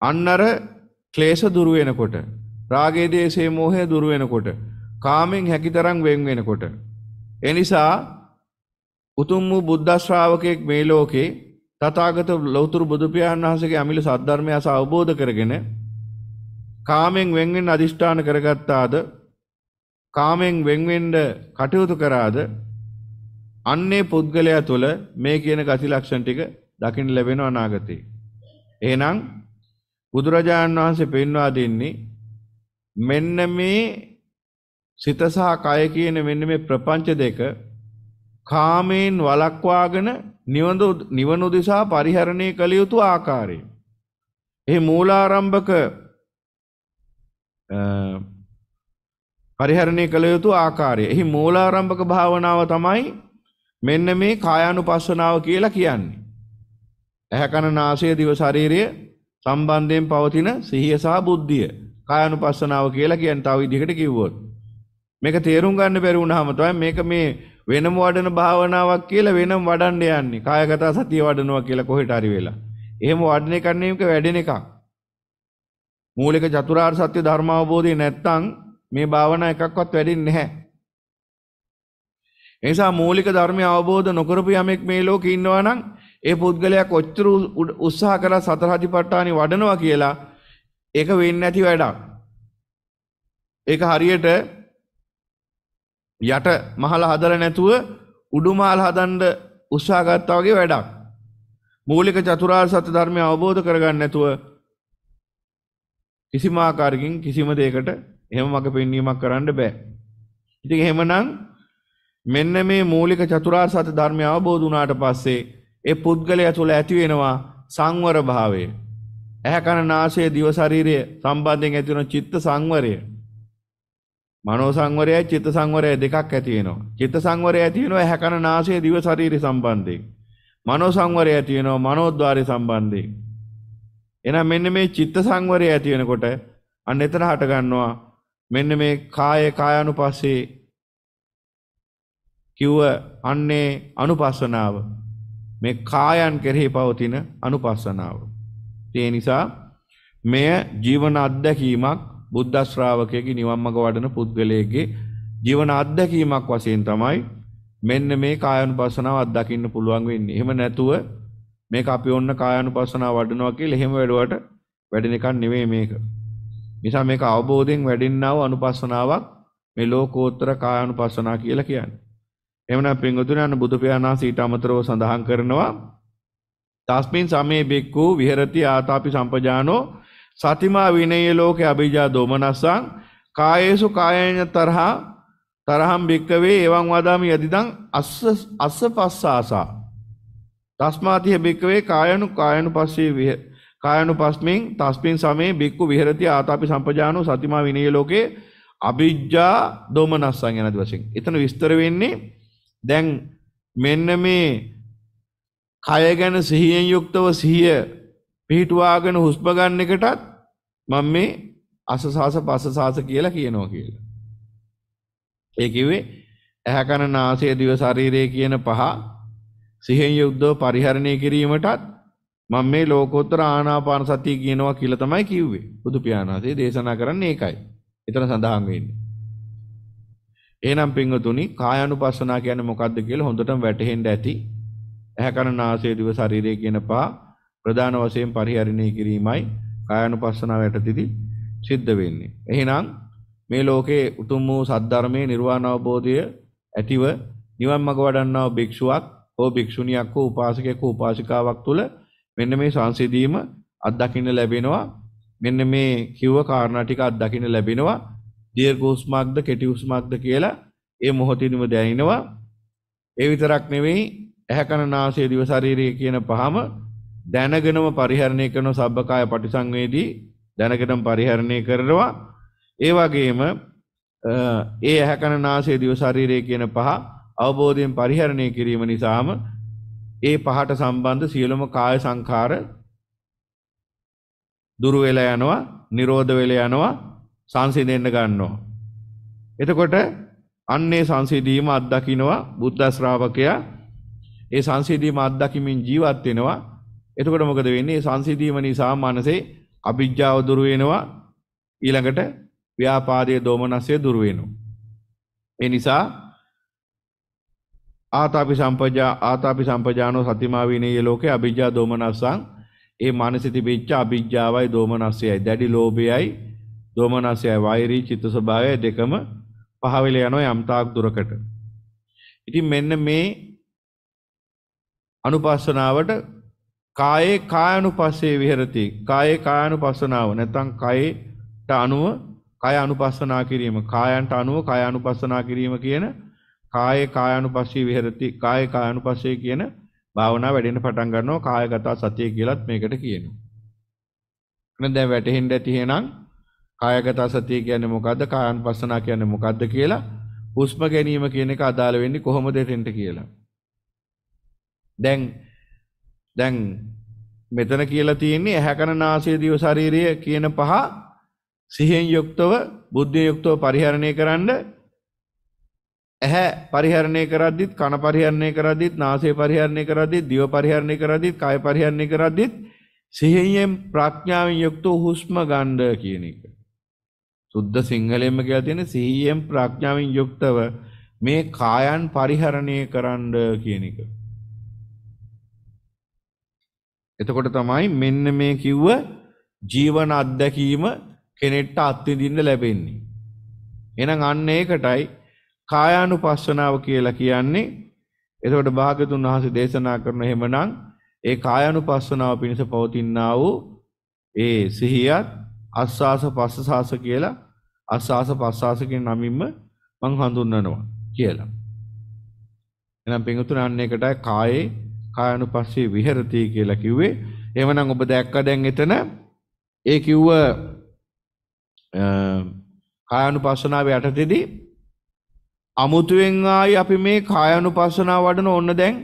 Speaker 1: අන්නර ක්ලේශ දුරු වෙනකොට රාගයේ දේශේ මොහය දුරු වෙනකොට කාමෙන් හැකිතරම් වෙන් වෙනකොට ඒ නිසා උතුම් වූ බුද්ධ ශ්‍රාවකෙක් මේ ලෝකේ තථාගත ලෞතර බුදු පියාණන් වහන්සේගේ අමිල සද්ධර්මය අස අවබෝධ කරගෙන කාමෙන් වෙන් වෙන්න අදිෂ්ඨාන කරගත්තාද කාමෙන් වෙන් වෙන්න කටයුතු කරාද අන්නේ පුද්ගලයා තුළ මේ කියන ගති ලක්ෂණ ටික දකින්න ලැබෙන අනාගතේ. එහෙනම් බුදුරජාණන් වහන්සේ පෙන්වා දෙන්නේ මෙන්න මේ සිත සහ කය කියන මෙන්න මේ ප්‍රපංච දෙක කාමයෙන් වළක්වාගෙන නිවඳ නිවන උදෙසා පරිහරණය කළ යුතු ආකාරය. එහි මූලාරම්භක පරිහරණය කළ යුතු ආකාරය. එහි මූලාරම්භක භාවනාව තමයි මෙන්න මේ කායානුපස්සනාව කියලා කියන්නේ. ඇහැකන නාසය දිව ශරීරය සම්බන්ධයෙන් පවතින සිහිය සහ බුද්ධිය කායනුපස්සනාව කියලා කියන්නේ තව විදිහකට කිව්වොත්. මේක තේරුම් ගන්න බැරි වුණාම තමයි මේක මේ වෙනම වඩන භාවනාවක් කියලා වෙනම වඩන්න යන්නේ. කායගත සතිය වඩනවා කියලා කොහෙට හරි වෙලා. එහෙම වඩන එකක් නෙමෙයික වැඩෙන එකක්. මූලික චතුරාර්ය සත්‍ය ධර්ම අවබෝධය නැත්තම් මේ භාවනාව එකක්වත් වැඩෙන්නේ නැහැ. එනිසා මූලික ධර්මය අවබෝධ නොකරපු යමෙක් මේ ලෝකේ ඉන්නවා නම් ඒ පුද්ගලයා කොච්චර උත්සාහ කරලා සතර හදිපට්ඨානෙ වඩනවා කියලා ඒක වෙන්නේ නැති වැඩක්. ඒක හරියට යට මහල හදලා නැතුව උඩු මහල හදන්න උත්සාහ ගත්තා වගේ වැඩක්. මූලික චතුරාර්ය සත්‍ය ධර්මය අවබෝධ කරගන්න නැතුව කිසිම ආකාරකින් කිසිම දෙයකට එහෙම මඟ පෙන්වීමක් කරන්න බෑ. ඉතින් එහෙමනම් මෙන්න මේ මූලික චතුරාර් සත ධර්මය අවබෝධ වනාට පස්සේ ඒ පුද්ගලය තුළ ඇතිවෙනවා සංවර භාවය. ඇහැකණ නාශය දිවශරීරය සම්බන්ධයෙන් ඇතිවන චිත්ත සංවරය. මනෝ සංවරයයි චිත්ත සංවරය දෙකක් ඇතිවෙනවා. චිත්ත සංවරය ඇතිවෙනවා ඇහැකණ නාශය දිවශරීරය සම්බන්ධයෙන්. මනෝ සංවරය ඇතිවෙනවා මනෝද්වාරය සම්බන්ධයෙන්. එහෙනම් මෙන්න මේ චිත්ත සංවරය ඇති වෙනකොට අන්න එතන හට ගන්නවා මෙන්න මේ කාය කායानुපස්සේ කිව්ව අන්නේ අනුපස්සනාව මේ කායන් කෙරෙහි පවතින අනුපස්සනාව. ඒ නිසා මෙය ජීවන අත්දැකීමක් බුද්ධ ශ්‍රාවකයෙකු නිවන් මඟ වඩන පුද්ගලයෙකුගේ ජීවන අත්දැකීමක් වශයෙන් තමයි මෙන්න මේ කායනුපස්සනාව අත්දකින්න පුළුවන් වෙන්නේ. එහෙම නැතුව මේක අපි ඔන්න කායනුපස්සනාව වඩනවා කියලා එහෙම වැඩුවට වැඩෙන එකක් නෙවෙයි මේක. නිසා මේක අවබෝධයෙන් වැඩෙන්නව අනුපස්සනාවක් මේ ලෝකෝත්තර කායනුපස්සනාව කියලා කියන්නේ. එවනම් පින්වතුනි අන්න බුදු පියාණන් ඊට අමතරව සඳහන් කරනවා තස්මින් සමේ බික්කු විහෙරති ආතාපි සම්පජානෝ සතිමා විනේය ලෝකේ අභිජා දෝමනස්සං කායේසු කායේන තරහා තරහම් භික්කවේ එවං වදාමි යදිදං අස්ස අස්ස පස්සාසා තස්මාතිහ භික්කවේ කායනු කායනු පස්සේ කායනු පස්මින් තස්මින් සමේ බික්කු විහෙරති ආතාපි සම්පජානෝ සතිමා විනේය ලෝකේ අභිජ්ජා දෝමනස්සං යන දවසින් එතන විස්තර වෙන්නේ දැන් මෙන්න මේ කය ගැන සිහියෙන් යුක්තව සිහිය පිහිටුවාගෙන හුස්ප ගන්න එකටත් මම මේ අසසාස පසසාස කියලා කියනවා කියලා. ඒ කිව්වේ ඇහැ කන නාසය දිව ශරීරය කියන පහ සිහියෙන් යුක්තව පරිහරණය කිරීමටත් මම මේ ලෝකෝත්තර ආනාපාන සතිය කියනවා කියලා තමයි කිව්වේ. බුදු පියාණන් දේශනා කරන්නේ ඒකයි. එතන සඳහන් වෙන්නේ. එහෙනම් පින්වතුනි කායानुපස්සනා කියන්නේ මොකද්ද කියලා හොඳටම වැටහෙන්න ඇති. ඇහැ කන නාසය දිව ශරීරය කියන පහ ප්‍රධාන වශයෙන් පරිහරණය කිරීමයි කායानुපස්සනාව යටතේදී සිද්ධ වෙන්නේ. එහෙනම් මේ ලෝකේ උතුම් වූ සද්ධර්මයේ නිර්වාණ අවබෝධය ඇතිව නිවන් මඟ වඩන්නා වූ භික්ෂුවක් හෝ භික්ෂුණියක් හෝ උපාසකයෙක් හෝ උපාසිකාවක් තුළ මෙන්න මේ සංසිඳීම අත්දකින්න ලැබෙනවා. මෙන්න මේ කිව්ව කාරණා ටික අත්දකින්න ලැබෙනවා. දීර්ඝ උස්මක්ද කෙටි උස්මක්ද කියලා ඒ මොහොතේදීම දැනෙනවා. ඒ විතරක් නෙවෙයි ඇහැ කන නාසය දිව ශරීරය කියන පහම දැනගෙනම පරිහරණය කරන සබ්බකාය පටිසංවේදී දැනගෙනම පරිහරණය කරනවා. ඒ වගේම ඒ ඇහැ කන නාසය දිව ශරීරය කියන පහ අවබෝධයෙන් පරිහරණය කිරීම නිසාම ඒ පහට සම්බන්ධ සියලුම කාය සංඛාර දුරු වෙලා යනවා නිරෝධ වෙලා යනවා සංසිඳෙන්න ගන්නවා. එතකොට අන්නේ සංසිඳීම අත්දකින්නවා බුද්ධ ශ්‍රාවකයා ඒ සංසිඳීම අත්දකිමින් ජීවත් වෙනවා. එතකොට මොකද වෙන්නේ? ඒ සංසිඳීම නිසා මනසේ අභිජ්ජාව දුරු වෙනවා. ඊළඟට ව්‍යාපාදයේ දෝමනස්සේ දුරු වෙනවා. ඒ නිසා ආතාපි සම්පජා ආතාපි සම්පජානෝ සතිමා විනේය ලෝකේ අභිජ්ජා දෝමනස්සං ඒ මානසිතිබිච්ච අභිජ්ජාවයි දෝමනස්සයයි දැඩි ලෝභයයි දෝමනසයයි වෛරී චිත්ත ස්වභාවය දෙකම පහවෙල යනවා යම්තාක් දුරකට. ඉතින් මෙන්න මේ අනුපස්සනාවට කායේ කායනුපස්සේ විහෙරති. කායේ කායනුපස්සනාව නැත්නම් කයට අනුව කාය අනුපස්සනා කිරීම, කායන්ට අනුව කාය අනුපස්සනා කිරීම කියන කායේ කායනුපස්සී විහෙරති. කායේ කායනුපස්සේ කියන භාවනාව වැඩෙන්න පටන් ගන්නවා කායගත සතිය කියලත් මේකට කියනවා. දැන් වැටෙහෙන්න ඇති එහෙනම් කායගත සතිය කියන්නේ මොකද්ද? කායાનුපස්සනා කියන්නේ මොකද්ද කියලා හුස්ම ගැනීම කියන එක අදාළ වෙන්නේ කොහොමද එතෙන්ට කියලා. දැන් දැන් මෙතන කියලා තියෙන්නේ ඇහැකන නාසය දිව ශරීරය කියන පහ සිහියෙන් යුක්තව බුද්ධිය යුක්තව පරිහරණය කරන්න ඇහැ පරිහරණය කරද්දිත් කන පරිහරණය කරද්දිත් නාසය පරිහරණය කරද්දිත් දිව පරිහරණය කරද්දිත් කය පරිහරණය කරද්දිත් සිහියෙන් ප්‍රඥාවෙන් යුක්තව හුස්ම ගන්න කියන එක. සුද්ධ සිංහලෙන්ම කියලා තියෙන සිහියෙන් ප්‍රඥාවෙන් යුක්තව මේ කායන් පරිහරණය කරන්න කියන එක. එතකොට තමයි මෙන්න මේ කිව්ව ජීවන අත්දැකීම කෙනෙක්ට අත්විඳින්න ලැබෙන්නේ. එහෙනම් අන්න ඒකටයි කායානුපස්සනාව කියලා කියන්නේ. එතකොට භාගතුන් වහන්සේ දේශනා කරන එහෙමනම් ඒ කායානුපස්සනාව පිණිස පවතිනා වූ ඒ සිහියත් අස්වාස පස්සසාස කියලා අස්වාස පස්සාසකින් නමින්ම මං හඳුන්වනවා කියලා. එනම් පිඟුතුන අන්න එකටයි කායේ කායනුපස්සී විහෙරති කියලා කිව්වේ. එවනම් ඔබ දැක්ක දැන් එතන ඒ කිව්ව කායනුපස්සනාව යටතේදී අමුතුවෙන් ආයි අපි මේ කායනුපස්සනාව වඩන ඕන්න දැන්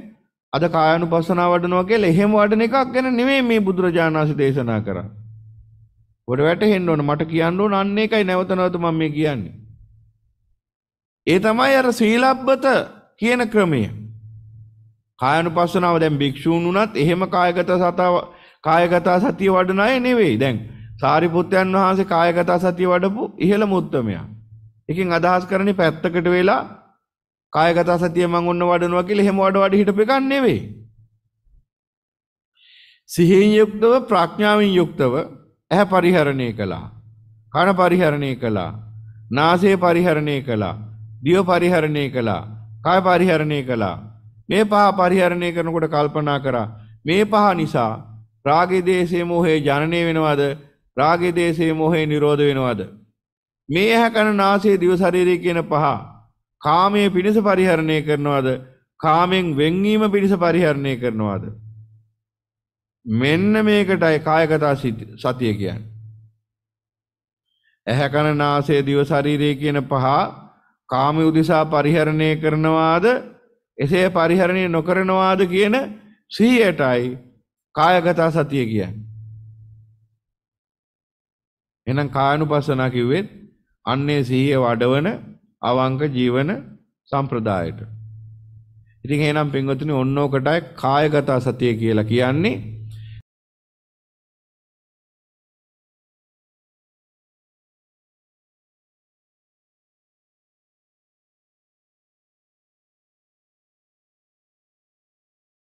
Speaker 1: අද කායනුපස්සනාව වඩනවා කියලා එහෙම වඩන එකක් ගැන නෙමෙයි මේ බුදුරජාණන් වහන්සේ දේශනා කරන්නේ. ඔබට වැටහෙන්න ඕන මට කියන්න ඕන අන්න ඒකයි නැවත නැවත මම මේ කියන්නේ. ඒ තමයි අර සීලබ්බත කියන ක්‍රමය. කායනුපස්සනාව දැන් භික්ෂූන් වුණත් එහෙම කායගත සතාව කායගත සතිය වඩන අය නෙවෙයි. දැන් සාරිපුත්යන් වහන්සේ කායගත සතිය වඩපු ඉහළම උත්තමයා. එකකින් අදහස් කරන්නේ පැත්තකට වෙලා කායගත සතිය මං ඔන්න වඩනවා කියලා එහෙම වඩ වඩ හිටපෙ ගන්න නෙවෙයි. සිහියෙන් යුක්තව ප්‍රඥාවෙන් යුක්තව ඇහැ පරිහරණය කළා. කන පරිහරණය කළා. නාසය පරිහරණය කළා. දිය පරිහරණය කළා. කාය පරිහරණය කළා. මේ පහ පරිහරණය කරනකොට කල්පනා කරා මේ පහ නිසා රාගය දේශේ මොහේ ජනනය වෙනවද? රාගය දේශේ මොහේ නිරෝධ වෙනවද? මේ ඇහැ කන නාසය දිව ශරීරය කියන පහ කාමයේ පිණිස පරිහරණය කරනවද? කාමෙන් වෙන්වීම පිණිස පරිහරණය කරනවද? මෙන්න මේකටයි කායගතා සතිය කියන්නේ. ඇහැ කන නාසය දිව ශරීරය කියන පහ කාම උදෙසා පරිහරණය කරනවාද එසේ පරිහරණය නොකරනවාද කියන සිහියටයි කායගත සතිය කියන්නේ. එහෙනම් කායනුපස්සන කිව්වෙත් අන්නේ සිහිය වඩවන අවංක ජීවන සම්ප්‍රදායට. ඉතින් එහෙනම් පින්වතුනි ඔන්නෝකටයි කායගත සතිය කියලා කියන්නේ.